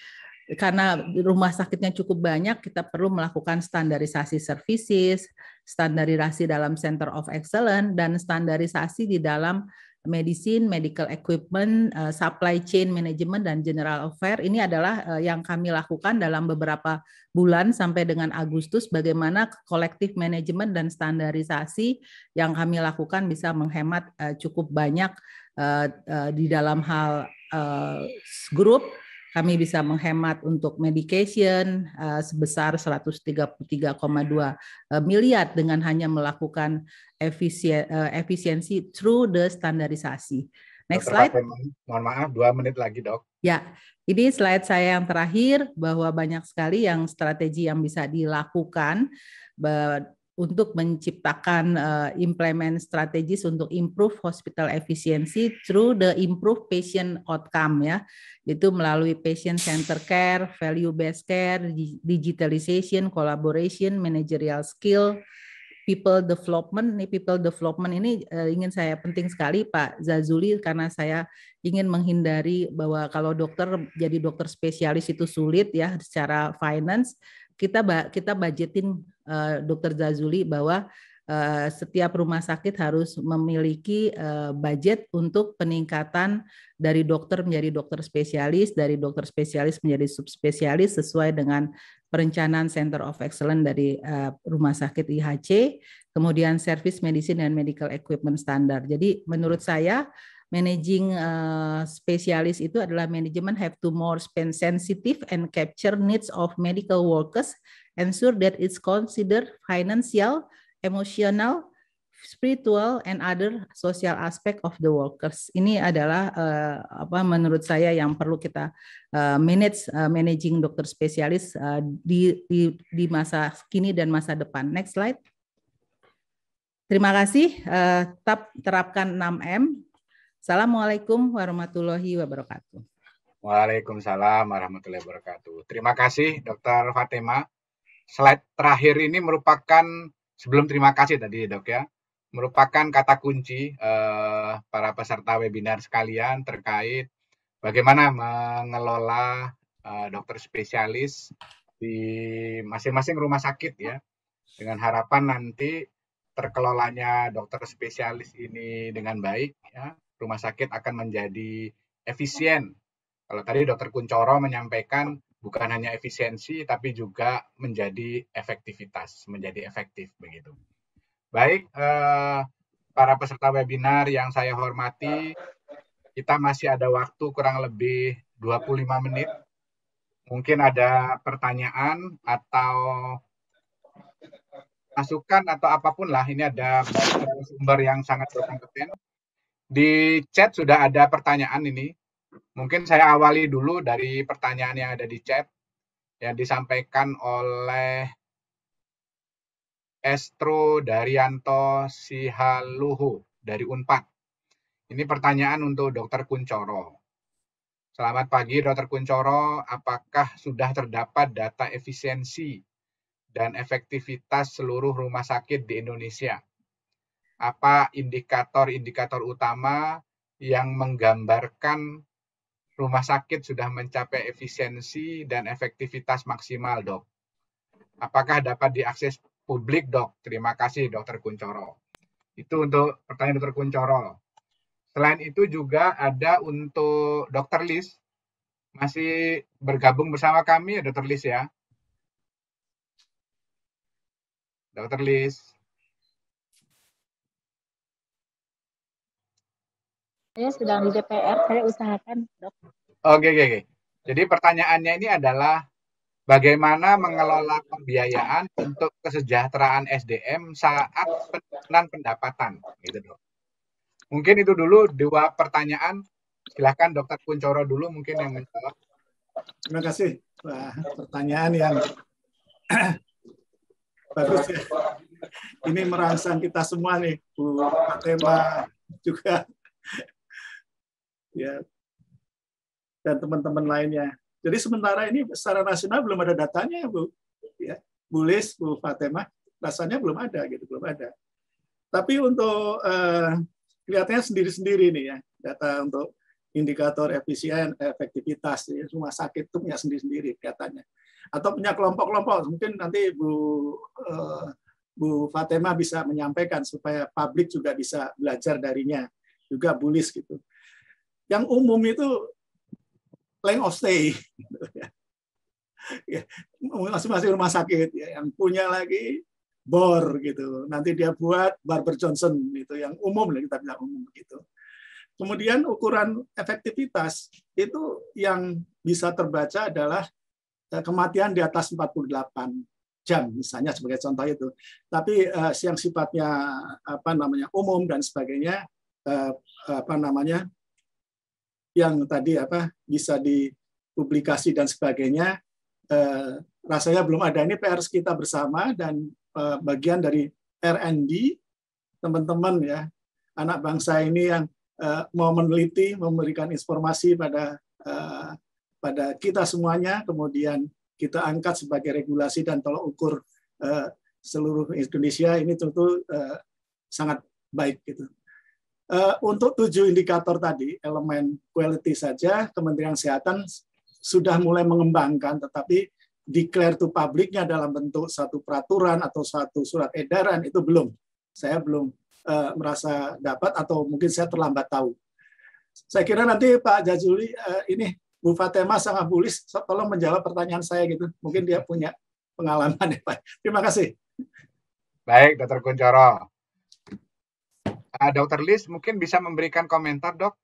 Karena rumah sakitnya cukup banyak, kita perlu melakukan standarisasi services, standarisasi dalam center of excellence dan standarisasi di dalam medicine, medical equipment, eh, supply chain management dan general affair ini adalah eh, yang kami lakukan dalam beberapa bulan sampai dengan Agustus bagaimana kolektif manajemen dan standarisasi yang kami lakukan bisa menghemat eh, cukup banyak di dalam hal grup kami bisa menghemat untuk medication uh, sebesar 133,2 eh, miliar dengan hanya melakukan eh, efisiensi through the standarisasi. Next slide. Mohon maaf, dua menit lagi dok. Ya, ini slide saya yang terakhir bahwa banyak sekali yang strategi yang bisa dilakukan untuk menciptakan uh, implement strategis untuk improve hospital efficiency through the improve patient outcome ya itu melalui patient center care, value based care, digitalization, collaboration, managerial skill, people development Ini people development ini uh, ingin saya penting sekali Pak Zazuli karena saya ingin menghindari bahwa kalau dokter jadi dokter spesialis itu sulit ya secara finance kita kita budgetin Eh, dokter Zazuli bahwa eh, setiap rumah sakit harus memiliki eh, budget untuk peningkatan dari dokter menjadi dokter spesialis, dari dokter spesialis menjadi subspesialis sesuai dengan perencanaan Center of Excellence dari rumah sakit IHC, kemudian service medicine dan medical equipment standar. Jadi menurut saya managing uh, eh, specialist itu adalah manajemen have to more spend sensitive and capture needs of medical workers ensure that it's considered financial emotional spiritual and other social aspect of the workers ini adalah uh, apa menurut saya yang perlu kita uh, manage uh, managing dokter spesialis uh, di, di di masa kini dan masa depan next slide Terima kasih. tetap terapkan 6M Assalamualaikum warahmatullahi wabarakatuh. Waalaikumsalam warahmatullahi wabarakatuh. Terima kasih Dr. Fatema. Slide terakhir ini merupakan sebelum terima kasih tadi Dok ya, merupakan kata kunci eh, para peserta webinar sekalian terkait bagaimana mengelola eh, dokter spesialis di masing-masing rumah sakit ya. Dengan harapan nanti terkelolanya dokter spesialis ini dengan baik ya rumah sakit akan menjadi efisien. Ya. Kalau tadi Dokter Kuncoro menyampaikan bukan hanya efisiensi tapi juga menjadi efektivitas, menjadi efektif begitu. Baik, eh, para peserta webinar yang saya hormati, kita masih ada waktu kurang lebih 25 menit. Mungkin ada pertanyaan atau masukan atau apapun lah. Ini ada sumber yang sangat berkompeten. Di chat sudah ada pertanyaan ini. Mungkin saya awali dulu dari pertanyaan yang ada di chat yang disampaikan oleh Estro Daryanto Sihaluhu dari Unpad. Ini pertanyaan untuk Dr. Kuncoro. Selamat pagi, Dr. Kuncoro. Apakah sudah terdapat data efisiensi dan efektivitas seluruh rumah sakit di Indonesia? apa indikator-indikator utama yang menggambarkan rumah sakit sudah mencapai efisiensi dan efektivitas maksimal, dok? Apakah dapat diakses publik, dok? Terima kasih, dokter Kuncoro. Itu untuk pertanyaan dokter Kuncoro. Selain itu juga ada untuk dokter Liz masih bergabung bersama kami, ya, dokter Liz ya. Dokter Liz. Saya sedang di DPR, saya usahakan, Dok. Oke, oke, oke. Jadi pertanyaannya ini adalah bagaimana mengelola pembiayaan untuk kesejahteraan SDM saat penurunan pendapatan, gitu, Dok. Mungkin itu dulu dua pertanyaan. Silahkan Dokter Kuncoro dulu mungkin yang menjawab. Terima kasih. Wah, pertanyaan yang bagus ya. Ini merangsang kita semua nih, Bu Fatema juga ya dan teman-teman lainnya. Jadi sementara ini secara nasional belum ada datanya Bu. Ya, Bu Lis, Bu Fatema, rasanya belum ada gitu, belum ada. Tapi untuk eh, kelihatannya sendiri-sendiri nih ya, data untuk indikator efisien, efektivitas ya, rumah sakit itu punya sendiri-sendiri kelihatannya. Atau punya kelompok-kelompok, mungkin nanti Bu eh, Bu Fatema bisa menyampaikan supaya publik juga bisa belajar darinya, juga bulis gitu. Yang umum itu length of stay. Ya, masing-masing rumah sakit ya, yang punya lagi bor gitu. Nanti dia buat Barber Johnson itu yang umum lah kita bilang umum gitu. Kemudian ukuran efektivitas itu yang bisa terbaca adalah eh, kematian di atas 48 jam misalnya sebagai contoh itu. Tapi siang eh, yang sifatnya apa namanya umum dan sebagainya eh, apa namanya yang tadi apa bisa dipublikasi dan sebagainya eh, rasanya belum ada ini PR kita bersama dan eh, bagian dari R&D teman-teman ya anak bangsa ini yang eh, mau meneliti memberikan informasi pada eh, pada kita semuanya kemudian kita angkat sebagai regulasi dan tolak ukur eh, seluruh Indonesia ini tentu eh, sangat baik gitu. Eh, untuk tujuh indikator tadi, elemen quality saja, Kementerian Kesehatan sudah mulai mengembangkan, tetapi declare to publicnya dalam bentuk satu peraturan atau satu surat edaran itu belum. Saya belum uh, merasa dapat atau mungkin saya terlambat tahu. Saya kira nanti Pak Jazuli uh, ini Bu Fatema sangat bullish, tolong menjawab pertanyaan saya gitu. Mungkin dia punya pengalaman ya Pak. Terima kasih. Baik, Dr. Kuncoro. Uh, Dokter Lis mungkin bisa memberikan komentar dok.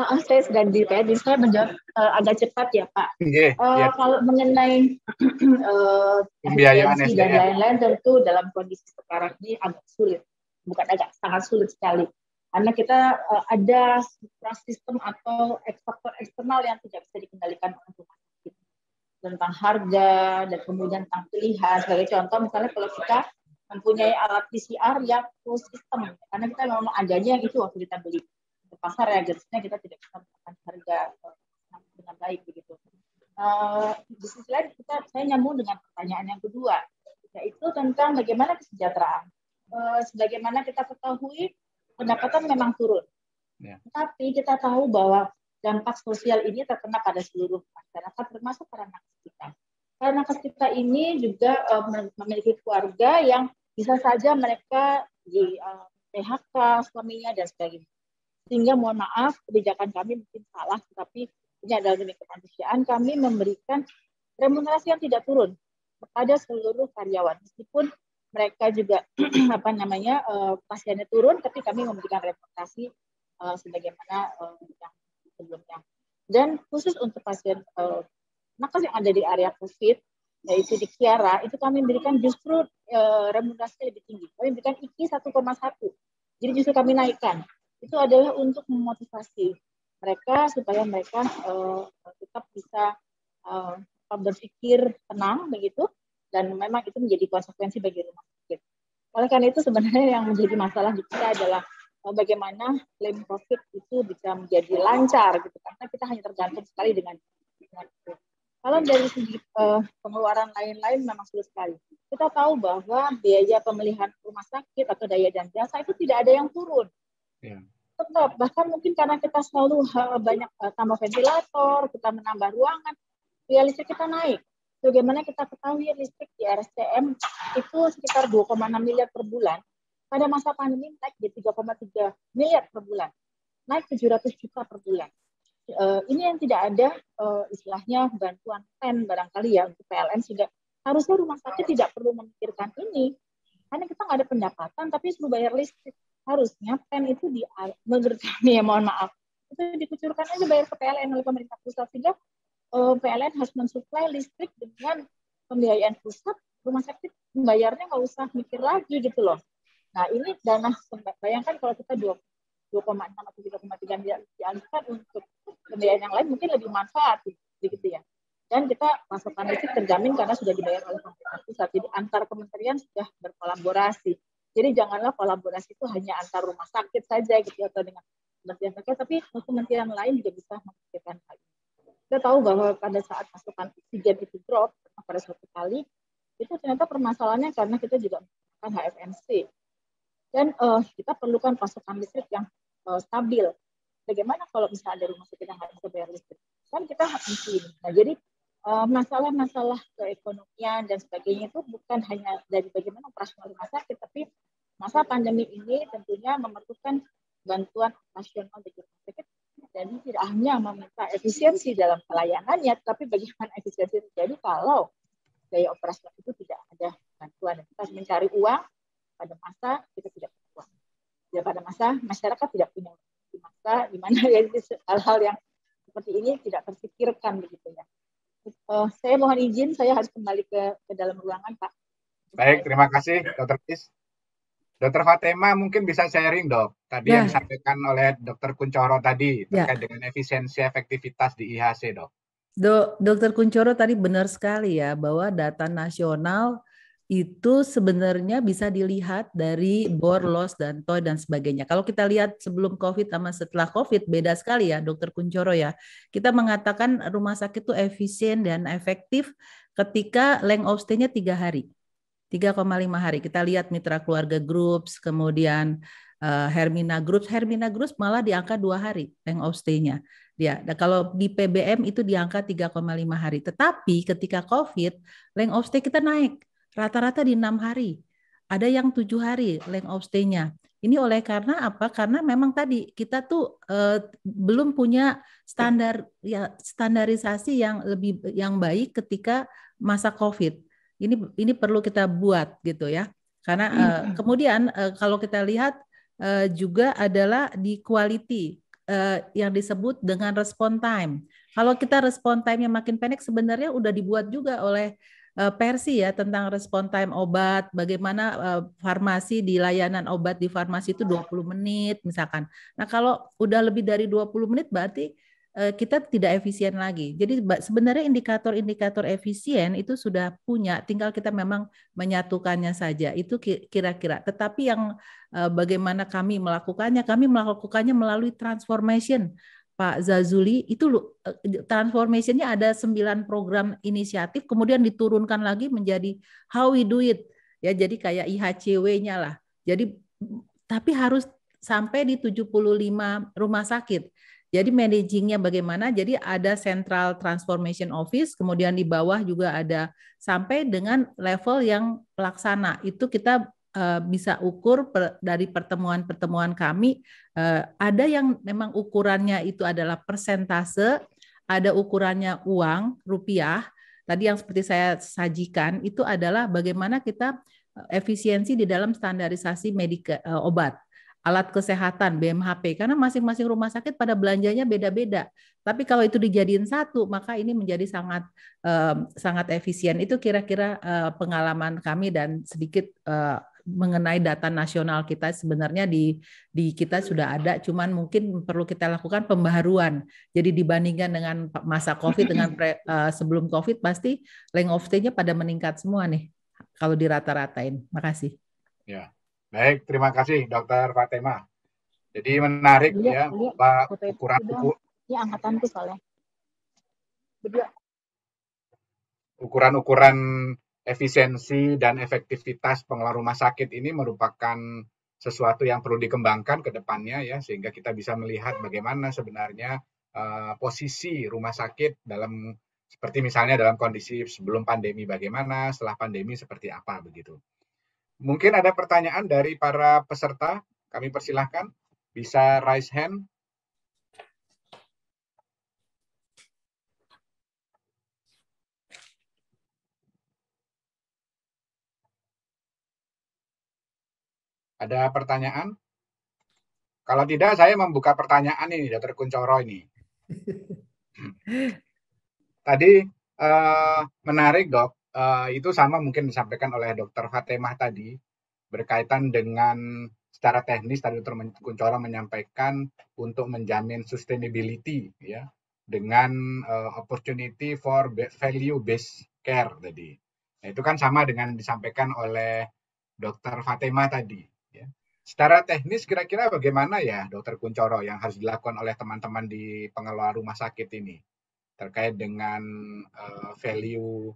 Maaf saya sedang di PND, saya menjawab uh, agak cepat ya Pak. Yeah, uh, yeah. Kalau mengenai uh, pembiayaan dan lain-lain tentu dalam kondisi sekarang ini agak sulit, bukan agak sangat sulit sekali. Karena kita uh, ada sistem atau faktor eksternal yang tidak bisa dikendalikan oleh rumah tentang harga dan kemudian tentang pilihan sebagai contoh misalnya kalau kita mempunyai alat PCR yang full system karena kita memang adanya yang itu waktu kita beli ke pasar ya kita tidak bisa menekan harga eh, dengan baik begitu. Uh, di sisi lain kita saya nyambung dengan pertanyaan yang kedua yaitu tentang bagaimana kesejahteraan. Uh, sebagaimana kita ketahui pendapatan memang turun, ya. tapi kita tahu bahwa dampak sosial ini terkena pada seluruh masyarakat termasuk para nakes kita. Karena nakes kita ini juga memiliki keluarga yang bisa saja mereka di uh, eh, PHK suaminya dan sebagainya. Sehingga mohon maaf kebijakan kami mungkin salah, tetapi ini adalah demi kemanusiaan kami memberikan remunerasi yang tidak turun kepada seluruh karyawan meskipun mereka juga apa namanya uh, pasiennya turun, tapi kami memberikan remunerasi uh, sebagaimana uh, yang sebelumnya. Dan khusus untuk pasien uh, nakes yang ada di area COVID yaitu di Kiara itu kami berikan justru uh, remunerasi lebih tinggi. Kami berikan IKI 1,1. Jadi justru kami naikkan. Itu adalah untuk memotivasi mereka supaya mereka uh, tetap bisa uh, berpikir tenang begitu dan memang itu menjadi konsekuensi bagi rumah sakit. Oleh karena itu sebenarnya yang menjadi masalah di kita adalah bagaimana claim profit itu bisa menjadi lancar gitu karena kita hanya tergantung sekali dengan, dengan kalau dari segi uh, pengeluaran lain-lain memang sulit sekali. Kita tahu bahwa biaya pemilihan rumah sakit atau daya dan jasa itu tidak ada yang turun. Ya. Tetap, bahkan mungkin karena kita selalu uh, banyak uh, tambah ventilator, kita menambah ruangan, biaya listrik kita naik. Bagaimana kita ketahui listrik di RSCM itu sekitar 2,6 miliar per bulan. Pada masa pandemi naik di 3,3 miliar per bulan. Naik 700 juta per bulan uh, ini yang tidak ada uh, istilahnya bantuan pen barangkali ya untuk PLN sehingga harusnya rumah sakit tidak perlu memikirkan ini karena kita nggak ada pendapatan tapi perlu bayar listrik harusnya pen itu di menurut kami ya mohon maaf itu dikucurkan aja bayar ke PLN oleh pemerintah pusat sehingga uh, eh, PLN harus mensuplai listrik dengan pembiayaan pusat rumah sakit membayarnya nggak usah mikir lagi gitu loh nah ini dana bayangkan kalau kita dua 2,6 atau 3,3 miliar dialihkan untuk pembiayaan yang lain mungkin lebih manfaat gitu ya. Dan kita pasokan listrik terjamin karena sudah dibayar oleh pemerintah pusat. Jadi antar kementerian sudah berkolaborasi. Jadi janganlah kolaborasi itu hanya antar rumah sakit saja gitu ya, atau dengan kementerian sakit, tapi kementerian lain juga bisa memikirkan hal ini. Kita tahu bahwa pada saat pasokan oksigen itu drop pada suatu kali, itu ternyata permasalahannya karena kita juga menggunakan HFNC dan uh, kita perlukan pasokan listrik yang uh, stabil. Bagaimana kalau misalnya ada rumah sakit yang nggak bisa bayar listrik? Kan kita mungkin. Nah, jadi eh, masalah-masalah uh, keekonomian dan sebagainya itu bukan hanya dari bagaimana operasional rumah sakit, tapi masa pandemi ini tentunya memerlukan bantuan operasional bagi rumah sakit dan tidak hanya meminta efisiensi dalam pelayanannya, tapi bagaimana efisiensi terjadi kalau biaya operasional itu tidak ada bantuan. Kita mencari uang pada masa kita tidak punya uang. Ya, pada masa masyarakat tidak punya uang. Di masa di mana ya hal-hal yang seperti ini tidak terpikirkan begitu ya. Uh, saya mohon izin, saya harus kembali ke, ke dalam ruangan Pak. Baik, terima kasih Dokter Kis. Dokter Fatema mungkin bisa sharing dok tadi ya. yang disampaikan oleh Dokter Kuncoro tadi ya. terkait ya. dengan efisiensi efektivitas di IHC dok. Dok Dokter Kuncoro tadi benar sekali ya bahwa data nasional itu sebenarnya bisa dilihat dari bor loss dan toy dan sebagainya. Kalau kita lihat sebelum COVID sama setelah COVID beda sekali ya, Dokter Kuncoro ya. Kita mengatakan rumah sakit itu efisien dan efektif ketika length of stay-nya tiga hari, 3,5 hari. Kita lihat mitra keluarga groups, kemudian eh, Hermina Groups, Hermina Groups malah di angka dua hari length of stay-nya. Ya, nah kalau di PBM itu di angka 3,5 hari. Tetapi ketika COVID, length of stay kita naik Rata-rata di enam hari. Ada yang tujuh hari length of stay-nya. Ini oleh karena apa? Karena memang tadi kita tuh eh, belum punya standar ya standarisasi yang lebih yang baik ketika masa COVID. Ini ini perlu kita buat gitu ya. Karena iya, eh, kemudian eh, kalau kita lihat eh, juga adalah di quality eh, yang disebut dengan respon time. Kalau kita respon time yang makin pendek sebenarnya udah dibuat juga oleh Persi eh, ya tentang respon time obat, bagaimana eh, farmasi di layanan obat di farmasi itu 20 menit misalkan. Nah, kalau udah lebih dari 20 menit berarti eh, kita tidak efisien lagi. Jadi sebenarnya indikator-indikator efisien itu sudah punya, tinggal kita memang menyatukannya saja. Itu kira-kira. Tetapi yang bagaimana kami melakukannya, kami melakukannya melalui transformation Pak Zazuli itu eh, transformationnya ada sembilan program inisiatif kemudian diturunkan lagi menjadi how we do it ya jadi kayak IHCW-nya lah jadi tapi harus sampai di 75 rumah sakit jadi managingnya bagaimana jadi ada central transformation office kemudian di bawah juga ada sampai dengan level yang pelaksana itu kita eh, bisa ukur dari pertemuan-pertemuan kami Eh, ada yang memang ukurannya itu adalah persentase, ada ukurannya uang rupiah. Tadi yang seperti saya sajikan itu adalah bagaimana kita eh, efisiensi di dalam standarisasi medika, eh, obat alat kesehatan BMHP karena masing-masing rumah sakit pada belanjanya beda-beda. Tapi kalau itu dijadiin satu, maka ini menjadi sangat sangat efisien. Itu kira-kira pengalaman kami dan sedikit mengenai data nasional kita sebenarnya di di kita sudah ada cuman mungkin perlu kita lakukan pembaharuan. Jadi dibandingkan dengan masa Covid dengan pre, uh, sebelum Covid pasti length of stay-nya pada meningkat semua nih kalau dirata-ratain. Makasih. Ya. Baik, terima kasih Dokter Fatema. Jadi menarik lihat, ya, lihat. Pak ukuran buku. Ya angkatanku soalnya. Ukuran-ukuran efisiensi dan efektivitas pengelola rumah sakit ini merupakan sesuatu yang perlu dikembangkan ke depannya ya sehingga kita bisa melihat bagaimana sebenarnya uh, posisi rumah sakit dalam seperti misalnya dalam kondisi sebelum pandemi bagaimana, setelah pandemi seperti apa begitu. Mungkin ada pertanyaan dari para peserta, kami persilahkan bisa raise hand Ada pertanyaan? Kalau tidak, saya membuka pertanyaan ini, Dr. Kuncoro ini. Tadi eh, menarik dok, eh, itu sama mungkin disampaikan oleh Dr. Fatemah tadi, berkaitan dengan secara teknis tadi Dr. Kuncoro menyampaikan untuk menjamin sustainability ya dengan uh, opportunity for value based care tadi. Nah, itu kan sama dengan disampaikan oleh Dr. Fatema tadi. Secara teknis kira-kira bagaimana ya Dokter Kuncoro yang harus dilakukan oleh teman-teman di pengelola rumah sakit ini terkait dengan uh, value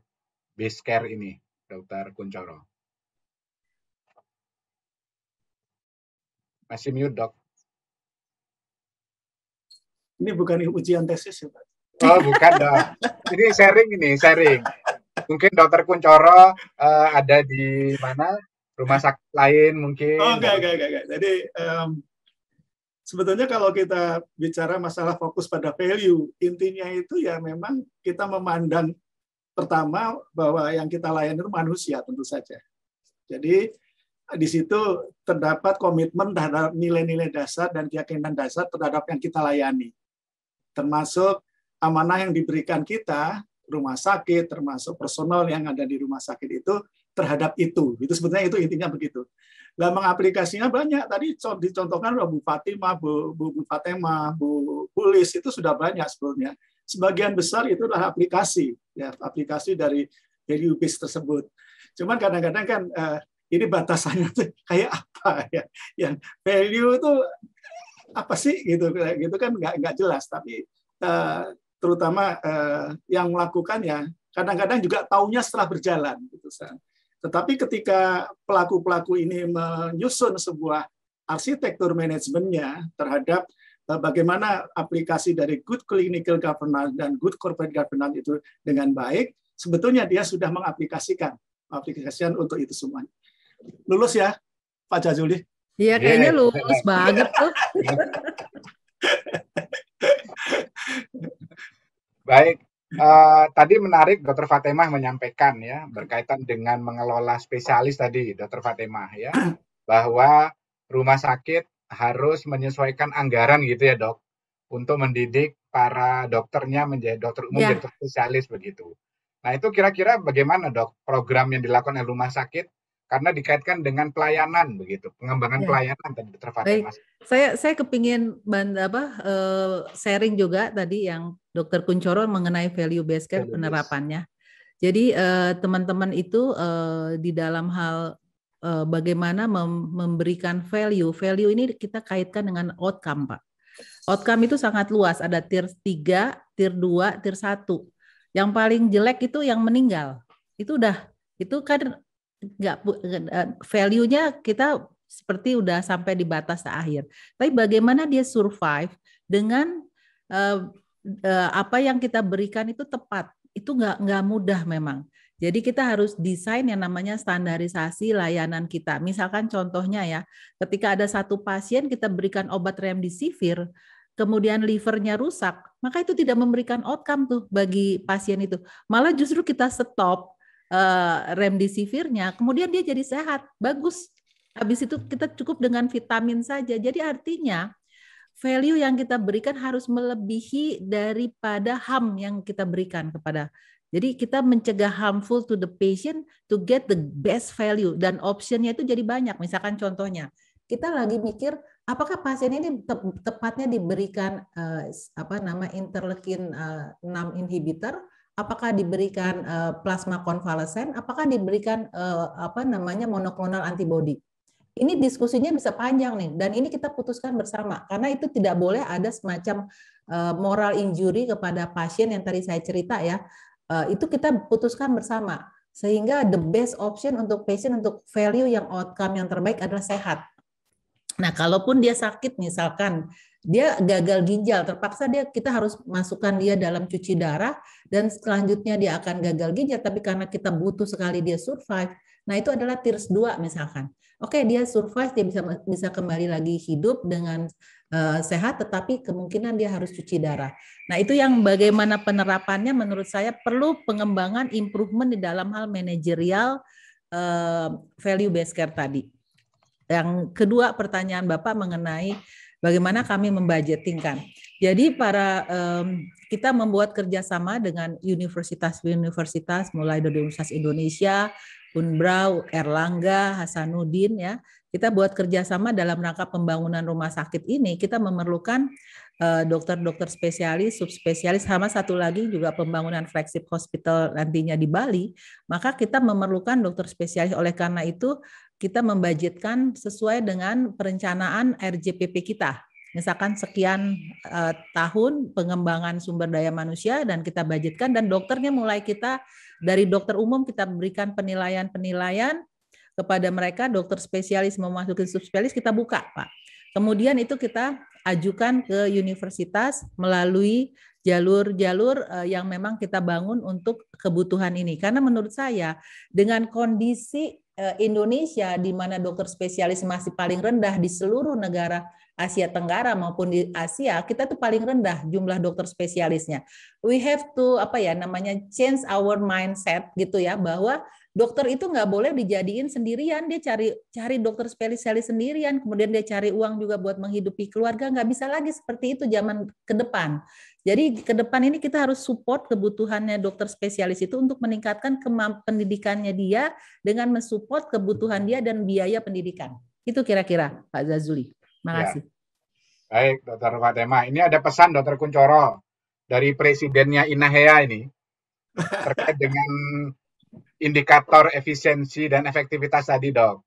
base care ini, Dokter Kuncoro? Masih mute dok. Ini bukan ujian tesis ya Pak? Oh bukan dok. ini sharing ini sharing. Mungkin Dokter Kuncoro uh, ada di mana? rumah sakit lain mungkin. Oh, enggak, enggak, enggak. Jadi um, sebetulnya kalau kita bicara masalah fokus pada value, intinya itu ya memang kita memandang pertama bahwa yang kita layani itu manusia tentu saja. Jadi di situ terdapat komitmen terhadap nilai-nilai dasar dan keyakinan dasar terhadap yang kita layani. Termasuk amanah yang diberikan kita, rumah sakit, termasuk personal yang ada di rumah sakit itu terhadap itu. Itu sebenarnya itu intinya begitu. Lah mengaplikasinya banyak. Tadi dicontohkan Bu Fatima, Bu, Bu Fatema, Bu Pulis itu sudah banyak sebenarnya Sebagian besar itu adalah aplikasi, ya aplikasi dari dari UPIS tersebut. Cuman kadang-kadang kan eh, ini batasannya tuh kayak apa ya? Yang value itu apa sih gitu gitu kan nggak nggak jelas. Tapi eh, terutama eh, yang melakukan ya kadang-kadang juga taunya setelah berjalan gitu. Tetapi ketika pelaku-pelaku ini menyusun sebuah arsitektur manajemennya terhadap eh, bagaimana aplikasi dari good clinical governance dan good corporate governance itu dengan baik, sebetulnya dia sudah mengaplikasikan aplikasian untuk itu semua. Lulus ya, Pak Jazuli? Iya, iya kayaknya iya. lulus banget tuh. Baik, Uh, tadi menarik Dokter Fatemah menyampaikan ya berkaitan dengan mengelola spesialis tadi Dokter Fatemah ya bahwa rumah sakit harus menyesuaikan anggaran gitu ya dok untuk mendidik para dokternya menjadi dokter umum yeah. dokter spesialis begitu. Nah itu kira-kira bagaimana dok program yang dilakukan oleh rumah sakit karena dikaitkan dengan pelayanan begitu pengembangan ya. pelayanan tadi Dr. Mas. Saya saya kepingin apa eh, sharing juga tadi yang dokter Kuncoro mengenai value based care value penerapannya. Based. Jadi eh, teman-teman itu eh, di dalam hal bagaimana memberikan value. Value ini kita kaitkan dengan outcome, Pak. Outcome itu sangat luas, ada tier 3, tier 2, tier 1. Yang paling jelek itu yang meninggal. Itu udah itu kan nggak eh, value-nya kita seperti udah sampai di batas akhir. Tapi bagaimana dia survive dengan uh, uh, apa yang kita berikan itu tepat? Itu nggak nggak mudah memang. Jadi kita harus desain yang namanya standarisasi layanan kita. Misalkan contohnya ya, ketika ada satu pasien kita berikan obat remdesivir, kemudian livernya rusak, maka itu tidak memberikan outcome tuh bagi pasien itu. Malah justru kita stop uh, remdesivirnya, kemudian dia jadi sehat, bagus. Habis itu kita cukup dengan vitamin saja. Jadi artinya value yang kita berikan harus melebihi daripada HAM yang kita berikan kepada. Jadi kita mencegah harmful to the patient to get the best value dan optionnya itu jadi banyak. Misalkan contohnya kita lagi mikir apakah pasien ini te tepatnya diberikan uh, apa nama interleukin uh, eh, 6 inhibitor apakah diberikan uh, plasma konvalesen, apakah diberikan uh, apa namanya monoklonal antibody. Ini diskusinya bisa panjang nih dan ini kita putuskan bersama karena itu tidak boleh ada semacam uh, moral injury kepada pasien yang tadi saya cerita ya. Uh, itu kita putuskan bersama sehingga the best option untuk pasien untuk value yang outcome yang terbaik adalah sehat Nah, kalaupun dia sakit misalkan dia gagal ginjal, terpaksa dia kita harus masukkan dia dalam cuci darah dan selanjutnya dia akan gagal ginjal tapi karena kita butuh sekali dia survive. Nah, itu adalah tier 2 misalkan. Oke, dia survive, dia bisa bisa kembali lagi hidup dengan eh, sehat tetapi kemungkinan dia harus cuci darah. Nah, itu yang bagaimana penerapannya menurut saya perlu pengembangan improvement di dalam hal manajerial uh, value based care tadi. Yang kedua pertanyaan Bapak mengenai bagaimana kami membudgetingkan. Jadi para um, kita membuat kerjasama dengan universitas-universitas mulai dari Universitas Indonesia, Unbrau, Erlangga, Hasanuddin ya. Kita buat kerjasama dalam rangka pembangunan rumah sakit ini. Kita memerlukan eh, dokter-dokter uh, spesialis, subspesialis, sama satu lagi juga pembangunan flagship hospital nantinya di Bali. Maka kita memerlukan dokter spesialis. Oleh karena itu kita membajetkan sesuai dengan perencanaan RJPP kita. Misalkan sekian uh, tahun pengembangan sumber daya manusia dan kita budgetkan dan dokternya mulai kita dari dokter umum kita berikan penilaian-penilaian kepada mereka dokter spesialis memasuki subspesialis kita buka, Pak. Kemudian itu kita ajukan ke universitas melalui jalur-jalur eh, yang memang kita bangun untuk kebutuhan ini. Karena menurut saya dengan kondisi Eh, Indonesia di mana dokter spesialis masih paling rendah di seluruh negara Asia Tenggara maupun di Asia kita tuh paling rendah jumlah dokter spesialisnya. We have to apa ya namanya change our mindset gitu ya bahwa dokter itu nggak boleh dijadiin sendirian dia cari cari dokter spesialis sendirian kemudian dia cari uang juga buat menghidupi keluarga nggak bisa lagi seperti itu zaman ke depan jadi ke depan ini kita harus support kebutuhannya dokter spesialis itu untuk meningkatkan pendidikannya dia dengan mensupport kebutuhan dia dan biaya pendidikan. Itu kira-kira Pak Zazuli. Makasih. Ya. Baik, Dokter Fatema. Ini ada pesan Dokter Kuncoro dari presidennya Inahea ini terkait dengan indikator efisiensi dan efektivitas tadi, Dok.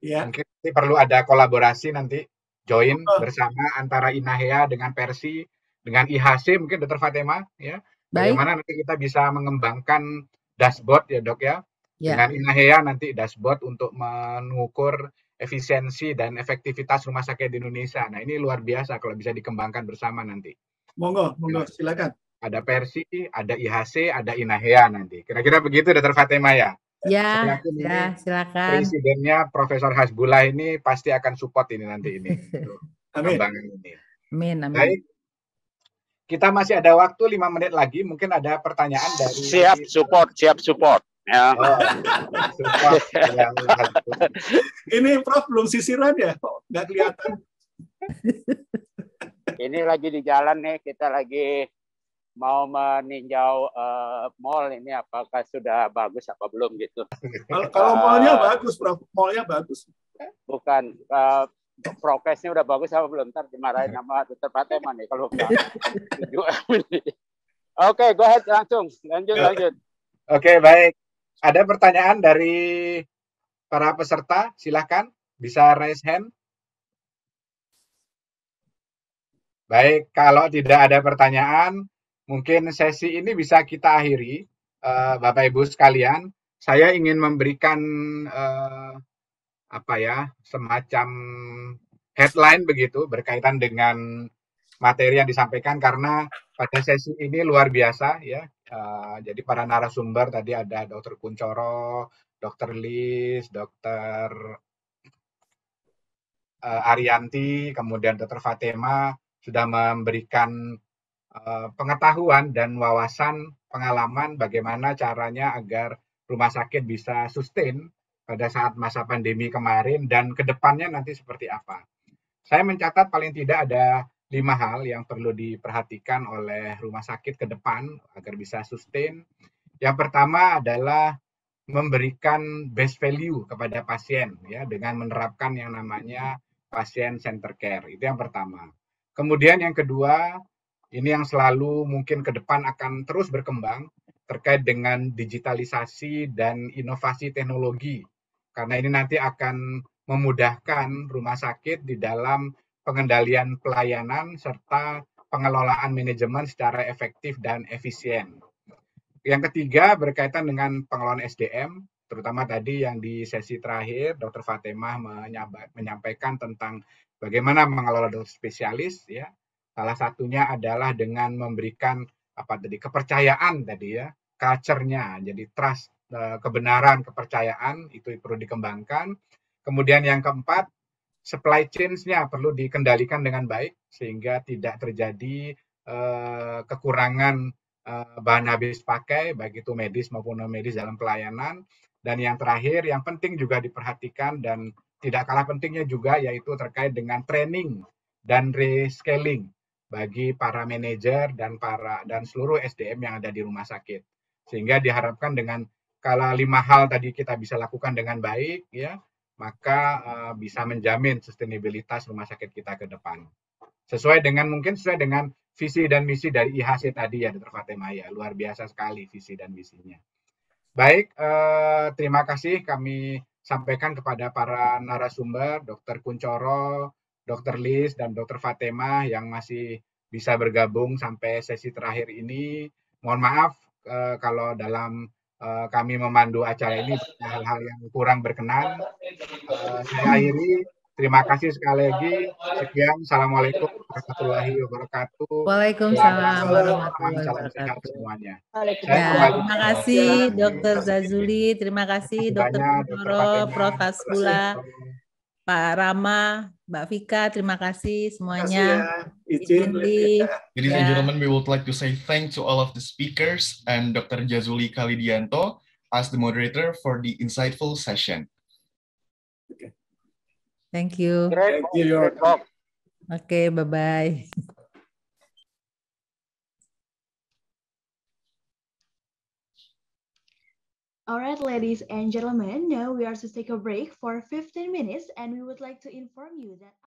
Ya. Mungkin perlu ada kolaborasi nanti join bersama antara Inahea dengan Persi dengan IHC mungkin Dr. Fatema ya. Baik. Bagaimana nanti kita bisa mengembangkan dashboard ya dok ya. ya. Dengan INAHEA nanti dashboard untuk mengukur efisiensi dan efektivitas rumah sakit di Indonesia. Nah ini luar biasa kalau bisa dikembangkan bersama nanti. Monggo, monggo silakan. Ada Persi, ada IHC, ada INAHEA nanti. Kira-kira begitu Dr. Fatema ya. Ya, ya ini, ya silakan. Presidennya Profesor Hasbullah ini pasti akan support ini nanti ini. amin. Ini. Amin, amin. Baik, kita masih ada waktu lima menit lagi, mungkin ada pertanyaan dari Siap support, siap support. Ya. Oh, support. Ya, ini Prof belum sisiran ya, nggak kelihatan. Ini lagi di jalan nih, kita lagi mau meninjau uh, mall ini apakah sudah bagus apa belum gitu. Kalau, uh, mallnya eh, bagus, Prof. Mallnya bagus. Bukan. Uh, prokesnya udah bagus apa belum ntar dimarahin iya. sama dokter Fatema nih kalau enggak. Oke, go ahead langsung. Lanjut, iya. lanjut. Oke, okay, baik. Ada pertanyaan dari para peserta? Silahkan. Bisa raise hand. Baik, kalau tidak ada pertanyaan, mungkin sesi ini bisa kita akhiri. Uh, Bapak Ibu sekalian, saya ingin memberikan uh, apa ya semacam headline begitu berkaitan dengan materi yang disampaikan karena pada sesi ini luar biasa ya. Uh, jadi para narasumber tadi ada dokter Kuncoro, dokter Lis, dokter Uh, Arianti, kemudian dokter Fatema sudah memberikan uh, pengetahuan dan wawasan pengalaman bagaimana caranya agar rumah sakit bisa sustain pada saat masa pandemi kemarin dan kedepannya nanti seperti apa. Saya mencatat paling tidak ada lima hal yang perlu diperhatikan oleh rumah sakit ke depan agar bisa sustain. Yang pertama adalah memberikan best value kepada pasien ya dengan menerapkan yang namanya pasien center care. Itu yang pertama. Kemudian yang kedua, ini yang selalu mungkin ke depan akan terus berkembang terkait dengan digitalisasi dan inovasi teknologi karena ini nanti akan memudahkan rumah sakit di dalam pengendalian pelayanan serta pengelolaan manajemen secara efektif dan efisien. Yang ketiga berkaitan dengan pengelolaan SDM, terutama tadi yang di sesi terakhir Dr. Fatemah menyampaikan tentang bagaimana mengelola dokter spesialis ya. Salah satunya adalah dengan memberikan apa tadi kepercayaan tadi ya, culture-nya, jadi trust Eh, kebenaran, kepercayaan itu perlu dikembangkan. Kemudian yang keempat, supply chain-nya perlu dikendalikan dengan baik sehingga tidak terjadi eh, kekurangan eh, bahan habis pakai baik itu medis maupun non medis dalam pelayanan. Dan yang terakhir, yang penting juga diperhatikan dan tidak kalah pentingnya juga yaitu terkait dengan training dan rescaling bagi para manajer dan para dan seluruh SDM yang ada di rumah sakit. Sehingga diharapkan dengan kalau lima hal tadi kita bisa lakukan dengan baik ya maka uh, bisa menjamin sustainabilitas rumah sakit kita ke depan sesuai dengan mungkin sesuai dengan visi dan misi dari IHC tadi ya Dr. Fatema ya luar biasa sekali visi dan misinya baik uh, terima kasih kami sampaikan kepada para narasumber Dr. Kuncoro Dr. Lis dan Dr. Fatema yang masih bisa bergabung sampai sesi terakhir ini mohon maaf uh, kalau dalam Eh, kami memandu acara ini hal-hal yang kurang berkenan. Uh, saya akhiri. Terima kasih sekali lagi. Sekian. Assalamualaikum warahmatullahi wabarakatuh. Waalaikumsalam warahmatullahi wabarakatuh. Semuanya. terima kasih Dokter Zazuli. Terima kasih Dokter Doro, Prof. Hasbullah. Pak Rama, Mbak Vika, terima kasih semuanya. kasih ya. Ladies and ya. gentlemen, we would like to say thanks to all of the speakers and Dr. Jazuli Kalidianto as the moderator for the insightful session. Okay. Thank you. Thank you. Oke, okay, bye-bye. All right, ladies and gentlemen, now we are to take a break for 15 minutes and we would like to inform you that